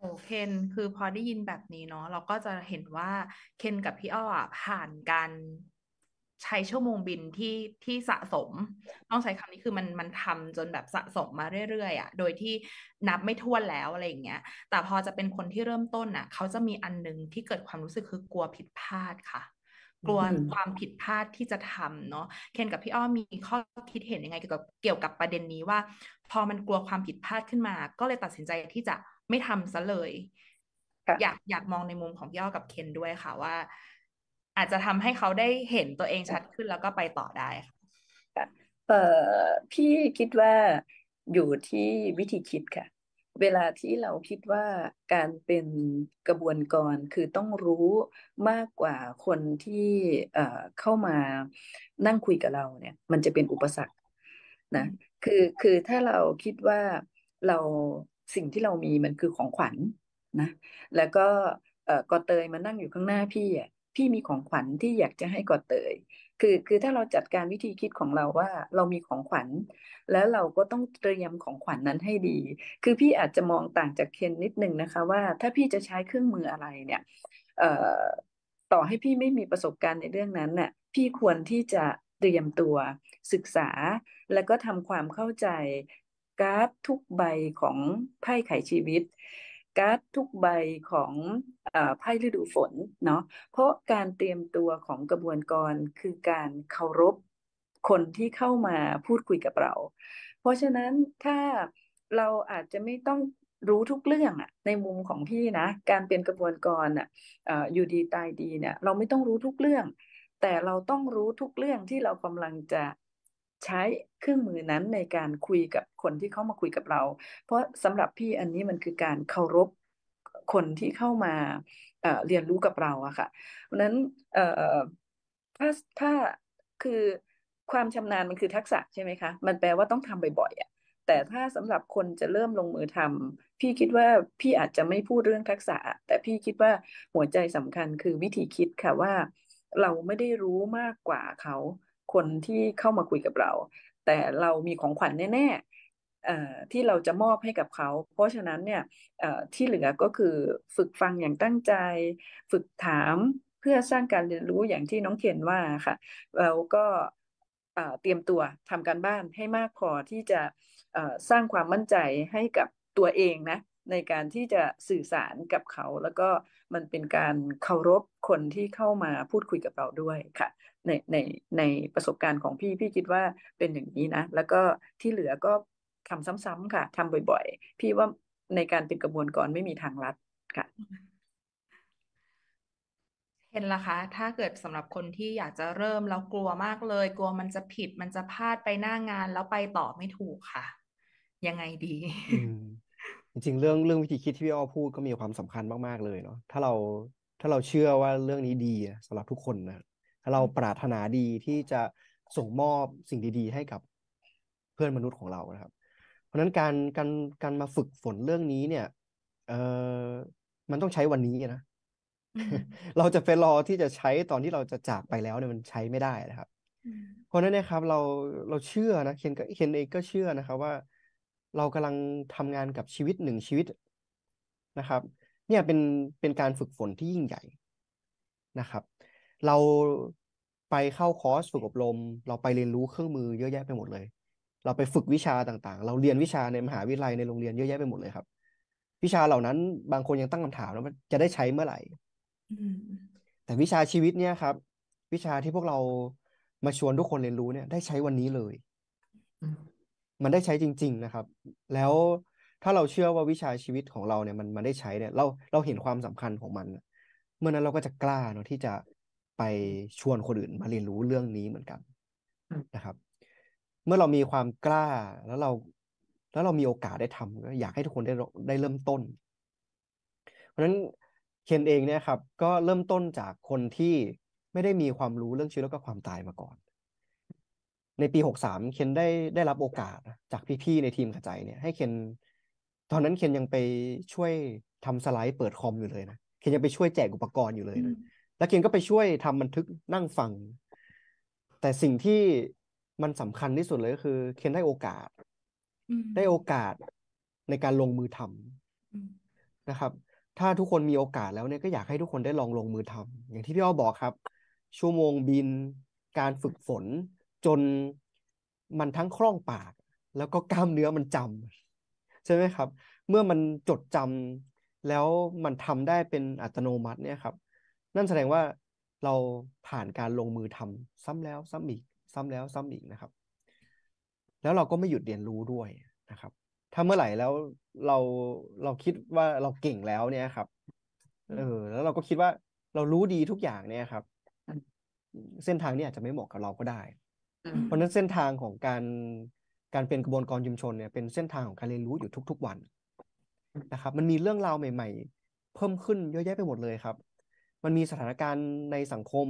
โอเคนคือพอได้ยินแบบนี้เนาะเราก็จะเห็นว่า เคนกับพี่อ้อผ่านการใช้ชั่วโมงบินที่ที่สะสม ต้องใช้คำนี้คือมันมันทำจนแบบสะสมมาเรื่อยๆอะ่ะโดยที่นับไม่ท้วนแล้วอะไรอย่างเงี้ยแต่พอจะเป็นคนที่เริ่มต้นอะ่ะเขาจะมีอันนึงที่เกิดความรู้สึกคือกลัวผิดพลาดค่ะกลัว ความผิดพลาดที่จะทำเนาะ เคน กับพี่อ้อมีข้อคิดเห็นยังไงเกี่ยวกับเกี่ยวกับประเด็นนี้ว่า พอมันกลัวความผิดพลาดขึ้นมา ก็เลยตัดสินใจที่จะไม่ทำซะเลยอยากอยากมองในมุมของพี่อ้อกับเคนด้วยค่ะว่า อาจจะทำให้เขาได้เห็นตัวเองชัดขึ้นแล้วก็ไปต่อได้ค่ะเออพี่คิดว่าอยู่ที่วิธีคิดค่ะเวลาที่เราคิดว่าการเป็นกระบวนกรคือต้องรู้มากกว่าคนที่เข้ามานั่งคุยกับเราเนี่ยมันจะเป็นอุปสรรคนะคือคือถ้าเราคิดว่าเราสิ่งที่เรามีมันคือของขวัญนนะแล้วก็กอเตยมานั่งอยู่ข้างหน้าพี่อ่ะพี่มีของขวัญที่อยากจะให้กอเตยคือคือถ้าเราจัดการวิธีคิดของเราว่าเรามีของขวัญ แล้วเราก็ต้องเตรียมของขวัญนนั้นให้ดี คือพี่อาจจะมองต่างจากเคนนิดนึงนะคะว่า ถ้าพี่จะใช้เครื่องมืออะไรเนี่ยต่อให้พี่ไม่มีประสบการณ์ในเรื่องนั้นน่ะพี่ควรที่จะเตรียมตัวศึกษา แล้วก็ทำความเข้าใจการาฟทุกใบของไพ่ไขชีวิตการ์ดทุกใบของไพ่ฤดูฝนเนาะเพราะการเตรียมตัวของกระบวนการคือการเคารพคนที่เข้ามาพูดคุยกับเรา เพราะฉะนั้นถ้าเราอาจจะไม่ต้องรู้ทุกเรื่องอะในมุมของพี่นะ การเป็นกระบวนกรอะอยู่ดีตายดีเนี่ยเราไม่ต้องรู้ทุกเรื่อง แต่เราต้องรู้ทุกเรื่องที่เรากำลังจะใช้เครื่องมือนั้นในการคุยกับคนที่เข้ามาคุยกับเรา เพราะสำหรับพี่อันนี้มันคือการเคารพคนที่เข้ามาเรียนรู้กับเราอะค่ะ เพราะนั้นถ้าถ้าคือความชำนาญมันคือทักษะใช่ไหมคะ มันแปลว่าต้องทำบ่อยๆอะแต่ถ้าสำหรับคนจะเริ่มลงมือทำ พี่คิดว่าพี่อาจจะไม่พูดเรื่องทักษะ แต่พี่คิดว่าหัวใจสำคัญคือวิธีคิดค่ะว่า เราไม่ได้รู้มากกว่าเขาคนที่เข้ามาคุยกับเรา แต่เรามีของขวัญแน่ๆที่เราจะมอบให้กับเขา เพราะฉะนั้นเนี่ยที่เหลือก็คือฝึกฟังอย่างตั้งใจ ฝึกถามเพื่อสร้างการเรียนรู้อย่างที่น้องเขียนว่าค่ะ เราก็เตรียมตัวทำการบ้านให้มากพอที่จะสร้างความมั่นใจให้กับตัวเองนะ ในการที่จะสื่อสารกับเขาแล้วก็มันเป็นการเคารพคนที่เข้ามาพูดคุยกับเราด้วยค่ะ ในในในประสบการณ์ของพี่พี่คิดว่าเป็นอย่างนี้นะ แล้วก็ที่เหลือก็ทำซ้ำๆค่ะทำบ่อย ๆ พี่ว่าในการเป็นกระบวนการไม่มีทางลัดค่ะ เห็นละคะ ถ้าเกิดสำหรับคนที่อยากจะเริ่มแล้วกลัวมากเลย กลัวมันจะผิด มันจะพลาดไปหน้างานแล้วไปต่อไม่ถูกค่ะ ยังไงดีจริงๆเรื่องเรื่องวิธีคิดที่พี่อ้อพูดก็มีความสำคัญมากๆเลยเนาะถ้าเราถ้าเราเชื่อว่าเรื่องนี้ดีสำหรับทุกคนนะถ้าเราปรารถนาดีที่จะส่งมอบสิ่งดี ๆ ให้กับเพื่อนมนุษย์ของเรานะครับ เพราะนั้นการการการมาฝึกฝนเรื่องนี้เนี่ย เออมันต้องใช้วันนี้นะเราจะไปรอที่จะใช้ตอนที่เราจะจากไปแล้วเนี่ยมันใช้ไม่ได้นะครับ เพราะนั้นนะครับ เราเราเชื่อนะเคนก็เคนเองก็เชื่อนะครับว่าเรากำลังทำงานกับชีวิตหนึ่งชีวิตนะครับ เนี่ยเป็นเป็นการฝึกฝนที่ยิ่งใหญ่นะครับ เราไปเข้าคอร์สฝึกอบรม เราไปเรียนรู้เครื่องมือเยอะแยะไปหมดเลย เราไปฝึกวิชาต่าง ๆ เราเรียนวิชาในมหาวิทยาลัยในโรงเรียนเยอะแยะไปหมดเลยครับ วิชาเหล่านั้นบางคนยังตั้งคำถามว่าจะได้ใช้เมื่อไหร่แต่วิชาชีวิตเนี่ยครับ วิชาที่พวกเรามาชวนทุกคนเรียนรู้เนี่ย ได้ใช้วันนี้เลยมันได้ใช้จริง ๆ นะครับ แล้วถ้าเราเชื่อว่าวิชาชีวิตของเราเนี่ย มันมันได้ใช้เนี่ยเราเราเห็นความสำคัญของมัน เมื่อนั้นเราก็จะกล้าเนาะที่จะไปชวนคนอื่น มาเรียนรู้เรื่องนี้เหมือนกันนะครับ เมื่อเรามีความกล้าแล้วเราแล้วเรามีโอกาสได้ทำก็อยากให้ทุกคนได้ได้เริ่มต้น เพราะฉะนั้นเคนเองเนี่ยครับ ก็เริ่มต้นจากคนที่ไม่ได้มีความรู้เรื่องชีวิตแล้วก็ความตายมาก่อนในปีหกสามเคนได้ได้รับโอกาสจากพี่ๆ ในทีมกระจายเนี่ยให้เคน ตอนนั้นเคนยังไปช่วยทำสไลด์เปิดคอมอยู่เลยนะ เคนยังไปช่วยแจกอุปกรณ์อยู่เลยนะแล้วเคนก็ไปช่วยทำบันทึกนั่งฟัง แต่สิ่งที่มันสำคัญที่สุดเลยก็คือเคนได้โอกาส ได้โอกาสในการลงมือทำนะครับ ถ้าทุกคนมีโอกาสแล้วเนี่ยก็อยากให้ทุกคนได้ลองลงมือทำ อย่างที่พี่อ้อบอกครับ ชั่วโมงบิน การฝึกฝนจนมันทั้งคล่องปาก แล้วก็กล้ามเนื้อมันจำ ใช่ไหมครับ เมื่อมันจดจำแล้วมันทำได้เป็นอัตโนมัติเนี่ยครับ นั่นแสดงว่าเราผ่านการลงมือทำซ้ำแล้วซ้ำอีก ซ้ำแล้วซ้ำอีกนะครับ แล้วเราก็ไม่หยุดเรียนรู้ด้วยนะครับ ถ้าเมื่อไหร่แล้วเราเราคิดว่าเราเก่งแล้วเนี่ยครับเออแล้วเราก็คิดว่า เรารู้ดีทุกอย่างเนี่ยครับ เส้นทางนี้อาจจะไม่เหมาะกับเราก็ได้เพราะนั้นเส้นทางของการการเป็นกระบวนการชุมชนเนี่ยเป็นเส้นทางของการเรียนรู้อยู่ทุกๆวัน นะครับ มันมีเรื่องราวใหม่ๆ เพิ่มขึ้นเยอะแยะไปหมดเลยครับ มันมีสถานการณ์ในสังคม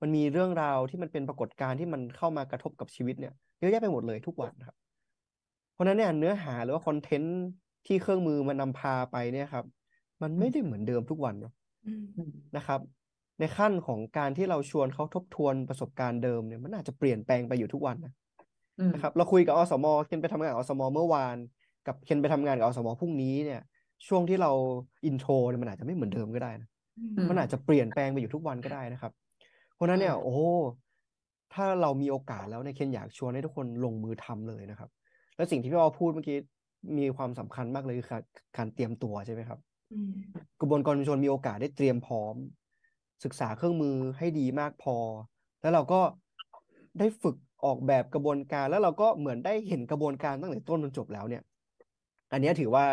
มันมีเรื่องราวที่มันเป็นปรากฏการณ์ที่มันเข้ามากระทบกับชีวิตเนี่ยเยอะแยะไปหมดเลยทุกวันครับ เพราะนั้นเนี่ยเนื้อหาหรือว่าคอนเทนต์ที่เครื่องมือมันนาพาไปเนี่ยครับ มันไม่ได้เหมือนเดิมทุกวันนะครับในขั้นของการที่เราชวนเขาทบทวนประสบการณ์เดิมเนี่ยมันอาจจะเปลี่ยนแปลงไปอยู่ทุกวันนะนะครับเราคุยกับอสมเคนไปทำงานอสมเมื่อวาน กับเคนไปทำงานกับอสมพรุ่งนี้เนี่ยช่วงที่เราอินโทรเนี่ยมันอาจจะไม่เหมือนเดิมก็ได้นะมันอาจจะเปลี่ยนแปลงไปอยู่ทุกวันก็ได้นะครับ เพราะนั้นเนี่ยโอ้ ถ้าเรามีโอกาสแล้วในเคนอยากชวนให้ทุกคนลงมือทำเลยนะครับ และสิ่งที่พี่อ้อพูดเมื่อกี้มีความสำคัญมากเลยคือการเตรียมตัวใช่ไหมครับกระบวนการชวนมีโอกาสได้เตรียมพร้อมศึกษาเครื่องมือให้ดีมากพอ แล้วเราก็ได้ฝึกออกแบบกระบวนการ แล้วเราก็เหมือนได้เห็นกระบวนการตั้งแต่ต้นจนจบแล้วเนี่ย อันนี้ถือว่า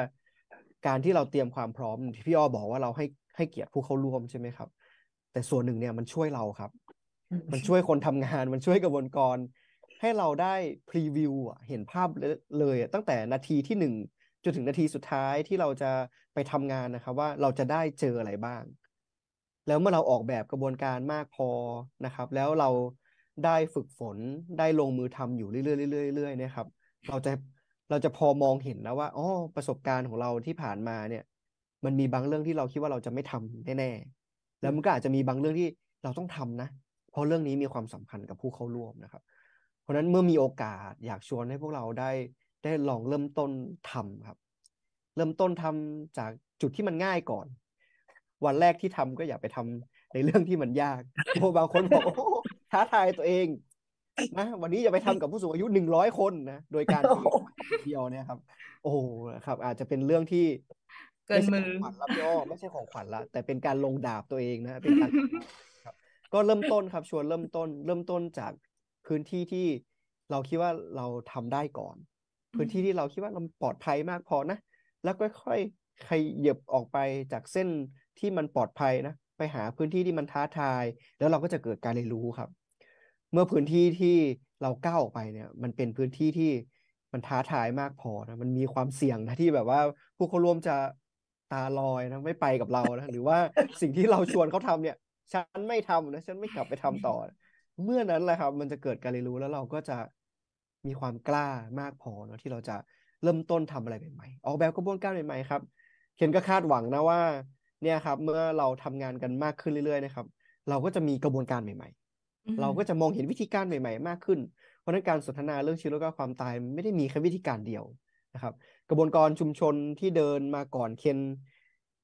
การที่เราเตรียมความพร้อมที่พี่อ้อบอกว่าเราให้ให้เกียรติผู้เข้าร่วมใช่ไหมครับ แต่ส่วนหนึ่งเนี่ยมันช่วยเราครับ มันช่วยคนทำงาน มันช่วยกระบวนการให้เราได้พรีวิวเห็นภาพเลยตั้งแต่นาทีที่หนึ่งจนถึงนาทีสุดท้ายที่เราจะไปทำงานนะครับ ว่าเราจะได้เจออะไรบ้างแล้วเมื่อเราออกแบบกระบวนการมากพอนะครับ แล้วเราได้ฝึกฝนได้ลงมือทำ อยู่เรื่อยๆเรื่อยๆเรื่อยๆนะครับ เราจะเราจะพอมองเห็นแล้วว่าอ๋อประสบการณ์ของเราที่ผ่านมาเนี่ย มันมีบางเรื่องที่เราคิดว่าเราจะไม่ทำแน่ๆแล้วมันก็อาจจะมีบางเรื่องที่เราต้องทำนะเพราะเรื่องนี้มีความสำคัญกับผู้เข้าร่วมนะครับ เพราะนั้นเมื่อมีโอกาสอยากชวนให้พวกเราได้ได้ลองเริ่มต้นทำครับ เริ่มต้นทำจากจุดที่มันง่ายก่อนวันแรกที่ทำก็อย่าไปทำในเรื่องที่มันยาก เพราะบางคนบอกท้าทายตัวเอง นะ วันนี้จะไปทำกับผู้สูงอายุหนึ่งร้อยคนนะโดยการเดียวเนี่ยครับ โอ้ครับ อาจจะเป็นเรื่องที่ เกินมือขวัญรับย่อไม่ใช่ของขวัญละ แต่เป็นการลงดาบตัวเองนะเป็นการก็เริ่มต้นครับชวนเริ่มต้น เริ่มต้นจากพื้นที่ที่เราคิดว่าเราทำได้ก่อน พื้นที่ที่เราคิดว่าเราปลอดภัยมากพอนะแล้วค่อยๆขยับออกไปจากเส้นที่มันปลอดภัยนะไปหาพื้นที่ที่มันท้าทาย แล้วเราก็จะเกิดการเรียนรู้ครับ เมื่อพื้นที่ที่เราก้าวออกไปเนี่ย มันเป็นพื้นที่ที่มันท้าทายมากพอนะมันมีความเสี่ยงนะที่แบบว่าผู้เข้าร่วมจะตาลอยนะไม่ไปกับเรานะหรือว่าสิ่งที่เราชวนเขาทำเนี่ย ฉันไม่ทำนะ ฉันไม่กลับไปทำต่อ เมื่อนั้นแหละครับ มันจะเกิดการเรียนรู้แล้วเราก็จะมีความกล้ามากพอเนาะที่เราจะเริ่มต้นทำอะไรใหม่ๆออกแบบกระบวนการใหม่ๆครับเคนก็คาดหวังนะว่าเนี่ยครับเมื่อเราทำงานกันมากขึ้นเรื่อยๆนะครับเราก็จะมีกระบวนการใหม่ๆ เราก็จะมองเห็นวิธีการใหม่ๆ มากขึ้น เพราะนั้นการสนทนาเรื่องชีวิตแล้วก็ความตายไม่ได้มีแค่วิธีการเดียวนะครับกระบวนการชุมชนที่เดินมาก่อนเคน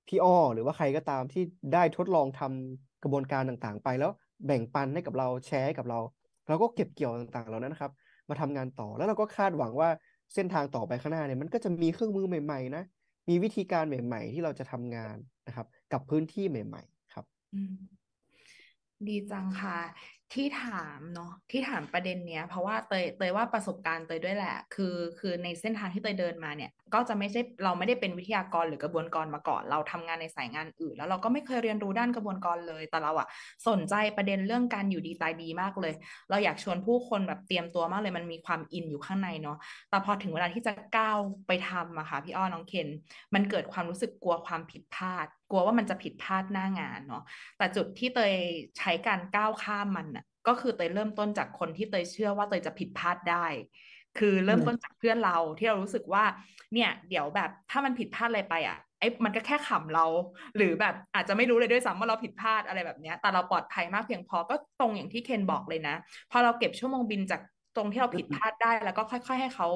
พี่อ้อหรือว่าใครก็ตามที่ได้ทดลองทำกระบวนการต่างๆไป แล้วแบ่งปันให้กับเราแชร์กับเรา เราก็เก็บเกี่ยวต่างๆเหล่านั้นนะครับมาทำงานต่อแล้วเราก็คาดหวังว่าเส้นทางต่อไปข้างหน้าเนี่ยมันก็จะมีเครื่องมือใหม่ๆนะมีวิธีการใหม่ๆที่เราจะทำงานนะครับ กับพื้นที่ใหม่ ๆ ครับ ดีจังค่ะที่ถามเนาะที่ถามประเด็นเนี้ยเพราะว่าเตยเตยว่าประสบการณ์เตยด้วยแหละ คือคือในเส้นทางที่เตยเดินมาเนี่ยก็จะไม่ใช่เราไม่ได้เป็นวิทยากรหรือกระบวนกรมาก่อน เราทำงานในสายงานอื่นแล้วเราก็ไม่เคยเรียนรู้ด้านกระบวนกรเลย แต่เราอะสนใจประเด็นเรื่องการอยู่ดีตายดีมากเลย เราอยากชวนผู้คนแบบเตรียมตัวมากเลยมันมีความอินอยู่ข้างในเนาะแต่พอถึงเวลาที่จะก้าวไปทำอะค่ะพี่อ้อน้องเคนมันเกิดความรู้สึกกลัวความผิดพลาด กลัวว่ามันจะผิดพลาดหน้างานเนาะแต่จุดที่เตยใช้การก้าวข้ามมันอะก็คือเตยเริ่มต้นจากคนที่เตยเชื่อว่าเตยจะผิดพลาดได้ คือเริ่มต้นจากเพื่อนเราที่เรารู้สึกว่า เนี่ย เดี๋ยวแบบถ้ามันผิดพลาดอะไรไปอ่ะไอ้มันก็แค่ขำเรา หรือแบบอาจจะไม่รู้เลยด้วยซ้ำว่าเราผิดพลาดอะไรแบบนี้ แต่เราปลอดภัยมากเพียงพอก็ตรงอย่างที่เคนบอกเลยนะ พอเราเก็บชั่วโมงบินจากตรงที่เราผิดพลาดได้ แล้วก็ค่อยๆ ให้เขา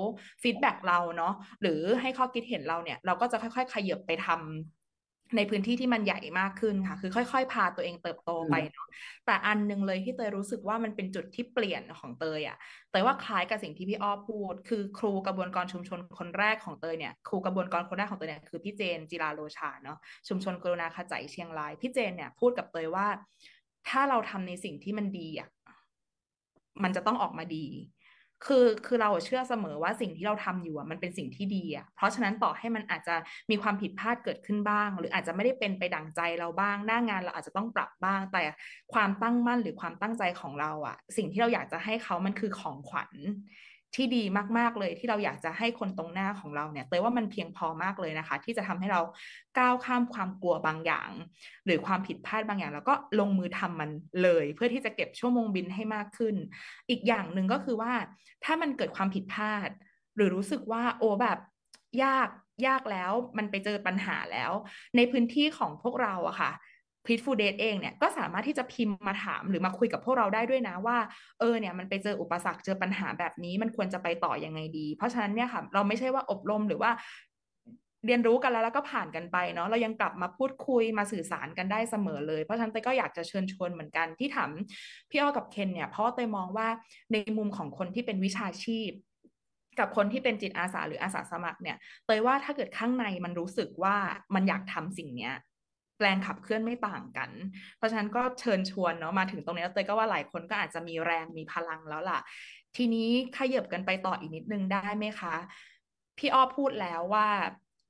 ฟีดแบ็กเราเนาะ หรือให้ข้อคิดเห็นเราเนี่ย เราก็จะค่อยๆ ขยับไปทำในพื้นที่ที่มันใหญ่มากขึ้นค่ะ คือค่อยๆพาตัวเองเติบโตไปเนาะแต่อันนึงเลยที่เตยรู้สึกว่ามันเป็นจุดที่เปลี่ยนของเตยอะ่ะเตยว่าคล้ายกับสิ่งที่พี่อ้อพูด คือครูกระบวนการชุมชนคนแรกของเตยเนี่ย ครูกระบวนการคนแรกของเตยเนี่ยคือพี่เจนจิราโลชาเนาะชุมชนกรุณาขจายเชียงราย พี่เจนเนี่ยพูดกับเตยว่า ถ้าเราทำในสิ่งที่มันดีอะ่ะมันจะต้องออกมาดีคือคือเราเชื่อเสมอว่าสิ่งที่เราทำอยู่อ่ะมันเป็นสิ่งที่ดีอ่ะเพราะฉะนั้นต่อให้มันอาจจะมีความผิดพลาดเกิดขึ้นบ้าง หรืออาจจะไม่ได้เป็นไปดังใจเราบ้าง หน้างานเราอาจจะต้องปรับบ้าง แต่ความตั้งมั่นหรือความตั้งใจของเราอ่ะ สิ่งที่เราอยากจะให้เขามันคือของขวัญที่ดีมาก ๆ เลยที่เราอยากจะให้คนตรงหน้าของเราเนี่ยเตยว่ามันเพียงพอมากเลยนะคะ ที่จะทำให้เราก้าวข้ามความกลัวบางอย่าง หรือความผิดพลาดบางอย่าง แล้วก็ลงมือทำมันเลย เพื่อที่จะเก็บชั่วโมงบินให้มากขึ้น อีกอย่างหนึ่งก็คือว่า ถ้ามันเกิดความผิดพลาด หรือรู้สึกว่าโอ้แบบยากยากแล้วมันไปเจอปัญหาแล้ว ในพื้นที่ของพวกเราอะค่ะพีทฟูเดตเองเนี่ย ก็สามารถที่จะพิมพ์มาถาม หรือมาคุยกับพวกเราได้ด้วยนะ ว่า เออเนี่ยมันไปเจออุปสรรคเจอปัญหาแบบนี้ มันควรจะไปต่อ ยังไงดี เพราะฉะนั้นเนี่ยค่ะ เราไม่ใช่ว่าอบรมหรือว่า เรียนรู้กันแล้วแล้วก็ผ่านกันไปเนาะเรายังกลับมาพูดคุยมาสื่อสารกันได้เสมอเลย เพราะฉะนั้นเต้ก็อยากจะเชิญชวนเหมือนกันที่ถามพี่อ้อกับเคน เนี่ย เพราะเต้มองว่าในมุมของคนที่เป็นวิชาชีพ กับคนที่เป็นจิตอาสาหรืออาสาสมัครเนี่ย เตยว่าถ้าเกิดข้างในมันรู้สึกว่ามันอยากทำสิ่งเนี้ยแรงขับเคลื่อนไม่ต่างกัน เพราะฉะนั้นก็เชิญชวนเนาะมาถึงตรงนี้ แล้วเตยก็ว่าหลายคนก็อาจจะมีแรงมีพลังแล้วล่ะ ทีนี้ขยับกันไปต่ออีกนิดนึงได้ไหมคะ พี่อ้อพูดแล้วว่า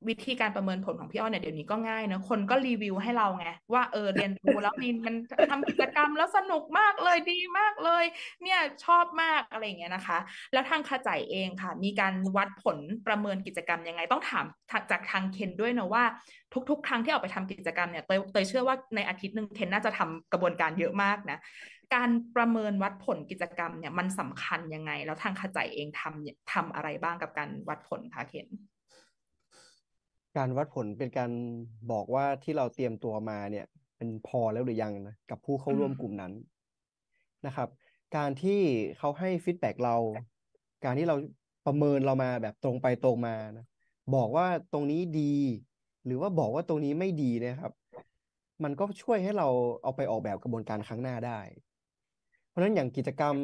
วิธีการประเมินผลของพี่อ้อเนี่ยเดี๋ยวนี้ก็ง่ายนะ คนก็รีวิวให้เราไงว่า เออเรียนรู้แล้วนีมันทำกิจกรรมแล้วสนุกมากเลยดีมากเลยเนี่ยชอบมากอะไรเงี้ยนะคะ แล้วทางขาจ่ายเองค่ะ มีการวัดผลประเมินกิจกรรมยังไงต้องถาม จากทางเคนด้วยนะว่าทุกๆ ครั้งที่ออกไปทำกิจกรรมเนี่ยเตยเชื่อว่าในอาทิตย์หนึ่งเคนน่าจะทำกระบวนการเยอะมากนะการประเมินวัดผลกิจกรรมเนี่ยมันสำคัญยังไง แล้วทางขาจ่ายเองทำทำอะไรบ้างกับการวัดผลคะเคนการวัดผลเป็นการบอกว่าที่เราเตรียมตัวมาเนี่ยเป็นพอแล้วหรือยังนะกับผู้เข้าร่วมกลุ่มนั้นนะครับการที่เขาให้ฟีดแบ็กเราการที่เราประเมินเรามาแบบตรงไปตรงมานะบอกว่าตรงนี้ดี หรือว่าบอกว่าตรงนี้ไม่ดีนะครับ มันก็ช่วยให้เราเอาไปออกแบบกระบวนการครั้งหน้าได้ เพราะฉะนั้นอย่างกิจกรรม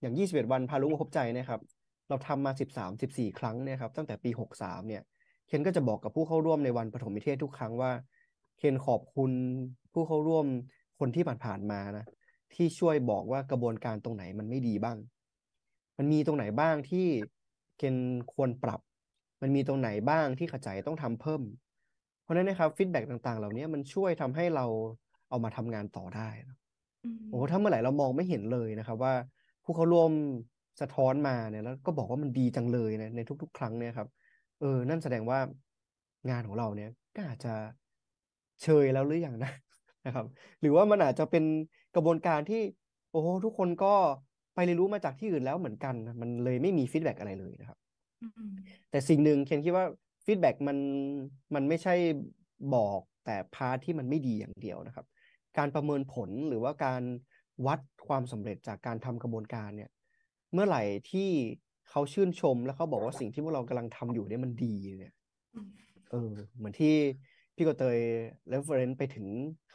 อย่าง21วันพารูกวาคบใจนะครับ เราทำมา13 14ครั้งเนี่ยครับ ตั้งแต่ปี63เนี่ยเคนก็จะบอกกับผู้เข้าร่วมในวันปฐมนิเทศทุกครั้งว่าเคนขอบคุณผู้เข้าร่วมคนที่ผ่านๆมานะ ที่ช่วยบอกว่ากระบวนการตรงไหนมันไม่ดีบ้าง มันมีตรงไหนบ้างที่เคนควรปรับ มันมีตรงไหนบ้างที่ขจายต้องทำเพิ่ม เพราะนั้นนะครับฟีดแบ็กต่างๆเหล่านี้มันช่วยทำให้เราเอามาทำงานต่อได้โอ้ถ้าเมื่อไหร่เรามองไม่เห็นเลยนะครับ ว่าผู้เข้าร่วมสะท้อนมาเนี่ยแล้วก็บอกว่ามันดีจังเลยนะในทุกๆ ครั้งเนี่ยครับเออ นั่นแสดงว่างานของเราเนี่ยก็อาจจะเชยแล้วหรืออยังนะ นะครับ หรือว่ามันอาจจะเป็นกระบวนการที่ โอ้โหทุกคนก็ไปเรียนรู้มาจากที่อื่นแล้วเหมือนกัน มันเลยไม่มีฟีดแบ็กอะไรเลยนะครับแต่สิ่งหนึ่งเคนคิดว่าฟีดแบ็กมันมันไม่ใช่บอกแต่พาทที่มันไม่ดีอย่างเดียวนะครับ การประเมินผลหรือว่าการวัดความสำเร็จจากการทำกระบวนการเนี่ย เมื่อไหร่ที่เขาชื่นชมแล้วเขาบอกว่าสิ่งที่พวกเรากำลังทำอยู่เนี่ยมันดีเนี่ยเออเหมือนที่พี่กเตยเรฟเฟรนซ์ไปถึง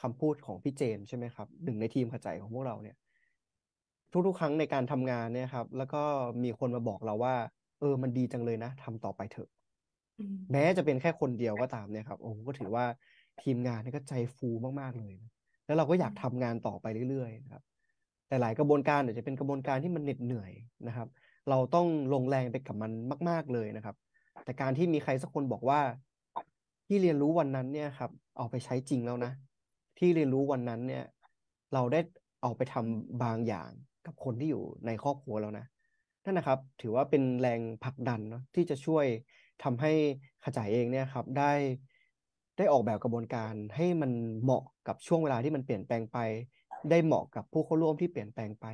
คำพูดของพี่เจมใช่ไหมครับหนึ่งในทีมขจายของพวกเราเนี่ยทุกๆ ครั้งในการทำงานเนี่ยครับ แล้วก็มีคนมาบอกเราว่า เออมันดีจังเลยนะทำต่อไปเถอะ แม้จะเป็นแค่คนเดียวก็ตามเนี่ยครับโอ้ก็ถือว่าทีมงานนี่ก็ใจฟูมากๆเลยนะแล้วเราก็อยากทำงานต่อไปเรื่อยๆนะครับ แต่หลายกระบวนการอาจจะเป็นกระบวนการที่มันเหน็ดเหนื่อยนะครับเราต้องลงแรงไปกับมันมาก ๆเลยนะครับ แต่การที่มีใครสักคนบอกว่าที่เรียนรู้วันนั้นเนี่ยครับเอาไปใช้จริงแล้วนะ ที่เรียนรู้วันนั้นเนี่ยเราได้เอาไปทำบางอย่างกับคนที่อยู่ในครอบครัวแล้วนะนั่นนะครับถือว่าเป็นแรงผลักดันเนาะที่จะช่วยทำให้ขจายเองเนี่ยครับได้ได้ออกแบบกระบวนการให้มันเหมาะกับช่วงเวลาที่มันเปลี่ยนแปลงไป ได้เหมาะกับผู้เข้าร่วมที่เปลี่ยนแปลงไป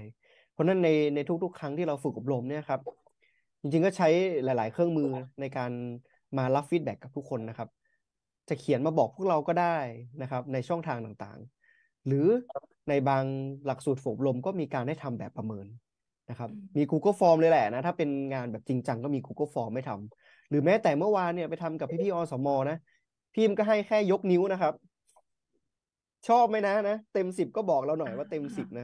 พราะนั้นในในทุก ๆ ครั้งที่เราฝึกอบรมเนี่ยครับ จริงๆก็ใช้หลาย ๆเครื่องมือในการมารับฟีดแบ็กกับทุกคนนะครับจะเขียนมาบอกพวกเราก็ได้นะครับ ในช่องทางต่างๆ หรือในบางหลักสูตรฝึกอบรมก็มีการให้ทำแบบประเมินนะครับ มี Google Form เลยแหละนะถ้าเป็นงานแบบจริงจังก็มี Google Form ไม่ทำหรือแม้แต่เมื่อวานเนี่ยไปทำกับพี่ๆอสมอนะพี่มก็ให้แค่ยกนิ้วนะครับ ชอบไหมนะนะ เต็มสิบก็บอกเราหน่อยว่าเต็มสิบนะ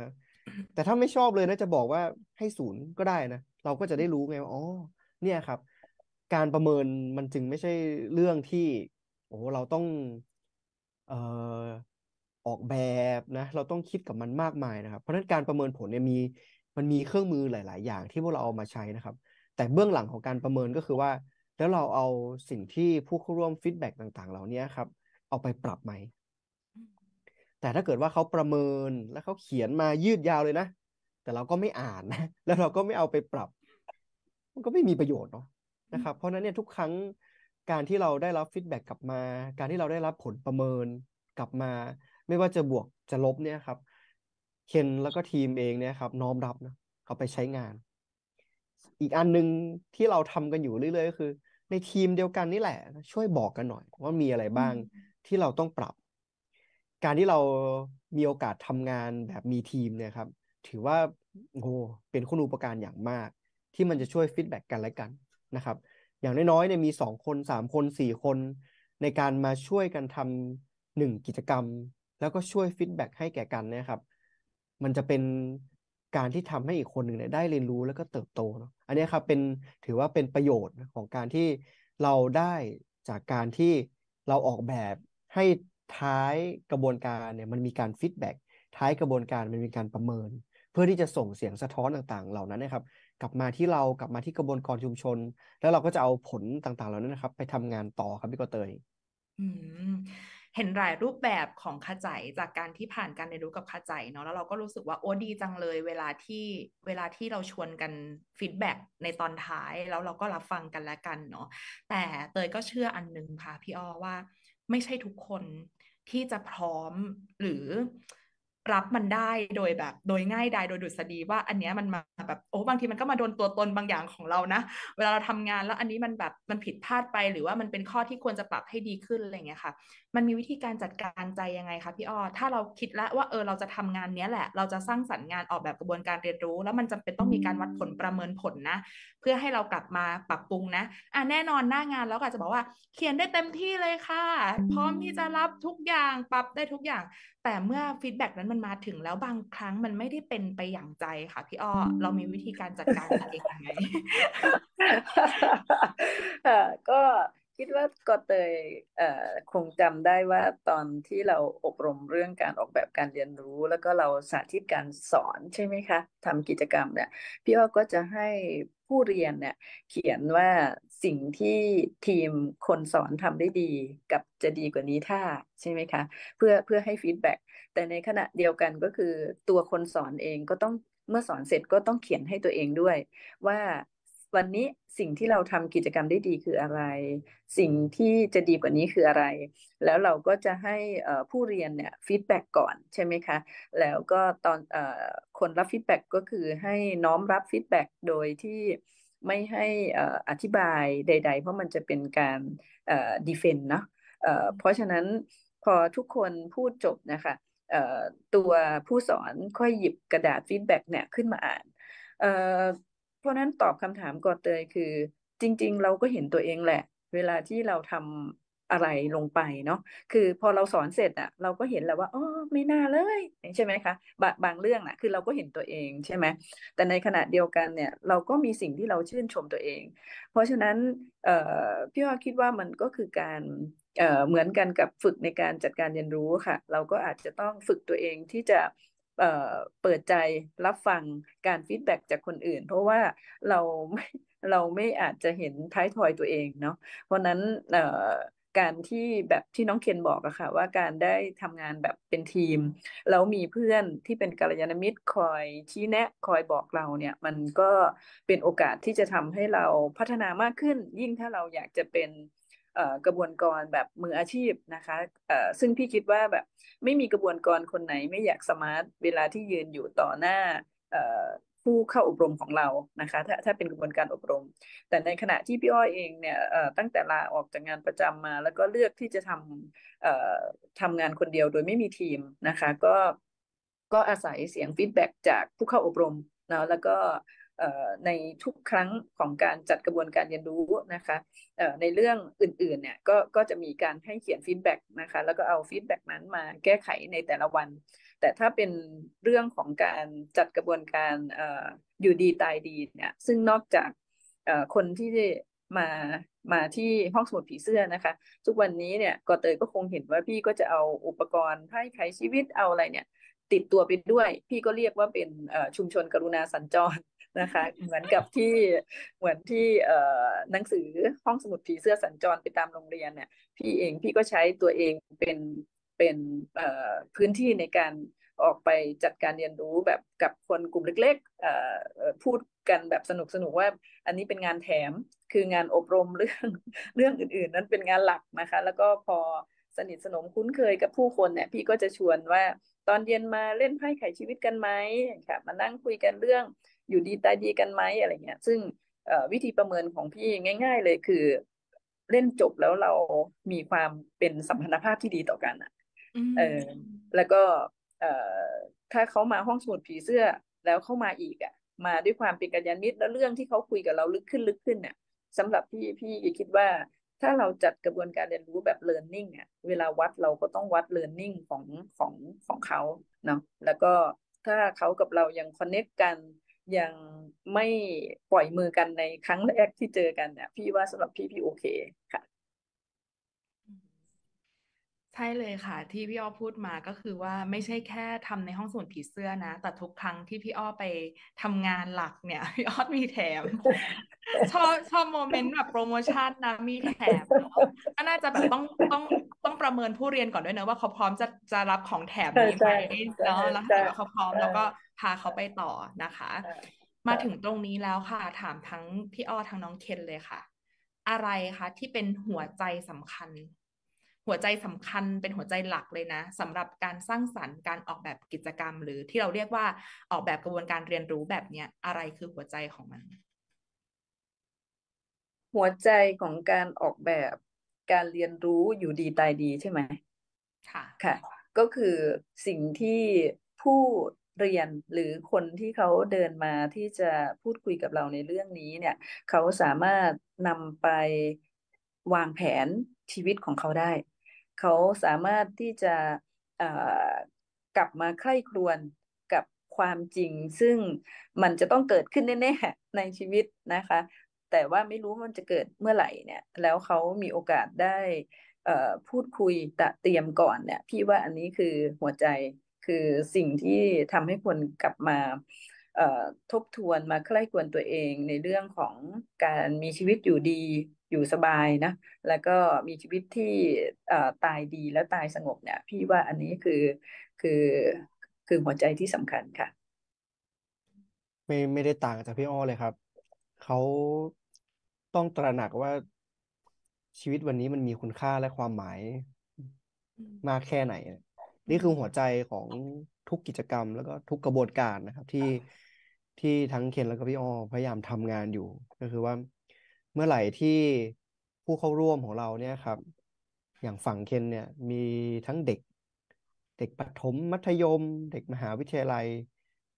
แต่ถ้าไม่ชอบเลยนะจะบอกว่าให้ศูนย์ก็ได้นะเราก็จะได้รู้ไงว่าอ๋อเนี่ยครับ การประเมินมันจึงไม่ใช่เรื่องที่ โอ้เราต้องเอ่อออกแบบนะเราต้องคิดกับมันมากมายนะครับ เพราะฉะนั้นการประเมินผลเนี่ยมีมันมีเครื่องมือหลาย ๆ อย่างที่พวกเราเอามาใช้นะครับ แต่เบื้องหลังของการประเมินก็คือว่า แล้วเราเอาสิ่งที่ผู้เข้าร่วมฟีดแบ็กต่าง ๆ เหล่านี้ครับ เอาไปปรับไหมแต่ถ้าเกิดว่าเขาประเมินแล้วเขาเขียนมายืดยาวเลยนะแต่เราก็ไม่อ่านนะ แล้วเราก็ไม่เอาไปปรับ มันก็ไม่มีประโยชน์เนาะนะครับเพราะนั้นเนี่ยทุกครั้งการที่เราได้รับฟีดแบ็กกลับมา การที่เราได้รับผลประเมินกลับมา ไม่ว่าจะบวกจะลบเนี่ยครับเคนแล้วก็ทีมเองเนี่ยครับ น้อมรับนะเอาไปใช้งาน อีกอันหนึ่งที่เราทำกันอยู่เรื่อยๆก็คือ ในทีมเดียวกันนี่แหละช่วยบอกกันหน่อยว่ามีอะไรบ้างที่เราต้องปรับการที่เรามีโอกาสทำงานแบบมีทีมเนี่ยครับ ถือว่าโอ้เป็นคุณูปการอย่างมาก ที่มันจะช่วยฟีดแบ็กกันและกันนะครับ อย่างน้อย ๆเนี่ยมี2 คน 3 คน 4 คน ในการมาช่วยกันทำหนึ่งกิจกรรม แล้วก็ช่วยฟีดแบ็กให้แก่กันนะครับ มันจะเป็นการที่ทำให้อีกคนหนึ่งเนี่ยได้เรียนรู้แล้วก็เติบโตเนาะ อันนี้ครับเป็นถือว่าเป็นประโยชน์ของการที่เราได้จากการที่เราออกแบบให้ท้ายกระบวนการเนี่ยมันมีการฟีดแบ็กท้ายกระบวนการมันมีการประเมิน เพื่อที่จะส่งเสียงสะท้อนต่างๆ เหล่านั้นนะครับ กลับมาที่เรากลับมาที่กระบวนการชุมชน แล้วเราก็จะเอาผลต่างๆ เหล่านั้นนะครับ ไปทำงานต่อครับพี่กเตยเห็นหลายรูปแบบของขาจายจากการที่ผ่านการเรียนรู้กับขาจายเนาะแล้วเราก็รู้สึกว่าโอ้ดีจังเลยเวลาที่เวลาที่เราชวนกันฟีดแบ็กในตอนท้าย แล้วเราก็รับฟังกันและกัน เนาะแต่เตยก็เชื่ออันนึงค่ะพี่อ้อว่า ไม่ใช่ทุกคนที่จะพร้อมหรือรับมันได้โดยแบบ โดยง่ายได้โดยดุษฎีว่าอันเนี้ยมันมาแบบโอ้บางทีมันก็มาโดนตัวตนบางอย่างของเรานะ เวลาเราทำงานแล้วอันนี้มันแบบมันผิดพลาดไปหรือว่ามันเป็นข้อที่ควรจะปรับให้ดีขึ้นอะไรเงี้ยค่ะมันมีวิธีการจัดการใจยังไงคะพี่อ้อถ้าเราคิดแล้วว่า เออเราจะทำงานเนี้ยแหละ เราจะสร้างสรรค์งานออกแบบกระบวนการเรียนรู้ แล้วมันจำเป็นต้องมีการวัดผลประเมินผลนะเพื่อให้เรากลับมาปรับปรุง นะ อ่ะแน่นอนหน้างานแล้วก็จจะบอกว่า เขียนได้เต็มที่เลยค่ะ พร้อมที่จะรับทุกอย่าง ปรับได้ทุกอย่างแต่เมื่อฟีดแบ็กนั้นมันมาถึงแล้วบางครั้งมันไม่ได้เป็นไปอย่างใจค่ะ พี่อ้อเรามีวิธีการจัดการเองยังไงก็คิดว่าก็เตยคงจำได้ว่าตอนที่เราอบรมเรื่องการออกแบบการเรียนรู้ แล้วก็เราสาธิตการสอนใช่ไหมคะทำกิจกรรมเนี่ยพี่อ้อก็จะให้ผู้เรียนเนี่ยเขียนว่าสิ่งที่ทีมคนสอนทำได้ดีกับจะดีกว่านี้ถ้าใช่ไหมคะเพื่อเพื่อให้ฟีดแบ็กแต่ในขณะเดียวกันก็คือตัวคนสอนเองก็ต้องเมื่อสอนเสร็จก็ต้องเขียนให้ตัวเองด้วยว่าวันนี้สิ่งที่เราทำกิจกรรมได้ดีคืออะไร สิ่งที่จะดีกว่านี้คืออะไร แล้วเราก็จะให้ผู้เรียนเนี่ยฟีดแบ็กก่อนใช่ไหมคะ แล้วก็ตอนอคนรับฟีดแบ็กก็คือให้น้อมรับฟีดแบ็กโดยที่ไม่ให้อธิบายใด ๆ เพราะมันจะเป็นการดีเฟนต์เนาะเพราะฉะนั้นพอทุกคนพูดจบนะคะตัวผู้สอนค่อยหยิบกระดาษฟีดแบ็กเนี่ยขึ้นมาอ่านเพราะนั้นตอบคำถามก่อเตยคือจริง ๆ เราก็เห็นตัวเองแหละ เวลาที่เราทำอะไรลงไปเนาะคือพอเราสอนเสร็จอะเราก็เห็นแล้วว่า อ๋อ ไม่น่าเลย ใช่ไหมคะ บางบางเรื่องอะคือเราก็เห็นตัวเองใช่ไหมแต่ในขณะเดียวกันเนี่ย เราก็มีสิ่งที่เราชื่นชมตัวเอง เพราะฉะนั้น เอ่อพี่ว่าคิดว่ามันก็คือการเอ่อเหมือนกันกับฝึกในการจัดการเรียนรู้ค่ะ เราก็อาจจะต้องฝึกตัวเองที่จะเปิดใจรับฟัง การฟีดแบ็จากคนอื่น เพราะว่าเราไม่เราไม่อาจจะเห็นท้ายทอยตัวเองเนาะเพราะนั้นการที่แบบที่น้องเคนบอกอะค่ะว่าการได้ทำงานแบบเป็นทีม แล้วมีเพื่อนที่เป็นกัลยาณมิตรคอยชี้แนะคอยบอกเราเนี่ยมันก็เป็นโอกาสที่จะทำให้เราพัฒนามากขึ้น ยิ่งถ้าเราอยากจะเป็นกระบวนการแบบมืออาชีพนะคะ ซึ่งพี่คิดว่าแบบไม่มีกระบวนการคนไหน ไม่อยากสมาร์ทเวลาที่ยืนอยู่ต่อหน้าผู้เข้าอบรมของเรานะคะ ถ้าถ้าเป็นกระบวนการอบรม แต่ในขณะที่พี่อ้อยเองเนี่ยตั้งแต่ลาออกจากงานประจำมา แล้วก็เลือกที่จะทำทำงานคนเดียวโดยไม่มีทีมนะคะ ก็ก็อาศัยเสียงฟีดแบ็จากผู้เข้าอบรมนะ แล้วก็ในทุกครั้งของการจัดกระบวนการเรียนรู้นะคะในเรื่องอื่นๆเนี่ยก็ก็จะมีการให้เขียนฟีดแบ็กนะคะแล้วก็เอาฟีดแบ็กนั้นมาแก้ไขในแต่ละวัน แต่ถ้าเป็นเรื่องของการจัดกระบวนการอยู่ดีตายดีเนี่ยซึ่งนอกจากคนที่มามาที่ห้องสมุดผีเสื้อนะคะทุกวันนี้เนี่ยก็เตยก็คงเห็นว่าพี่ก็จะเอาอุปกรณ์ให้ไยชีวิตเอาอะไรเนี่ยติดตัวไปด้วย พี่ก็เรียกว่าเป็นชุมชนกรุณาสัญจรนะคะเหมือนกับที่เหมือนที่หนังสือห้องสมุดผีเสื้อสัญจรไปตามโรงเรียนเนี่ยพี่เองพี่ก็ใช้ตัวเองเป็นเป็นพื้นที่ในการออกไปจัดการเรียนรู้แบบกับคนกลุ่มเล็กๆพูดกันแบบสนุกสนุกว่าอันนี้เป็นงานแถมคืองานอบรมเรื่องเรื่องอื่นๆ นั้นเป็นงานหลักนะคะแล้วก็พอสนิทสนมคุ้นเคยกับผู้คนเนี่ยพี่ก็จะชวนว่าตอนเย็นมาเล่นไพ่ไขชีวิตกันไหมค่ะมานั่งคุยกันเรื่องอยู่ดีตายดีกันไหมอะไรเงี้ยซึ่งวิธีประเมินของพี่ง่ายๆเลยคือเล่นจบแล้วเรามีความเป็นสัมพันธภาพที่ดีต่อกันอ่ะแล้วก็ถ้าเขามาห้องสมุดผีเสื้อแล้วเข้ามาอีกอ่ะ มาด้วยความเป็นกัญญาณมิตรแล้วเรื่องที่เขาคุยกับเราลึกขึ้นลึกขึ้นเนี่ยสำหรับพี่พี่คิดว่า ถ้าเราจัดกระบวนการเรียนรู้แบบ l e a ร n i n g อ่ะเวลาวัดเราก็ต้องวัดิร์นนิ่งของของของเขาเนาะแล้วก็ถ้าเขากับเรายังคอนเน็กกันยังไม่ปล่อยมือกันในครั้งแรกที่เจอกันเนี่ย พี่ว่าสำหรับพี่ พี่โอเคค่ะ ใช่เลยค่ะ ที่พี่อ้อพูดมาก็คือว่าไม่ใช่แค่ทำในห้องส่วนผีเสื้อนะแต่ทุกครั้งที่พี่อ้อไปทำงานหลักเนี่ยพี่อ้อมีแถม ชอบชอบโมเมนต์แบบโปรโมชั่นนะมีแถมก็น่าจะแบบต้องต้องต้องประเมินผู้เรียนก่อนด้วยนะ ว่าเขาพร้อมจะจะรับของแถมนี้ไหมเนาะแล้วถ้าเขาพร้อมแล้วก็พาเขาไปต่อนะคะ มาถึงตรงนี้แล้วค่ะ ถามทั้งพี่อ้อทั้งน้องเคนเลยค่ะ อะไรคะที่เป็นหัวใจสำคัญ หัวใจสำคัญเป็นหัวใจหลักเลยนะสำหรับการสร้างสรรค์การออกแบบกิจกรรม หรือที่เราเรียกว่าออกแบบกระบวนการเรียนรู้แบบเนี้ยอะไรคือหัวใจของมัน หัวใจของการออกแบบการเรียนรู้อยู่ดีตายดีใช่ไหม ค่ะค่ะก็คือสิ่งที่ผู้เรียนหรือคนที่เขาเดินมาที่จะพูดคุยกับเราในเรื่องนี้เนี่ยเขาสามารถนำไปวางแผนชีวิตของเขาได้เขาสามารถที่จะกลับมาใคร่ครวญกับความจริง ซึ่งมันจะต้องเกิดขึ้นแน่ๆในชีวิตนะคะ แต่ว่าไม่รู้มันจะเกิดเมื่อไหร่เนี่ยแล้วเขามีโอกาสได้พูดคุยตะเตรียมก่อนเนี่ยพี่ว่าอันนี้คือหัวใจคือสิ่งที่ทำให้คนกลับมาทบทวนมาใคร่ควรตัวเองในเรื่องของการมีชีวิตอยู่ดีอยู่สบายนะแล้วก็มีชีวิตที่ตายดีและตายสงบเนี่ยพี่ว่าอันนี้คือคือคือหัวใจที่สำคัญค่ะ ไม่ไม่ได้ต่างจากพี่อ้อเลยครับเขาต้องตระหนักว่าชีวิตวันนี้มันมีคุณค่าและความหมายมากแค่ไหนนี่คือหัวใจของทุกกิจกรรม แล้วก็ทุกกระบวนการนะครับ ที่ที่ทั้งเคนแล้วก็พี่ออพยายามทำงานอยู่ก็คือว่า เมื่อไหร่ที่ผู้เข้าร่วมของเราเนี่ยครับ อย่างฝั่งเคนเนี่ยมีทั้งเด็ก เด็กประถมมัธยม เด็กมหาวิทยาลัย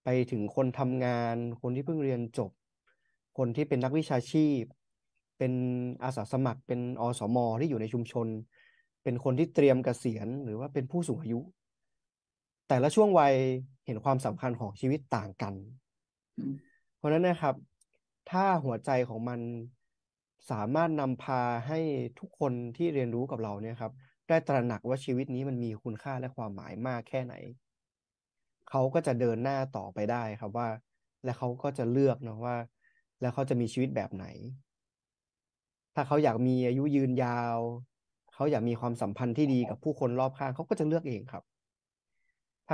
ไปถึงคนทำงาน คนที่เพิ่งเรียนจบ คนที่เป็นนักวิชาชีพ เป็นอาสาสมัคร เป็นอสมอที่อยู่ในชุมชน เป็นคนที่เตรียมกเกษียณหรือว่าเป็นผู้สูงอายุแต่ละช่วงวัยเห็นความสำคัญของชีวิตต่างกัน เพราะนั้นนะครับ ถ้าหัวใจของมันสามารถนำพาให้ทุกคนที่เรียนรู้กับเราเนี่ยครับ ได้ตระหนักว่าชีวิตนี้มันมีคุณค่าและความหมายมากแค่ไหนเขาก็จะเดินหน้าต่อไปได้ครับว่า และเขาก็จะเลือกเนาะว่า แล้วเขาจะมีชีวิตแบบไหน ถ้าเขาอยากมีอายุยืนยาวเขาอยากมีความสัมพันธ์ที่ดีกับผู้คนรอบข้างเขาก็จะเลือกเองครับ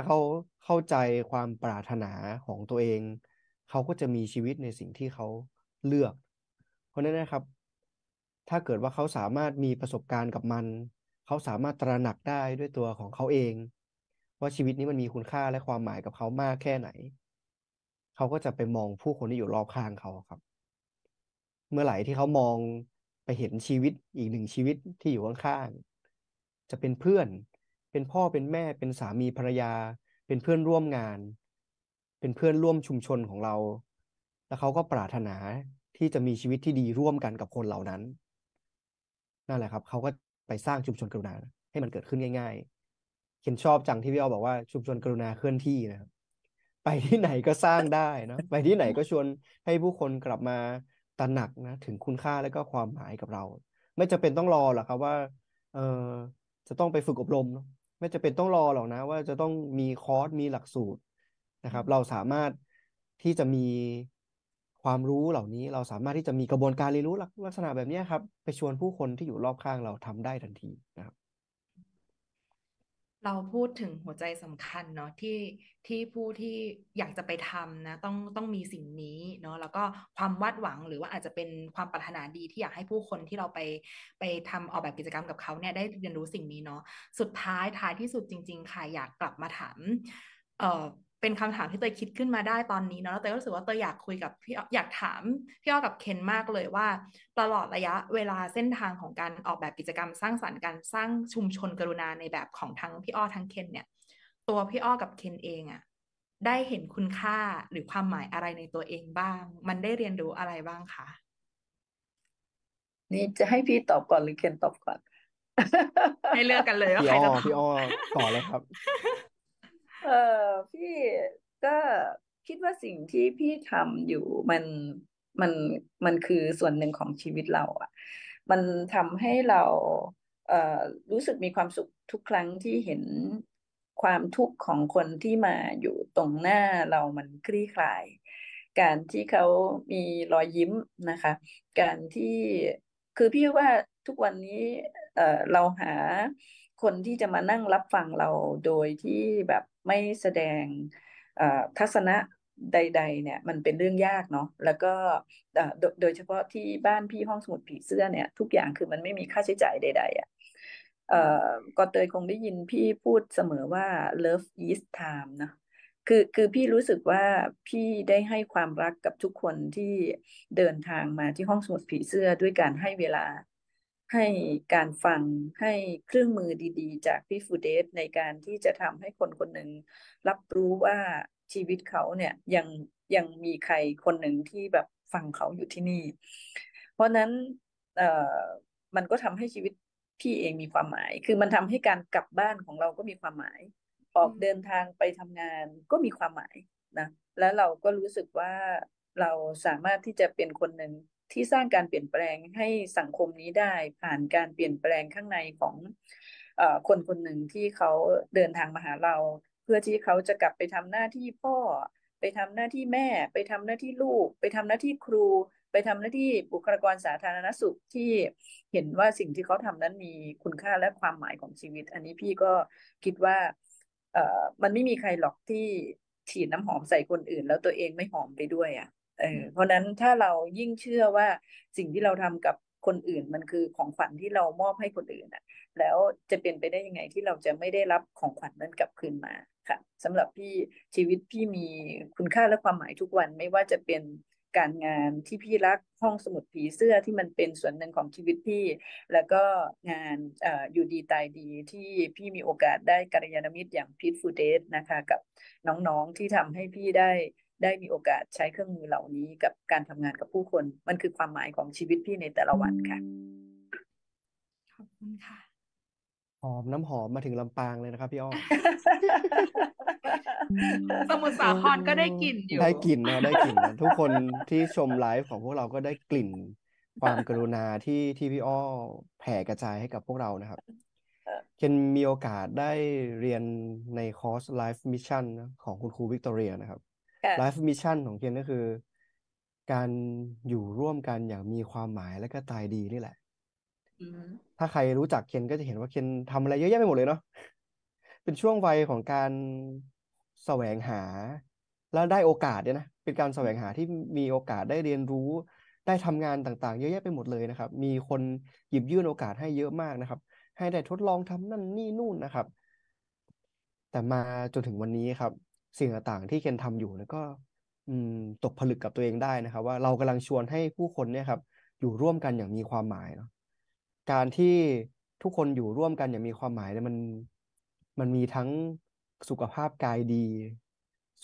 ถ้าเขาเข้าใจความปรารถนาของตัวเอง เขาก็จะมีชีวิตในสิ่งที่เขาเลือก เพราะนั้นนะครับ ถ้าเกิดว่าเขาสามารถมีประสบการณ์กับมัน เขาสามารถตระหนักได้ด้วยตัวของเขาเอง ว่าชีวิตนี้มันมีคุณค่าและความหมายกับเขามากแค่ไหน เขาก็จะไปมองผู้คนที่อยู่รอบข้างเขาครับ เมื่อไหร่ที่เขามองไปเห็นชีวิตอีกหนึ่งชีวิตที่อยู่ข้างๆจะเป็นเพื่อนเป็นพ่อเป็นแม่เป็นสามีภรรยา เป็นเพื่อนร่วมงาน เป็นเพื่อนร่วมชุมชนของเรา แล้วเขาก็ปรารถนาที่จะมีชีวิตที่ดีร่วมกันกับคนเหล่านั้นนั่นแหละครับเขาก็ไปสร้างชุมชนกรุณา ให้มันเกิดขึ้นง่าย ๆเขียนชอบจังที่พี่อ้อบอกว่าชุมชนกรุณาเคลื่อนที่นะครับไปที่ไหนก็สร้างได้นะไปที่ไหนก็ชวนให้ผู้คนกลับมาตระหนักนะถึงคุณค่าและก็ความหมายกับเรา ไม่จะเป็นต้องรอหรอกครับว่าเออจะต้องไปฝึกอบรมไม่จะเป็นต้องรอหรอกนะ ว่าจะต้องมีคอร์ส มีหลักสูตรนะครับ เราสามารถที่จะมีความรู้เหล่านี้เราสามารถที่จะมีกระบวนการเรียนรู้ลักษณะแบบนี้ครับ ไปชวนผู้คนที่อยู่รอบข้างเราทำได้ทันทีนะครับเราพูดถึงหัวใจสำคัญเนาะที่ที่ผู้ที่อยากจะไปทำนะต้องต้องมีสิ่งนี้เนาะแล้วก็ความวาดหวังหรือว่าอาจจะเป็นความปรารถนาดีที่อยากให้ผู้คนที่เราไปไปทำออกแบบกิจกรรมกับเขาเนี่ยได้เรียนรู้สิ่งนี้เนาะสุดท้ายท้ายที่สุดจริงๆค่ะอยากกลับมาถามเอ่อเป็นคำถามที่เตยคิดขึ้นมาได้ตอนนี้เนาะแล้วเตยก็รู้สึกว่าเตยอยากคุยกับพี่อยากถาม พี่อ้อกับเคนมากเลยว่า ตลอดระยะเวลาเส้นทางของการออกแบบกิจกรรมสร้างสรรค์การสร้างชุมชนกรุณาในแบบของทั้งพี่อ้อทั้งเคนเนี่ย ตัวพี่อ้อกับเคนเองอะได้เห็นคุณค่าหรือความหมายอะไรในตัวเองบ้าง มันได้เรียนรู้อะไรบ้างคะนี่จะให้พี่ตอบก่อนหรือเคนตอบก่อน ให้เลือกกันเลยว่าพี่ใครอ้อจะตอบพี่อ้อต่อเลยครับเออพี่ก็คิดว่าสิ่งที่พี่ทำอยู่มันมันมันคือส่วนหนึ่งของชีวิตเราอ่ะมันทำให้เราเอ่อรู้สึกมีความสุขทุกครั้งที่เห็นความทุกข์ของคนที่มาอยู่ตรงหน้าเรามันคลี่คลายการที่เขามีรอยยิ้มนะคะ การที่คือพี่ว่าทุกวันนี้เเราหาคนที่จะมานั่งรับฟังเราโดยที่แบบไม่แสดงทัศนะใดๆเนี่ยมันเป็นเรื่องยากเนาะแล้วก็โดยเฉพาะที่บ้านพี่ห้องสมุดผีเสื้อเนี่ยทุกอย่างคือมันไม่มีค่าใช้จ่ายใดๆอะ่ะก็เตยคงได้ยินพี่พูดเสมอว่า love is time นะคือคือพี่รู้สึกว่าพี่ได้ให้ความรักกับทุกคนที่เดินทางมาที่ห้องสมุดผีเสื้อด้วยการให้เวลาให้การฟัง ให้เครื่องมือดี ๆ จากพี่ฟูเดสในการที่จะทำให้คนคนหนึ่งรับรู้ว่าชีวิตเขาเนี่ยยังยังมีใครคนหนึ่งที่แบบฟังเขาอยู่ที่นี่ เพราะนั้นเอ่อมันก็ทำให้ชีวิตพี่เองมีความหมาย คือมันทำให้การกลับบ้านของเราก็มีความหมาย ออกเดินทางไปทำงานก็มีความหมายนะ แล้วเราก็รู้สึกว่าเราสามารถที่จะเป็นคนหนึ่งที่สร้างการเปลี่ยนแปลงให้สังคมนี้ได้ ผ่านการเปลี่ยนแปลงข้างในของคนคนหนึ่งที่เขาเดินทางมาหาเรา เพื่อที่เขาจะกลับไปทำหน้าที่พ่อไปทำหน้าที่แม่ไปทำหน้าที่ลูก ไปทำหน้าที่ครู ไปทำหน้าที่บุคลากรสาธารณสุขที่เห็นว่าสิ่งที่เขาทำนั้นมีคุณค่าและความหมายของชีวิต อันนี้พี่ก็คิดว่ามันไม่มีใครหรอกที่ฉีดน้ำหอมใส่คนอื่น แล้วตัวเองไม่หอมไปด้วยอะ่ะเออเพราะนั้นถ้าเรายิ่งเชื่อว่าสิ่งที่เราทำกับคนอื่นมันคือของขวัญที่เรามอบให้คนอื่นอ่ะ แล้วจะเป็นไปได้ยังไงที่เราจะไม่ได้รับของขวัญนั้นกลับคืนมาค่ะสำหรับพี่ชีวิตพี่มีคุณค่าและความหมายทุกวันไม่ว่าจะเป็นการงานที่พี่รักห้องสมุดผีเสื้อที่มันเป็นส่วนหนึ่งของชีวิตพี่ แล้วก็งานออยู่ดีตายดี ที่พี่มีโอกาสได้กัลยาณมิตรอย่างพีทฟูเดสนะคะ กับน้องๆที่ทำให้พี่ได้ได้มีโอกาสใช้เครื่องมือเหล่านี้กับการทำงานกับผู้คน มันคือความหมายของชีวิตพี่ในแต่ละวันค่ะขอบคุณค่ะหอมน้ำหอมมาถึงลำปางเลยนะครับพี่อ้อมสมุทรสาครก็ได้กลิ่นอยู่ได้กลิ่นนะได้กลิ่น ทุกคนที่ชมไลฟ์ของพวกเราก็ได้กลิ่น ความกรุณาที่ที่พี่อ้อแผ่กระจายให้กับพวกเรานะครับเคนมีโอกาสได้เรียนในคอร์สไลฟ์มิชชั่นของคุณครูวิกตอเรียนะครับไลฟ์มิชชั่นของเคนก็คือ การอยู่ร่วมกันอย่างมีความหมายและก็ตายดีนี่แหละถ้าใครรู้จักเคนก็จะเห็นว่าเคนทำอะไร เยอะแยะไปหมดเลยเนาะ เป็นช่วงวัยของการแสวงหา แล้วได้โอกาสเนี่ยนะ เป็นการแสวงหาที่มีโอกาสได้เรียนรู้ ได้ทำงานต่าง ๆ เยอะแยะไปหมดเลยนะครับ มีคนหยิบยื่นโอกาสให้เยอะมากนะครับ ให้ได้ทดลองทำนั่นนี่นู่นนะครับ แต่มาจนถึงวันนี้ครับสิ่งต่างๆที่เคนทำอยู่แล้วก็ตกผลึกกับตัวเองได้นะครับ ว่าเรากำลังชวนให้ผู้คนเนี่ยครับอยู่ร่วมกันอย่างมีความหมายเนาะการที่ทุกคนอยู่ร่วมกันอย่างมีความหมายเนี่ยมันมันมีทั้งสุขภาพกายดี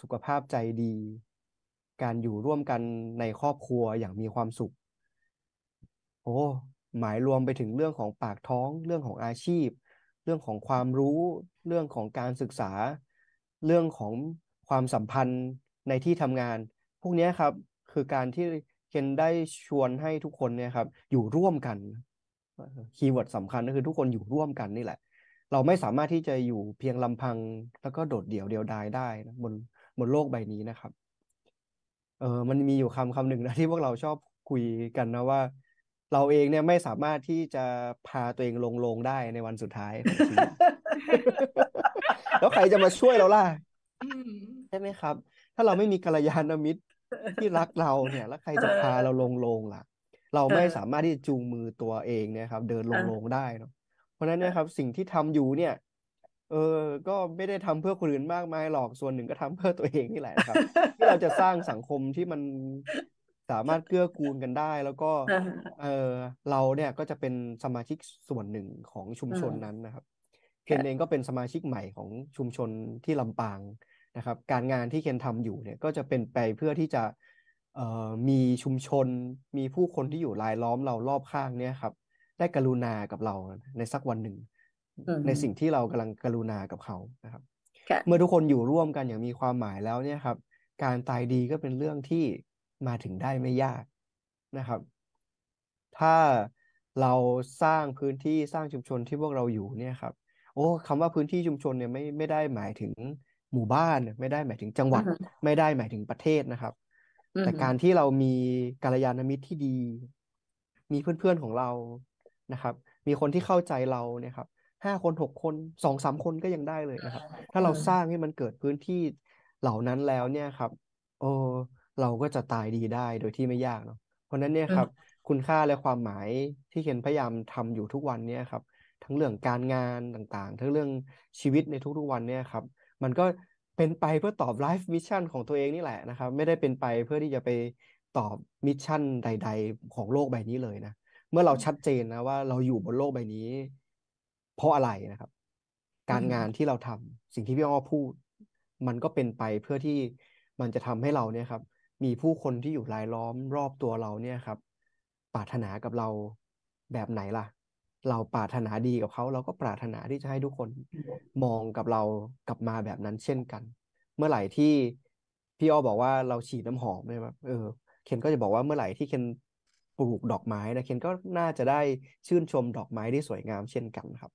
สุขภาพใจดี การอยู่ร่วมกันในครอบครัวอย่างมีความสุข โอ้หมายรวมไปถึงเรื่องของปากท้อง เรื่องของอาชีพ เรื่องของความรู้ เรื่องของการศึกษาเรื่องของความสัมพันธ์ในที่ทำงาน พวกนี้ครับ คือการที่เคนได้ชวนให้ทุกคนเนี่ยครับ อยู่ร่วมกันคีย์เวิร์ดสำคัญก็คือทุกคนอยู่ร่วมกันนี่แหละ เราไม่สามารถที่จะอยู่เพียงลำพังแล้วก็โดดเดี่ยวเดียวดายได้นะบนบนโลกใบนี้นะครับ เออมันมีอยู่คำคำหนึ่งนะที่พวกเราชอบคุยกันนะว่า เราเองเนี่ยไม่สามารถที่จะพาตัวเองลงลงได้ในวันสุดท้ายแล้วใครจะมาช่วยเราล่ะใช่ไหมครับ ถ้าเราไม่มีกัลยาณมิตรที่รักเราเนี่ย แล้วใครจะพาเราลงลงล่ะ เราไม่สามารถที่จะจูงมือตัวเองเนี่ยครับ เดินลงลงได้เนาะเพราะนั้นนะครับ สิ่งที่ทำอยู่เนี่ย เออก็ไม่ได้ทำเพื่อคนอื่นมากมายหรอกส่วนหนึ่งก็ทำเพื่อตัวเองนี่แหละครับที่เราจะสร้างสังคมที่มันสามารถเกื้อกูลกันได้ แล้วก็เออเราเนี่ยก็จะเป็นสมาชิกส่วนหนึ่งของชุมชนนั้นนะครับเคนเองก็เป็นสมาชิกใหม่ของชุมชนที่ลำปางนะครับ การงานที่เคนทำอยู่เนี่ย ก็จะเป็นไปเพื่อที่จะมีชุมชน มีผู้คนที่อยู่รายล้อมเรารอบข้างเนี่ยครับ ได้กรุณากับเราในสักวันหนึ่งในสิ่งที่เรากำลังกรุณากับเขานะครับ เมื่อทุกคนอยู่ร่วมกันอย่างมีความหมายแล้วเนี่ยครับ การตายดีก็เป็นเรื่องที่มาถึงได้ไม่ยากนะครับ ถ้าเราสร้างพื้นที่สร้างชุมชนที่พวกเราอยู่เนี่ยครับโอ้คำว่าพื้นที่ชุมชนเนี่ยไม่ไม่ได้หมายถึงหมู่บ้าน ไม่ได้หมายถึงจังหวัด ไม่ได้หมายถึงประเทศนะครับ แต่การที่เรามีกัลยาณมิตรที่ดี มีเพื่อนๆของเรานะครับ มีคนที่เข้าใจเราเนี่ยครับห้าคนหกคนสองสามคนก็ยังได้เลยนะครับ ถ้าเราสร้างให้มันเกิดพื้นที่เหล่านั้นแล้วเนี่ยครับโอ้เราก็จะตายดีได้โดยที่ไม่ยากเนาะเพราะนั้นเนี่ยครับ คุณค่าและความหมายที่เคนพยายามทำอยู่ทุกวันเนี่ยครับทั้งเรื่องการงานต่างๆ ทั้งเรื่องชีวิตในทุกๆวันเนี่ยครับ มันก็เป็นไปเพื่อตอบไลฟ์มิชชั่นของตัวเองนี่แหละนะครับ ไม่ได้เป็นไปเพื่อที่จะไปตอบมิชชั่นใดๆ ของโลกใบนี้เลยนะ เมื่อเราชัดเจนนะว่าเราอยู่บนโลกใบนี้ เพราะอะไรนะครับ การงานที่เราทำสิ่งที่พี่อ้อพูด มันก็เป็นไปเพื่อที่มันจะทำให้เราเนี่ยครับ มีผู้คนที่อยู่รายล้อมรอบตัวเราเนี่ยครับปรารถนากับเราแบบไหนล่ะเราปรารถนาดีกับเขาเราก็ปรารถนาที่จะให้ทุกคนมองกับเรากลับมาแบบนั้นเช่นกัน เมื่อไหร่ที่พี่อ้อบอกว่าเราฉีดน้ำหอมใช่ไหมเออเคนก็จะบอกว่าเมื่อไหร่ที่เคนปลูกดอกไม้นะเคนก็น่าจะได้ชื่นชมดอกไม้ที่สวยงามเช่นกันครับ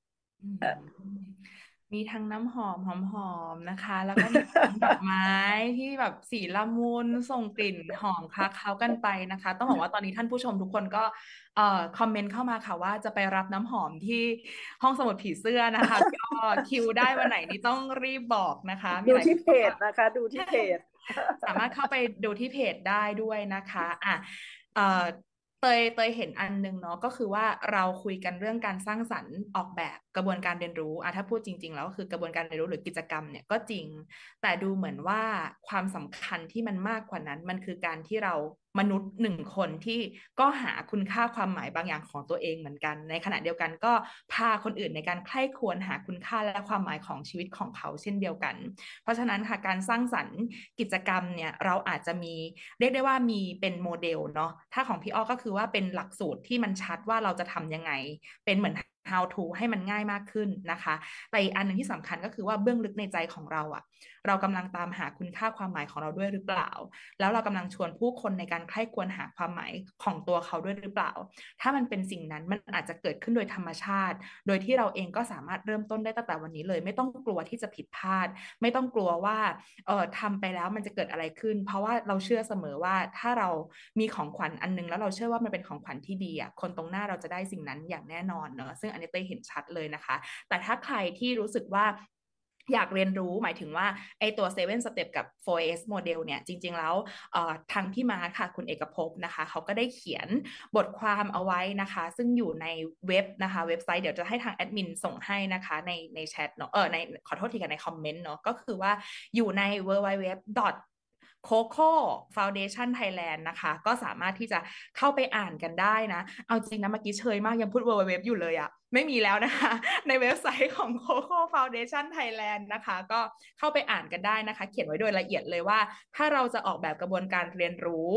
มีทั้งน้ำหอมหอม ๆ นะคะ แล้วก็มีดอกไม้ที่แบบสีละมุนส่งกลิ่นหอมคะเข้ากันไปนะคะ ต้องบอกว่าตอนนี้ท่านผู้ชมทุกคนก็เอ่อคอมเมนต์เข้ามาค่ะว่าจะไปรับน้ำหอมที่ห้องสมุดผีเสื้อนะคะก็คิวได้วันไหนนี่ต้องรีบบอกนะคะดูที่เพจนะคะดูที่เพจ สามารถเข้าไปดูที่เพจได้ด้วยนะคะอ่ะเอ่อเตยเตยเห็นอันนึงเนาะก็คือว่าเราคุยกันเรื่องการสร้างสรรค์ออกแบบกระบวนการเรียนรู้อ่ะถ้าพูดจริง ๆ แล้ว คือกระบวนการเรียนรู้หรือกิจกรรมเนี่ยก็จริง แต่ดูเหมือนว่าความสำคัญที่มันมากกว่านั้นมันคือการที่เรามนุษย์หนึ่งคนที่ก็หาคุณค่าความหมายบางอย่างของตัวเองเหมือนกัน ในขณะเดียวกันก็พาคนอื่นในการใคร่ควรหาคุณค่าและความหมายของชีวิตของเขาเช่นเดียวกัน เพราะฉะนั้นค่ะการสร้าง สรรค์กิจกรรม เนี่ยเราอาจจะมี เรียก ได้ว่ามีเป็นโมเดลเนาะถ้าของพี่อ้อก็คือว่าเป็นหลักสูตรที่มันชัดว่าเราจะทํำยังไงเป็นเหมือน how to ให้มันง่ายมากขึ้นนะคะแต่อีกอันหนึ่งที่สำคัญก็คือว่าเบื้องลึกในใจของเราอะเรากำลังตามหาคุณค่าความหมายของเราด้วยหรือเปล่าแล้วเรากำลังชวนผู้คนในการใคร่ควรหาความหมายของตัวเขาด้วยหรือเปล่า ถ้ามันเป็นสิ่งนั้นมันอาจจะเกิดขึ้นโดยธรรมชาติโดยที่เราเองก็สามารถเริ่มต้นได้ตั้งแต่วันนี้เลย ไม่ต้องกลัวที่จะผิดพลาด ไม่ต้องกลัวว่าเออทำไปแล้วมันจะเกิดอะไรขึ้น เพราะว่าเราเชื่อเสมอว่าถ้าเรามีของขวัญอันนึงแล้วเราเชื่อว่ามันเป็นของขวัญที่ดีอะคนตรงหน้าเราจะได้สิ่งนั้นอย่างแน่นอนเนอะซึ่งึ่งอันนี้เตยเห็นชัดเลยนะคะ แต่ถ้าใครที่รู้สึกว่าอยากเรียนรู้ หมายถึงว่าไอตัว7 Step กับ 4S Model เนี่ย จริงๆแล้วทางพี่มาค่ะ คุณเอกภพนะคะ เขาก็ได้เขียนบทความเอาไว้นะคะ ซึ่งอยู่ในเว็บนะคะ เว็บไซต์เดี๋ยวจะให้ทางแอดมินส่งให้นะคะในในแชทเนาะ เออในขอโทษทีกันในคอมเมนต์เนาะ ก็คือว่าอยู่ใน w w w โคโค่ฟาวเดชันไทยแลนด์นะคะ ก็สามารถที่จะเข้าไปอ่านกันได้นะเอาจริงนะ เมื่อกี้เชย มากยังพูดเว็บอยู่เลยอะไม่มีแล้วนะคะ ในเว็บไซต์ของ Coco Foundation Thailand นะคะ ก็เข้าไปอ่านกันได้นะคะ เขียนไว้โดยละเอียดเลยว่า ถ้าเราจะออกแบบกระบวนการเรียนรู้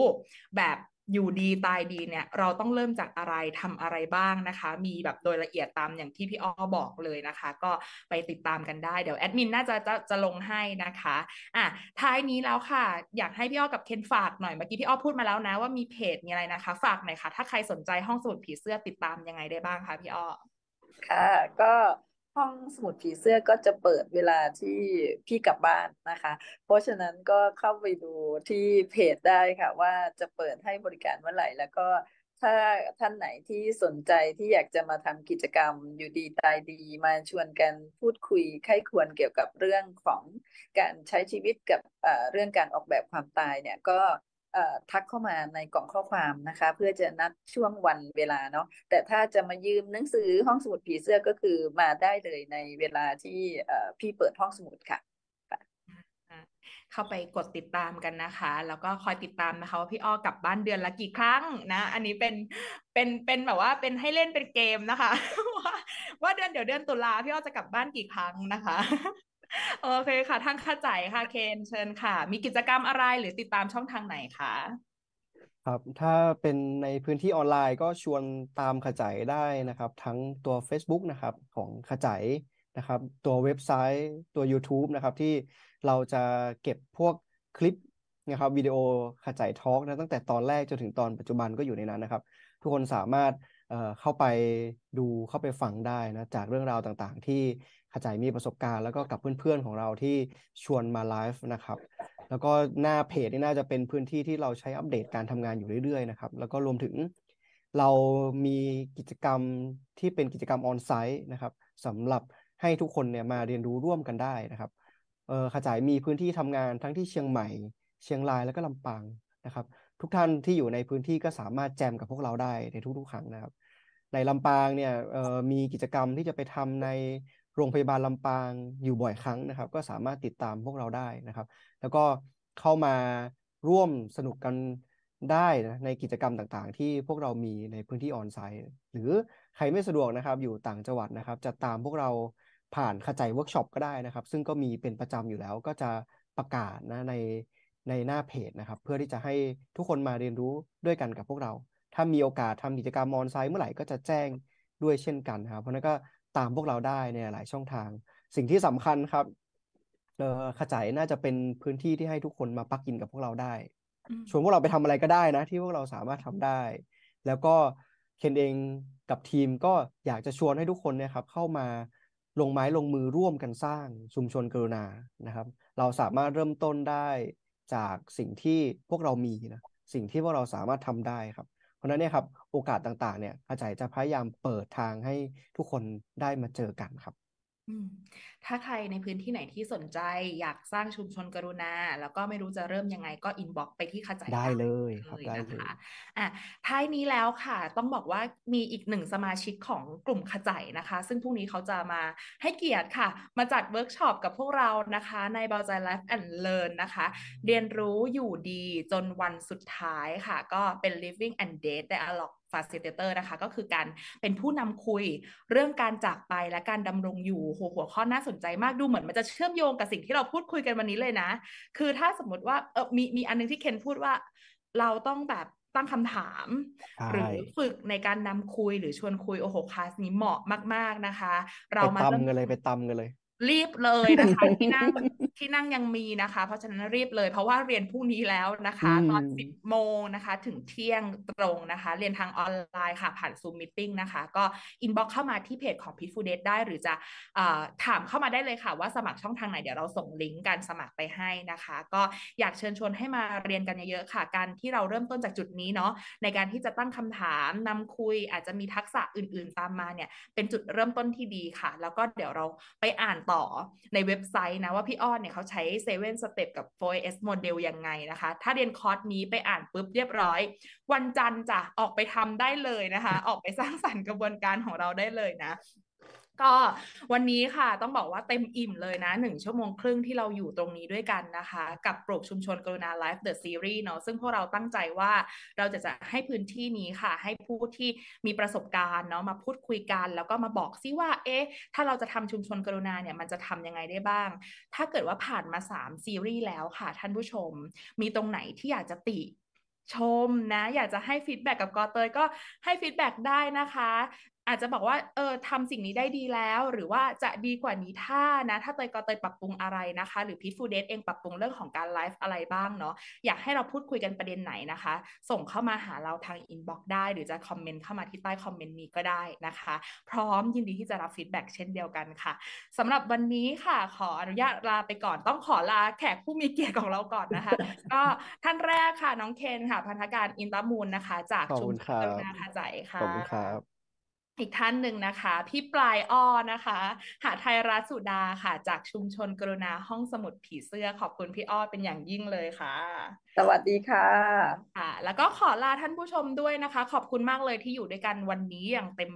แบบอยู่ดีตายดีเนี่ยเราต้องเริ่มจากอะไรทำอะไรบ้างนะคะ มีแบบโดยละเอียดตามอย่างที่พี่อ้อบอกเลยนะคะ ก็ไปติดตามกันได้เดี๋ยวแอดมินน่าจะจะจะลงให้นะคะอ่ะท้ายนี้แล้วค่ะ อยากให้พี่อ้อกับเคนฝากหน่อยเมื่อกี้พี่อ้อพูดมาแล้วนะ ว่ามีเพจมีอะไรนะคะ ฝากหน่อยค่ะถ้าใครสนใจห้องสมุดผีเสื้อติดตามยังไงได้บ้างคะพี่อ้อค่ะ ก็ห้องสมุดผีเสื้อก็จะเปิดเวลาที่พี่กลับบ้านนะคะ เพราะฉะนั้นก็เข้าไปดูที่เพจได้ค่ะ ว่าจะเปิดให้บริการเมื่อไหร่ แล้วก็ ถ้าท่านไหนที่สนใจที่อยากจะมาทำกิจกรรมอยู่ดีตายดี มาชวนกันพูดคุยไข้ควรเกี่ยวกับเรื่องของการใช้ชีวิตกับเรื่องการออกแบบความตายเนี่ยก็ทักเข้ามาในกล่องข้อความนะคะ เพื่อจะนัดช่วงวันเวลาเนาะแต่ถ้าจะมายืมหนังสือห้องสมุดผีเสื้อก็คือมาได้เลยในเวลาที่พี่เปิดห้องสมุดค่ะ เข้าไปกดติดตามกันนะคะแล้วก็คอยติดตามนะคะว่าพี่อ้อกลับบ้านเดือนละกี่ครั้งนะ อันนี้เป็นเป็นเป็นแบบว่าเป็นให้เล่นเป็นเกมนะคะว่าว่าเดือนเดี๋ยวเดือนตุลาพี่อ้อจะกลับบ้านกี่ครั้งนะคะโอเคค่ะทางข้าจ่ายค่ะ เคนเชิญค่ะ มีกิจกรรมอะไรหรือติดตามช่องทางไหนคะ ครับ ถ้าเป็นในพื้นที่ออนไลน์ก็ชวนตามขจายได้นะครับ ทั้งตัว Facebook นะครับของขจายนะครับ ตัวเว็บไซต์ตัว YouTube นะครับ ที่เราจะเก็บพวกคลิป นะครับ วิดีโอขจายทอล์กนะ ตั้งแต่ตอนแรกจนถึงตอนปัจจุบันก็อยู่ในนั้นนะครับ ทุกคนสามารถเข้าไปดูเข้าไปฟังได้นะจากเรื่องราวต่าง ๆ ที่ขจายมีประสบการณ์แล้วก็กับเพื่อนๆของเราที่ชวนมาไลฟ์นะครับ แล้วก็หน้าเพจนี่น่าจะเป็นพื้นที่ที่เราใช้อัปเดตการทำงานอยู่เรื่อยๆนะครับ แล้วก็รวมถึงเรามีกิจกรรมที่เป็นกิจกรรมออนไซต์นะครับสำหรับให้ทุกคนเนี่ยมาเรียนรู้ร่วมกันได้นะครับเออขจายมีพื้นที่ทำงานทั้งที่เชียงใหม่ เชียงราย แล้วก็ลำปางนะครับทุกท่านที่อยู่ในพื้นที่ก็สามารถแจมกับพวกเราได้ในทุกๆครั้งนะครับ ในลำปางเนี่ยมีกิจกรรมที่จะไปทำในโรงพยาบาลลำปางอยู่บ่อยครั้งนะครับ ก็สามารถติดตามพวกเราได้นะครับ แล้วก็เข้ามาร่วมสนุกกันได้นะในกิจกรรมต่างๆ ที่พวกเรามีในพื้นที่ออนไซต์ หรือใครไม่สะดวกนะครับอยู่ต่างจังหวัดนะครับ จะตามพวกเราผ่านขจายเวิร์กช็อปก็ได้นะครับ ซึ่งก็มีเป็นประจำอยู่แล้ว ก็จะประกาศนะในในหน้าเพจนะครับเพื่อที่จะให้ทุกคนมาเรียนรู้ด้วยกันกับพวกเรา ถ้ามีโอกาสทำกิจกรรมออนไซต์เมื่อไหร่ก็จะแจ้งด้วยเช่นกันนะครับเพราะนั้นก็ตามพวกเราได้ในหลายช่องทาง สิ่งที่สำคัญครับเออขจายน่าจะเป็นพื้นที่ที่ให้ทุกคนมาปักกินกับพวกเราได้ชวนพวกเราไปทำอะไรก็ได้นะ ที่พวกเราสามารถทำได้ แล้วก็เคนเองกับทีมก็อยากจะชวนให้ทุกคนเนี่ยครับ เข้ามาลงไม้ลงมือร่วมกันสร้างชุมชนกรุณานะครับ เราสามารถเริ่มต้นได้จากสิ่งที่พวกเรามีนะสิ่งที่พวกเราสามารถทำได้ครับราะนั้นเนี่ยครับโอกาสต่างๆ เนี่ยอาจารย์จะพยายามเปิดทางให้ทุกคนได้มาเจอกันครับอืมถ้าใครในพื้นที่ไหนที่สนใจอยากสร้างชุมชนกรุณา แล้วก็ไม่รู้จะเริ่มยังไงก็อินบ็อกไปที่ขจายได้เลยครับได้นะเลยคะอ่ะท้ายนี้แล้วค่ะ ต้องบอกว่ามีอีกหนึ่งสมาชิกของกลุ่มขจายนะคะ ซึ่งพรุ่งนี้เขาจะมาให้เกียรติค่ะ มาจัดเวิร์กช็อปกับพวกเรานะคะ ใน b a o z a i Life and Learn นะคะ เรียนรู้อยู่ดีจนวันสุดท้ายค่ะ ก็เป็น Living and d a t h Dialog ฟาสเ l i t a t o นะคะก็คือการเป็นผู้นำคุยเรื่องการจากไปและการดำรงอยู่หัวหัวข้อน่าสนใจมากดูเหมือนมันจะเชื่อมโยงกับสิ่งที่เราพูดคุยกันวันนี้เลยนะ คือถ้าสมมติว่าเออมีมีอันนึงที่เคนพูดว่าเราต้องแบบตั้งคำถาม หรือฝึกในการนำคุยหรือชวนคุยโอ้โหคลาสนี้เหมาะมาก ๆนะคะ เรามาตเกันเลยไปตั้เกันเลย รีบเลยนะคะที่นั่งที่นั่งยังมีนะคะเพราะฉะนั้นรีบเลยเพราะว่าเรียนพรุ่งนี้แล้วนะคะตอน10โมงนะคะถึงเที่ยงตรงนะคะเรียนทางออนไลน์ค่ะผ่านซูมมิ팅นะคะก็อินบ็อกเข้ามาที่เพจของพีฟูเดตได้หรือจะถามเข้ามาได้เลยค่ะว่าสมัครช่องทางไหนเดี๋ยวเราส่งลิงก์การสมัครไปให้นะคะก็อยากเชิญชวนให้มาเรียนกันเยอะๆค่ะการที่เราเริ่มต้นจากจุดนี้เนาะในการที่จะตั้งคำถามนำคุยอาจจะมีทักษะอื่นๆตามมาเนี่ยเป็นจุดเริ่มต้นที่ดีค่ะแล้วก็เดี๋ยวเราไปอ่านต่อในเว็บไซต์นะว่าพี่อ้อนเนี่ยเขาใช้เซเว่นสเต็ปกับ 4S โมเดลยังไงนะคะ ถ้าเรียนคอร์สนี้ไปอ่านปุ๊บเรียบร้อย วันจันทร์จะออกไปทำได้เลยนะคะ ออกไปสร้างสรรค์กระบวนการของเราได้เลยนะก็วันนี้ค่ะต้องบอกว่าเต็มอิ่มเลยนะหนึ่งชั่วโมงครึ่งที่เราอยู่ตรงนี้ด้วยกันนะคะ กับปลกชุมชนกรุณาไลฟ์เดอะซีรีส์เนาะ ซึ่งพวกเราตั้งใจว่าเราจะจะให้พื้นที่นี้ค่ะ ให้ผู้ที่มีประสบการณ์เนาะ มาพูดคุยกันแล้วก็มาบอกซิว่าเอ๊ะ ถ้าเราจะทำชุมชนกรุณาเนี่ยมันจะทํำยังไงได้บ้าง ถ้าเกิดว่าผ่านมา3ซีรีส์แล้วค่ะท่านผู้ชมมีตรงไหนที่อยากจะติชมนะ อยากจะให้ฟีดแบ็กกับกอเตยก็ให้ฟีดแบ็กได้นะคะอาจจะบอกว่า เออทำสิ่งนี้ได้ดีแล้วหรือว่าจะดีกว่านี้ถ้านะ ถ้าเตยก็เตยปรับปรุงอะไรนะคะ หรือพีทฟูเดตเองปรับปรุงเรื่องของการไลฟ์อะไรบ้างเนาะอยากให้เราพูดคุยกันประเด็นไหนนะคะ ส่งเข้ามาหาเราทางอินบ็อกซ์ได้ หรือจะคอมเมนต์เข้ามาที่ใต้คอมเมนต์นี้ก็ได้นะคะ พร้อมยินดีที่จะรับฟีดแบ็กเช่นเดียวกันค่ะ สำหรับวันนี้ค่ะ ขออนุญาตลาไปก่อนต้องขอลาแขกผู้มีเกียรติของเราก่อนนะคะก็ท่านแรกค่ะน้องเคนค่ะพันธการอินตามูลนะคะ จากชุมชนนาคาใจค่ะขอบคุณครับอีกท่านหนึ่งนะคะ พี่ปลายอ้อนะคะ หาไทยรัสุดาค่ะ จากชุมชนกรุณาห้องสมุดผีเสื้อขอบคุณพี่อ้อเป็นอย่างยิ่งเลยค่ะ สวัสดีค่ะค่ะ แล้วก็ขอลาท่านผู้ชมด้วยนะคะ ขอบคุณมากเลยที่อยู่ด้วยกันวันนี้อย่างเต็ม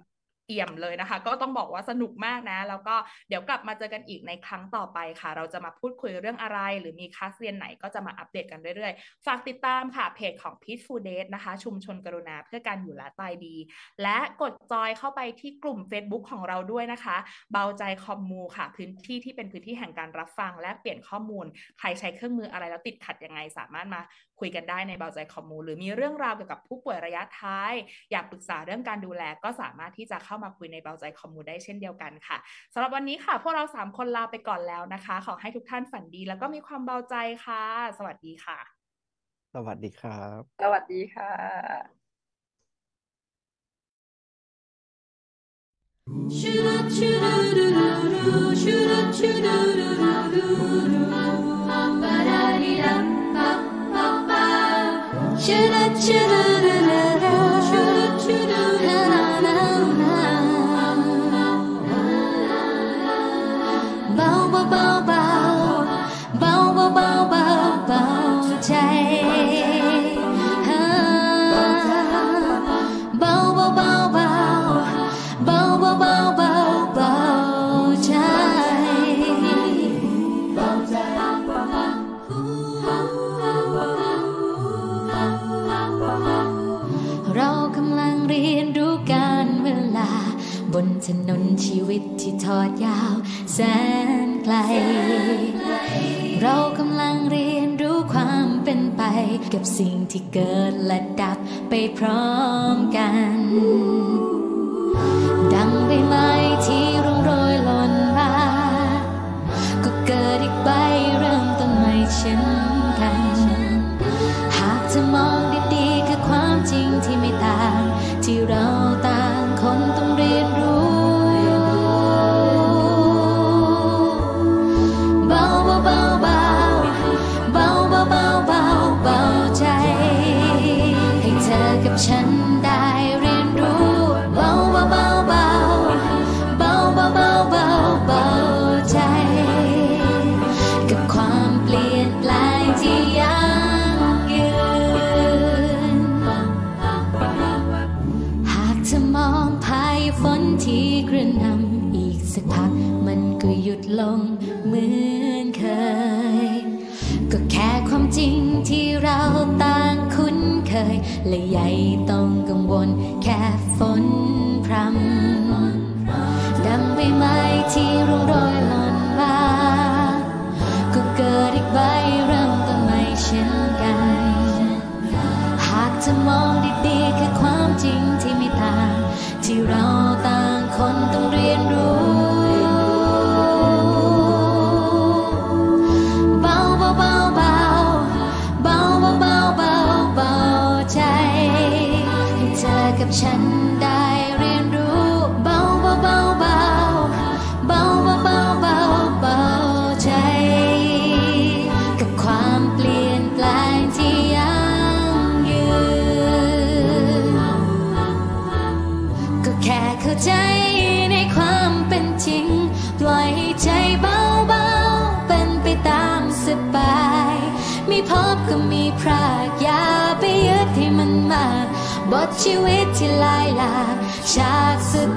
เอี่ยมเลยนะคะ ก็ต้องบอกว่าสนุกมากนะ แล้วก็เดี๋ยวกลับมาเจอกันอีกในครั้งต่อไปค่ะ เราจะมาพูดคุยเรื่องอะไรหรือมีคลาสเรียนไหนก็จะมาอัปเดตกันเรื่อยๆ ฝากติดตามค่ะเพจของ p e a c e f u l Date นะคะชุมชนกรุณาเพื่อการอยู่ละตายดี และกดจอยเข้าไปที่กลุ่ม Facebook ของเราด้วยนะคะ เบาใจคอมมูค่ะพื้นที่ที่เป็นพื้นที่แห่งการรับฟัง และเปลี่ยนข้อมูลใครใช้เครื่องมืออะไรแล้วติดขัดยังไงสามารถมาคุยกันได้ในเบาใจคอมมูหรือมีเรื่องราวเกี่ยวกับผู้ป่วยระยะท้าย อยากปรึกษาเรื่องการดูแล ก็สามารถที่จะเข้ามาคุยในเบาใจคอมมูได้เช่นเดียวกันค่ะสำหรับวันนี้ค่ะ พวกเรา3คนลาไปก่อนแล้วนะคะ ขอให้ทุกท่านฝันดีแล้วก็มีความเบาใจค่ะ สวัสดีค่ะ สวัสดีครับ สวัสดีค่ะ s h o o d c h o o d o o d o o d o o s h o o d o o d o o d o o d o o d o o bow, bow, bow, bow, bow, bow, bow, bow, bow, ถนน ชีวิตที่ทอดยาว แสน ไกล เรากำลังเรียนรู้ความเป็นไป กับสิ่งที่เกิดและดับไปพร้อมกัน ดังใบไม้ที่ชีวิตที่ลายลาจากสุด